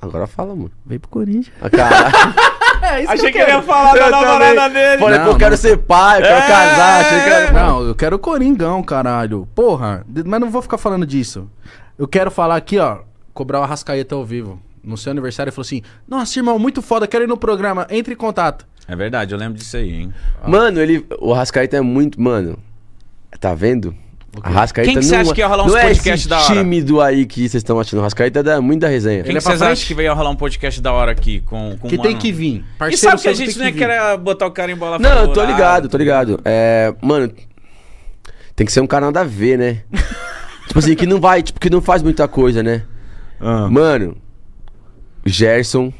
C: Agora fala, mano. Vem pro Corinthians. Ah,
B: caralho. É isso Achei que, eu que ele ia falar eu da namorada
C: dele. Falei, não, pô, eu quero ser pai, eu quero é, casar. Achei que era... É. Não, eu quero Coringão, caralho. Porra, mas não vou ficar falando disso. Eu quero falar aqui, ó, cobrar o Arrascaeta ao vivo. No seu aniversário, ele falou assim: Nossa, irmão, muito foda, quero ir no programa, entre em contato. É verdade, eu lembro disso aí, hein. Mano,
D: ele. O Arrascaeta é muito. Mano, tá vendo? Okay. Arrascaeta Quem que você acha que ia rolar uns não podcast é esse da hora? tímido aí que vocês estão achando. Arrascaeta dá muita resenha. Quem Ele é que vocês acham
A: que vai rolar um podcast da hora aqui? Com, com que um tem ano? que vir. Parceiro, e sabe que a gente não é que era botar o cara em bola Não, eu tô ligado,
D: tá tô ligado. É, mano, tem que ser um cara nada a ver, né? tipo assim, que não vai, tipo, que não faz muita coisa, né? Ah. Mano, Gerson...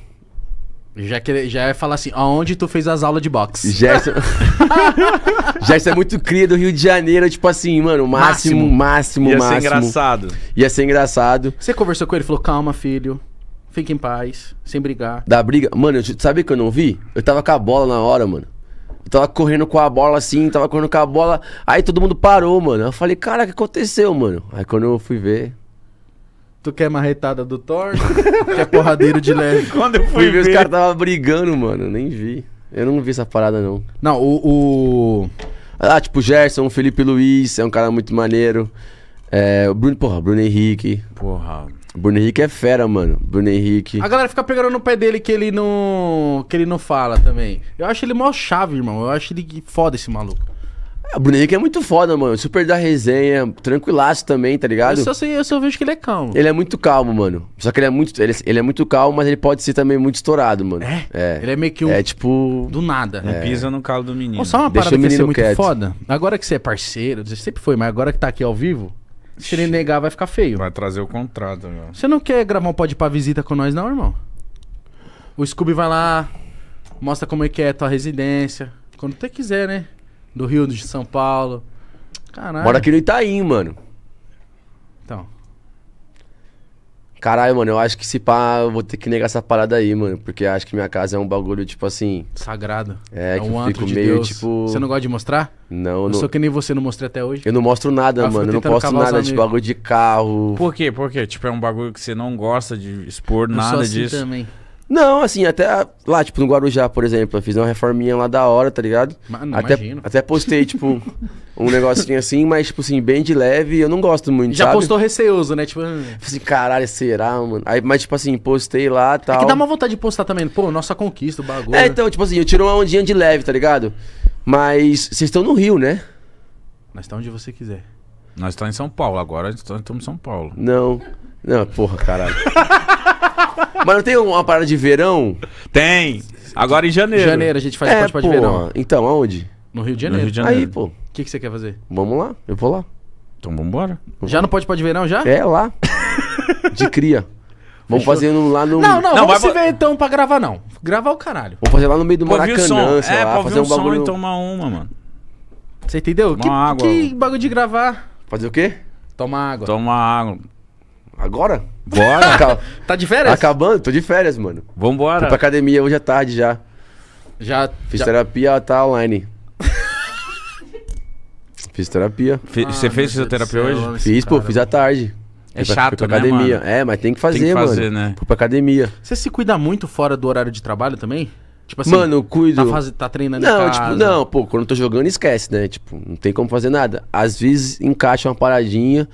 C: Já, que, já é falar assim, aonde tu fez as aulas de boxe? Gerson... É
D: Gerson é, é muito cria do Rio de
C: Janeiro, tipo assim, mano,
D: máximo, máximo, máximo. Ia máximo. ser engraçado. Ia ser engraçado.
C: Você conversou com ele, falou, calma, filho, fique em paz, sem brigar.
D: Da briga? Mano, sabe que eu não vi? Eu tava com a bola na hora, mano. Eu tava correndo com a bola assim, tava correndo com a bola, aí todo mundo parou, mano. Eu falei, cara, o que aconteceu, mano? Aí quando eu fui ver,
C: Tu quer marretada do Thor?
D: quer porradeiro de leve? Quando eu fui, fui ver, os caras tava brigando, mano. Nem vi. Eu não vi essa parada, não. Não, o. o... Ah, tipo, Gerson, Felipe Luiz, é um cara muito maneiro. É, o Bruno, porra, Bruno Henrique. Porra. Bruno Henrique é fera, mano. Bruno Henrique. A
C: galera fica pegando no pé dele que ele não. que ele não fala também. Eu acho ele mó chave, irmão. Eu acho ele foda esse maluco.
D: É, o Bruno Henrique é muito foda, mano. Super da resenha, tranquilaço também, tá ligado? Eu só,
C: sei, eu só vejo que ele é calmo.
D: Ele é muito calmo, mano. Só que ele é muito. Ele, ele é muito calmo, mas ele pode ser também muito estourado, mano. É? é. Ele é meio que um. É tipo.
C: Do nada. Não é. pisa no calo do menino. só uma Deixa parada que você é muito quieto. foda. Agora que você é parceiro, você sempre foi, mas agora que tá aqui ao vivo, se ele negar, vai ficar feio. Vai trazer o contrato, meu. Você não quer gravar um pódio pra visita com nós, não, irmão? O Scooby vai lá, mostra como é que é a tua residência. Quando você quiser, né? do Rio de São Paulo. Caralho. Mora aqui no
D: Itaim, mano. Então. Caralho, mano, eu acho que se pá, eu vou ter que negar essa parada aí, mano. Porque acho que minha casa é um bagulho, tipo assim. Sagrado. É, é que um eu fico meio, Deus. tipo. Você não gosta de mostrar? Não, eu não. sou
A: que nem você não mostrei até hoje. Eu não mostro nada, eu ah, mano. Eu não posto nada, tipo,
D: bagulho de carro.
A: Por quê? Por quê? Tipo, é um bagulho que você não gosta de expor eu nada sou assim disso. também.
D: Não, assim, até lá, tipo, no Guarujá, por exemplo, eu fiz uma reforminha lá da hora, tá ligado? Mano, até, Até postei, tipo, um negocinho assim, mas, tipo assim, bem de leve, eu não gosto muito, Já sabe? postou
C: receoso, né? Tipo, ah.
D: assim, caralho, será, mano? Aí, mas, tipo assim, postei lá e tal. É que dá
C: uma vontade de postar também, pô, nossa conquista, o bagulho. É,
D: então, tipo assim, eu tiro uma ondinha de leve, tá ligado? Mas vocês estão no Rio, né?
A: Nós estamos onde você quiser. Nós estamos em São Paulo agora, estamos em São Paulo. Não. Não, porra, caralho. Mas não tem uma parada de verão? Tem. Agora em janeiro. Janeiro a gente faz é, pô. de verão.
D: Então, aonde?
C: No Rio de Janeiro. Rio de Janeiro. Aí, pô. O que, que você quer fazer?
D: Vamos lá, eu vou lá. Então vamos embora.
C: Já não pode pode verão já? É lá.
D: de cria. Vamos fazer lá no. Não,
C: não, não vamos vai... se ver então pra gravar, não. Gravar o caralho.
D: Vamos fazer lá no meio do Maracanã, som. sei é, lá, fazer um, som bagulho.
C: Som e
A: tomar uma, mano. Você entendeu? Tomar que, água. Que
C: bagulho de gravar?
A: Fazer o quê? Tomar água. Tomar água. Agora? Bora! Acab... tá de férias? Acabando,
D: tô de férias, mano. Vambora. Fui pra academia hoje à tarde já.
A: Já. Fiz já...
D: terapia, tá online. fiz terapia. Ah, Você fez fisioterapia é hoje? fiz, pô, fiz à tarde. É pra, chato, pra né, academia. Mano? É, mas tem que fazer, tem que fazer mano. Né?
C: Fui pra academia. Você se cuida muito fora do horário de trabalho também? Tipo assim, mano, eu cuido. Tá, faz... tá treinando Não, tipo,
D: não, pô, quando eu tô jogando, esquece, né? Tipo, não tem como fazer nada. Às vezes encaixa uma paradinha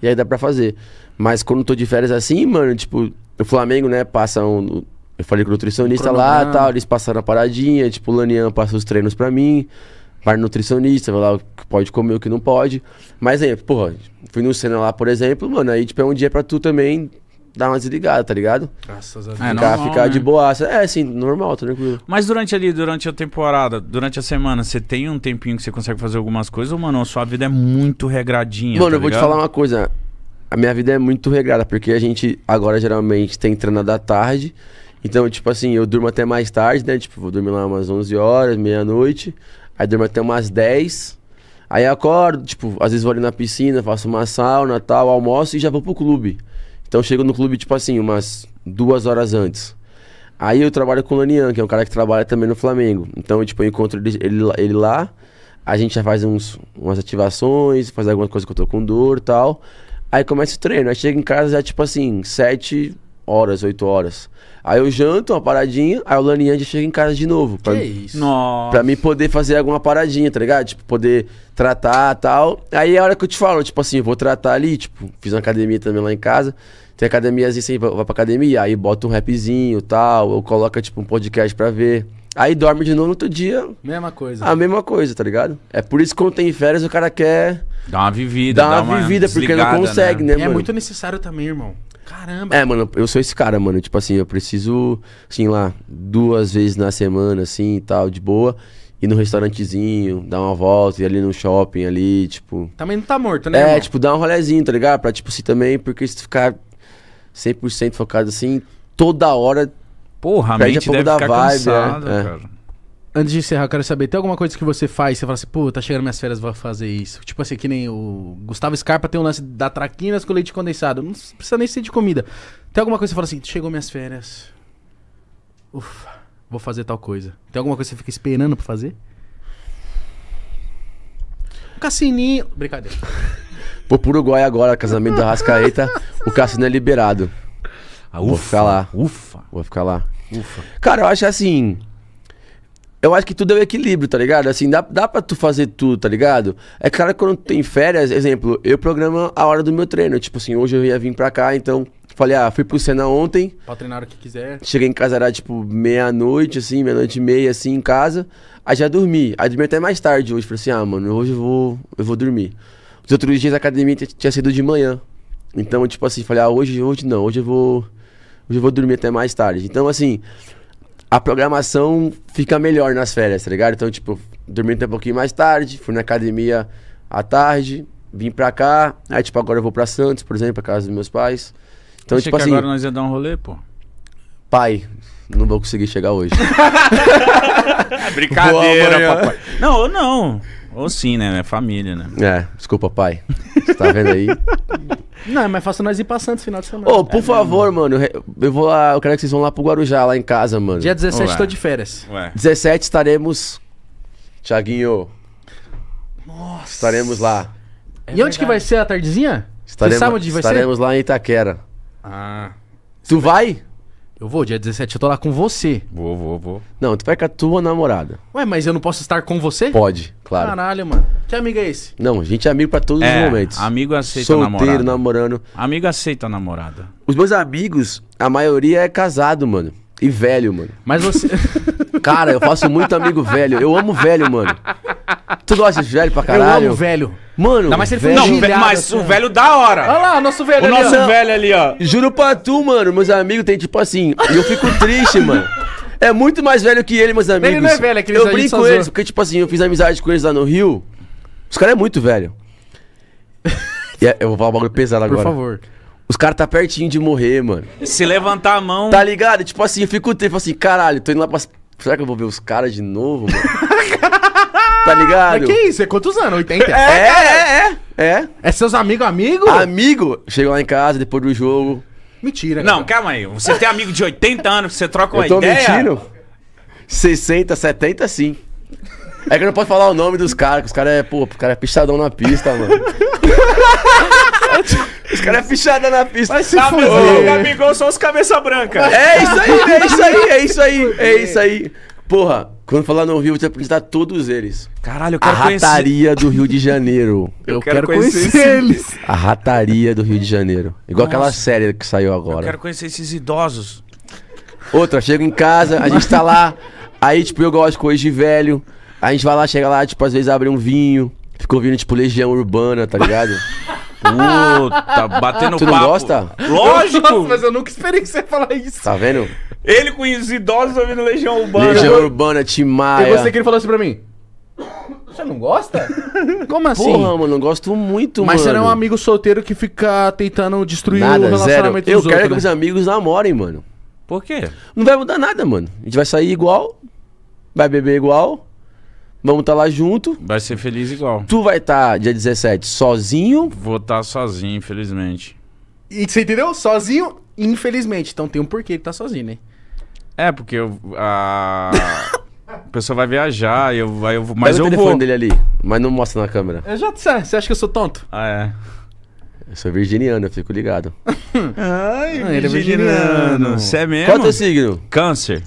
D: e aí dá pra fazer. Mas quando eu tô de férias assim, mano, tipo, o Flamengo, né, passa um. Eu falei com o nutricionista lá e tal, eles passaram a paradinha, tipo, o Lanian passa os treinos pra mim, para nutricionista, vai lá o que pode comer, o que não pode. Mas aí, porra, fui no Senna lá, por exemplo, mano, aí tipo é um dia pra tu também dar uma desligada, tá ligado? Graças a Deus. É, ficar, normal, ficar né? de boaça. É, assim, normal, tá tranquilo.
A: Mas durante ali, durante a temporada, durante a semana, você tem um tempinho que você consegue fazer algumas coisas ou, mano, a sua vida é muito regradinha? Mano, tá eu vou te falar uma
D: coisa a minha vida é muito regrada, porque a gente agora geralmente tem treinado à tarde. Então, tipo assim, eu durmo até mais tarde, né? Tipo, vou dormir lá umas 11 horas, meia-noite. Aí durmo até umas 10. Aí acordo, tipo, às vezes vou ali na piscina, faço uma sauna, tal, almoço e já vou pro clube. Então chego no clube, tipo assim, umas duas horas antes. Aí eu trabalho com o Lanian, que é um cara que trabalha também no Flamengo. Então, tipo, eu encontro ele, ele, ele lá, a gente já faz uns, umas ativações, faz alguma coisa que eu tô com dor e tal. Aí começa o treino. Aí chega em casa já, tipo assim, 7 horas, 8 horas. Aí eu janto uma paradinha, aí o Laninha já chega em casa de novo. Pra, que isso?
A: Nossa. Pra
D: mim poder fazer alguma paradinha, tá ligado? Tipo, poder tratar tal. Aí é a hora que eu te falo, tipo assim, vou tratar ali, tipo, fiz uma academia também lá em casa. Tem academias assim, vai pra academia, aí bota um rapzinho tal, ou coloca, tipo, um podcast pra ver. Aí dorme de novo no outro dia. Mesma coisa. A mesma coisa, tá ligado? É por isso que quando tem férias o cara quer.
A: Dar uma vivida, dar uma, uma vivida, porque não né?
D: consegue, né, né mano? É muito
C: necessário também, irmão. Caramba.
D: É, mano, eu sou esse cara, mano. Tipo assim, eu preciso, assim, lá, duas vezes na semana, assim e tal, de boa. Ir no restaurantezinho, dar uma volta, ir ali no shopping ali, tipo.
C: Também não tá morto, né? É, irmão? tipo,
D: dar um rolezinho, tá ligado? Pra, tipo, assim também, porque se tu ficar 100% focado assim, toda hora Porra, a mente a deve ficar vibe, cansada, é, é, cara.
C: Antes de encerrar, eu quero saber, tem alguma coisa que você faz, você fala assim, pô, tá chegando minhas férias, vou fazer isso. Tipo assim, que nem o Gustavo Scarpa tem um lance da traquinas com leite condensado. Não precisa nem ser de comida. Tem alguma coisa que você fala assim, chegou minhas férias. Ufa, vou fazer tal coisa. Tem alguma coisa que você fica esperando pra fazer? O cassininho. Brincadeira. pô, pro
D: Uruguai agora, casamento da Rascaeta, o cassino é liberado. Ah, ufa, Vou ficar lá. Ufa. Vou ficar lá. Ufa. Cara, eu acho assim. Eu acho que tudo é o um equilíbrio, tá ligado? Assim, dá, dá pra tu fazer tudo, tá ligado? É claro que quando tu tem férias, exemplo, eu programo a hora do meu treino. Tipo assim, hoje eu ia vir pra cá, então falei, ah, fui pro Senna ontem.
C: Pra treinar o que
B: quiser.
D: Cheguei em casa, era tipo meia-noite, assim, meia-noite e meia, assim, em casa. Aí já dormi. Aí dormi até mais tarde hoje. Falei assim, ah, mano, hoje eu vou, eu vou dormir. Os outros dias a academia tinha sido de manhã. Então, tipo assim, falei, ah, hoje, hoje não, hoje eu vou eu vou dormir até mais tarde. Então, assim, a programação fica melhor nas férias, tá ligado? Então, tipo, dormi até um pouquinho mais tarde, fui na academia à tarde, vim pra cá, aí, tipo, agora eu vou pra Santos, por exemplo, a casa dos meus pais. Então, Achei tipo que assim. agora
A: nós ia dar um rolê, pô.
D: Pai, não vou conseguir chegar hoje.
A: Brincadeira, papai. Não, ou não. Ou sim, né? É família, né? É, desculpa, pai. Você tá vendo aí?
C: Não, é mas faça nós ir passando esse final de semana.
A: Ô, por é, favor, mano, eu vou lá, eu quero que
D: vocês vão lá pro Guarujá, lá em casa, mano. Dia 17 Ué. tô de férias. Ué. 17 estaremos. Tiaguinho. Nossa. Estaremos lá.
C: É e verdade. onde que vai ser a tardezinha? Estaremos, Você vai estaremos
D: ser? lá em Itaquera. Ah. Tu vai? vai? Eu vou, dia 17 eu tô lá com você. Vou, vou, vou. Não, tu vai com a tua namorada.
C: Ué, mas eu não posso estar com você? Pode, claro. Caralho, mano. Que amigo é esse?
D: Não, a gente é amigo pra todos É, os momentos. amigo aceita Solteiro, namorada. namorando.
A: Amigo aceita a namorada.
D: Os meus amigos, a maioria é casado, mano. E velho, mano. Mas você. Cara, eu faço muito amigo velho. Eu amo velho, mano. Tu gosta de velho pra caralho? Eu amo velho. Mano, não, mas, ele velho, não, mas assim, o velho da hora. Olha lá, nosso velho o ali. O nosso ó. velho ali, ó. Juro pra tu, mano. Meus amigos tem tipo assim. E eu fico triste, mano. É muito mais velho que ele, meus amigos. Ele não é velho, é que Eu brinco com eles, porque, tipo assim, eu fiz amizade com eles lá no Rio. Os caras é muito velho. É, eu vou falar um bagulho pesado agora. Por favor. Os caras tá pertinho de morrer, mano. Se levantar a mão. Tá ligado? Tipo assim, eu fico triste, assim, caralho, tô indo lá pra, Será que eu vou ver os caras de novo, mano? tá ligado? Mas que
A: isso? É quantos anos? 80? É, é,
D: é, é, é. É seus amigos, amigo? Amigo. Chega lá em casa depois do jogo.
A: Mentira. Não, cara. calma aí. Você tem amigo de 80 anos que você troca uma eu tô ideia? mentindo.
D: 60, 70, sim. É que não pode falar o nome dos caras, que os caras é, pô, os caras é pichadão na pista, mano.
A: os caras é pichadão na pista. Tá, mas se for, mas o Gabigol são os cabeça branca. É isso aí, é isso aí, é isso aí, é isso
D: aí. Porra, quando falar no Rio, você apresentar todos
A: eles. Caralho, eu quero a conhecer. A rataria
D: do Rio de Janeiro. eu, eu, quero, quero conhecer, conhecer eles. A rataria do Rio de Janeiro. Igual Nossa. aquela série que saiu agora. Eu quero
A: conhecer esses idosos. Outra, chego
D: em casa, a gente tá lá. Aí, tipo, eu gosto de coisa de velho. A gente vai lá, chega lá, tipo, às vezes abre um vinho. Ficou ouvindo, tipo, Legião Urbana, tá ligado? Puta, batendo tu papo. não gosta?
C: Lógico!
A: mas eu nunca você falar isso. Tá vendo? Ele com os idosos ouvindo Legião Urbana. Legião
D: Urbana, timaya. Maia. você que
A: ele falou assim pra mim. Você não gosta? Como assim? Porra,
D: mano, não gosto muito, Mas mano. Mas você não é um
A: amigo
C: solteiro que fica tentando destruir nada, o relacionamento zero. Eu quero que os né?
D: amigos namorem, mano. Por quê? Não vai mudar nada, mano. A gente vai sair igual, vai beber igual,
A: Vamos estar tá lá junto. Vai ser feliz igual. Tu vai estar tá, dia 17 sozinho. Vou estar tá sozinho, infelizmente.
C: E você entendeu? Sozinho, infelizmente. Então tem um porquê ele tá sozinho,
A: né? É, porque eu, a... a pessoa vai viajar, eu, aí eu, mas Pega eu o telefone vou. dele ali,
D: mas não mostra na câmera.
A: Eu já disse, você acha que eu sou tonto? Ah, é.
D: Eu sou virginiano, eu fico ligado.
B: Ai,
D: ah,
A: ele é virginiano. Você é mesmo? Qual é o teu signo? Câncer.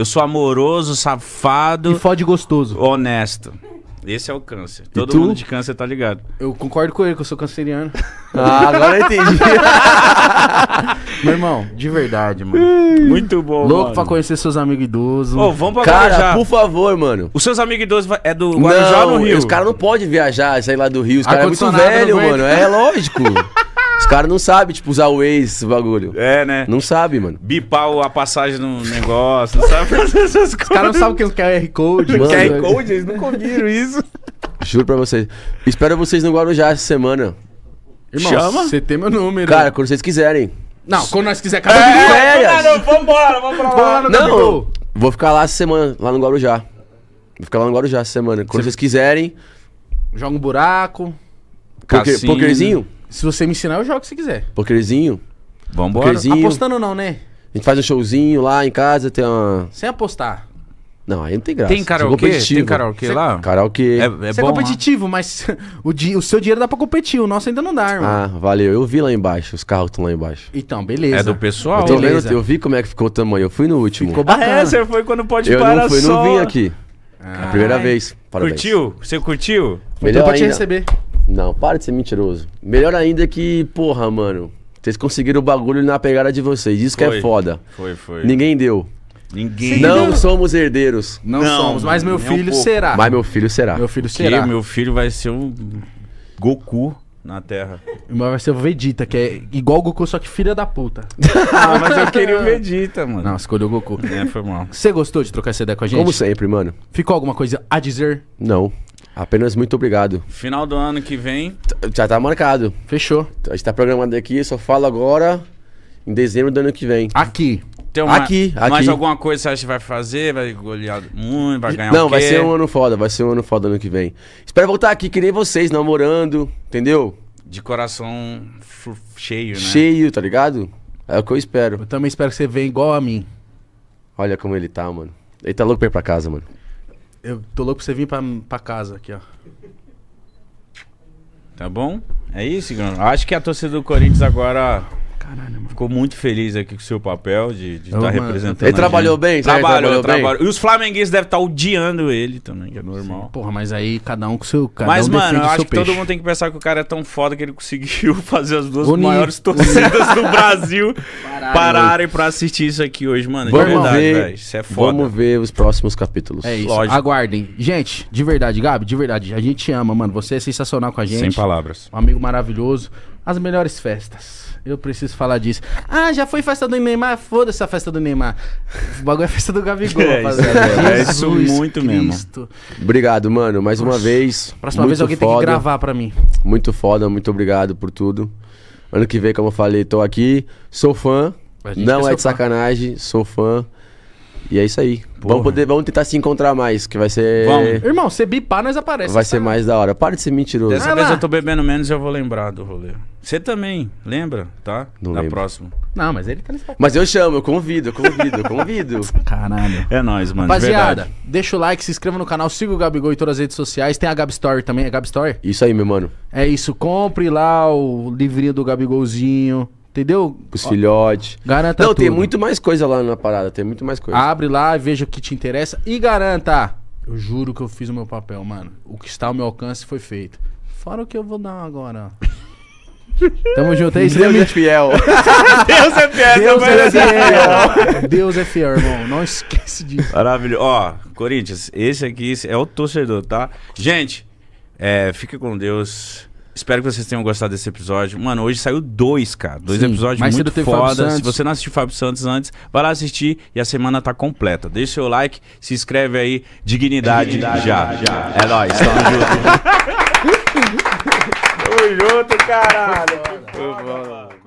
A: Eu sou amoroso, safado. E fode gostoso. Honesto. Esse é o câncer. Todo mundo de câncer tá ligado.
C: Eu concordo com ele, que eu sou canceriano. ah, agora eu entendi.
A: Meu irmão, de verdade, mano. Muito bom, Louco mano. pra
C: conhecer seus amigos idosos. Ô, vamos pra Cara, Guarujá. por favor, mano.
A: Os seus amigos idosos
D: é do Guarujá não, ou no Rio? Os caras não podem viajar, sair lá do Rio. Os caras é muito velho, mano. É lógico caras não sabem, tipo, usar o Waze, esse bagulho. É, né? Não sabe, mano.
A: Bipar a passagem no negócio, não sabe fazer
D: essas
C: coisas. Os caras não sabem o que é o QR Code. Mano, QR Code, eles nunca
B: ouviram isso.
D: Juro pra vocês. Espero vocês no Guarujá essa semana. Irmão, Chama? você tem meu número. Cara, quando vocês quiserem.
C: Não, quando nós quiser, cada um é, de férias.
B: Não, não, vambora,
A: vamos pra lá. Vamos lá no Não, Gabigol.
D: vou ficar lá essa semana, lá no Guarujá. Vou ficar lá no Guarujá essa semana. Quando Cê- vocês quiserem,
C: Joga um buraco.
D: poker, pokerzinho.
C: Se você me ensinar, eu jogo se quiser.
D: Pokerzinho. Vambora. embora. Apostando não, né? A gente faz um showzinho lá em casa, tem uma.
C: Sem apostar.
D: Não, aí não tem graça. Tem karaokê? Tem karaokê Cê... lá? Karaokê. É, é Você é bom, é competitivo,
C: lá. mas o, di... o seu dinheiro dá pra competir, o nosso ainda não dá, irmão.
D: Ah, valeu. Eu vi lá embaixo, os carros estão lá embaixo.
C: Então, beleza. É do
D: pessoal, eu, vendo, eu vi como é que ficou o tamanho, eu fui no último. Ficou bacana. Ah, é? Você foi quando pode eu parar não fui, só... não vim aqui. Ah, a primeira ai. vez. Parabéns.
A: Curtiu? Você curtiu? Melhor então pra te receber.
D: Não, para de ser mentiroso. Melhor ainda que, porra, mano, vocês conseguiram o bagulho na pegada de vocês. Isso foi, que é foda. Foi, foi. Ninguém deu. Ninguém. não, não somos herdeiros. Não, não somos, mas meu filho um será. Mas meu
A: filho será. Meu filho será. Porque meu filho vai ser um Goku na Terra.
C: Mas vai ser o Vegeta, que é igual o Goku, só que filha da puta. ah, mas eu
A: queria o Vegeta, mano.
C: Não, escolheu o Goku. É, foi mal.
A: Você gostou de trocar essa ideia
C: com
D: a gente? Como sempre,
C: mano. Ficou alguma coisa a dizer?
D: Não. Apenas muito obrigado.
A: Final do ano que vem.
D: Já tá marcado. Fechou. A gente tá programando aqui, só falo agora em dezembro do ano que vem. Aqui. Tem uma, aqui, aqui. Mais alguma
A: coisa que você acha que vai fazer? Vai golear muito? Vai ganhar Não, vai ser um
D: ano foda. Vai ser um ano foda ano que vem. Espero voltar aqui que nem vocês, namorando, entendeu?
A: De coração cheio, né?
D: Cheio, tá ligado? É o que eu espero. Eu também espero que você venha igual a mim. Olha como ele tá, mano. Ele tá louco pra ir pra casa, mano.
C: Eu tô louco pra você vir pra, pra casa aqui, ó.
A: Tá bom? É isso, Grano. Acho que a torcida do Corinthians agora Caralho, Ficou muito feliz aqui com o seu papel de estar tá representando. Ele trabalhou bem, trabalhou, trabalhou, trabalhou. Bem. E os flamenguistas devem estar tá odiando ele também, que é normal. Sim, porra, mas aí cada um com seu cara. Mas, um mano, eu acho que peixe. todo mundo tem que pensar que o cara é tão foda que ele conseguiu fazer as duas maiores torcidas do Brasil pararem pra assistir isso aqui hoje, mano. Vamos de verdade, velho. Isso é foda.
D: Vamos ver os próximos capítulos. É isso. Lógico. Aguardem.
C: Gente, de verdade, Gabi, de verdade, a gente ama, mano. Você é sensacional com a gente. Sem palavras. Um amigo maravilhoso. As melhores festas. Eu preciso falar disso. Ah, já foi festa do Neymar? Foda-se a festa do Neymar. O bagulho é festa do Gabigol, é, rapaziada.
D: É, isso muito Cristo.
C: mesmo. Obrigado,
D: mano. Mais uma vez. Próxima vez alguém foda. tem que gravar pra mim. Muito foda, muito obrigado por tudo. Ano que vem, como eu falei, tô aqui. Sou fã. Não é, é de sacanagem, sou fã. E é isso aí. Vamos, poder, vamos tentar se encontrar mais, que vai ser. Vamos.
C: Irmão, você bipar, nós aparece. Vai ser
D: mais da hora. Para de ser mentiroso. Dessa ah, vez
A: lá. eu tô bebendo menos e eu vou lembrar do rolê. Você também, lembra? Tá? Não Na próxima. Não, mas ele
C: tá nesse
D: Mas eu chamo, eu convido, eu convido, eu
C: convido.
D: Caralho. É nóis, mano. Rapaziada, de
C: deixa o like, se inscreva no canal, siga o Gabigol em todas as redes sociais. Tem a Gab Story também, é Gab Story? Isso aí, meu mano. É isso, compre lá o livrinho do Gabigolzinho. Entendeu? Os filhotes. Garanta Não, tudo. tem muito mais coisa lá na parada,
D: tem muito mais coisa. Abre
C: lá, veja o que te interessa e garanta. Eu juro que eu fiz o meu papel, mano. O que está ao meu alcance foi feito. Fora o que eu vou dar agora. Tamo junto, é isso. Deus né, é fiel. Deus é
B: fiel. Deus é, é fiel.
C: Deus é fiel, irmão. Não esquece disso.
A: Maravilhoso. Ó, Corinthians, esse aqui é o torcedor, tá? Gente, é, fique com Deus. Espero que vocês tenham gostado desse episódio. Mano, hoje saiu dois, cara. Dois Sim, episódios muito foda. Se você não assistiu Fábio Santos antes, vai lá assistir e a semana tá completa. Deixa seu like, se inscreve aí. Dignidade, Dignidade já. já. É nóis,
B: tamo junto. tamo junto, caralho. Foi bom, mano.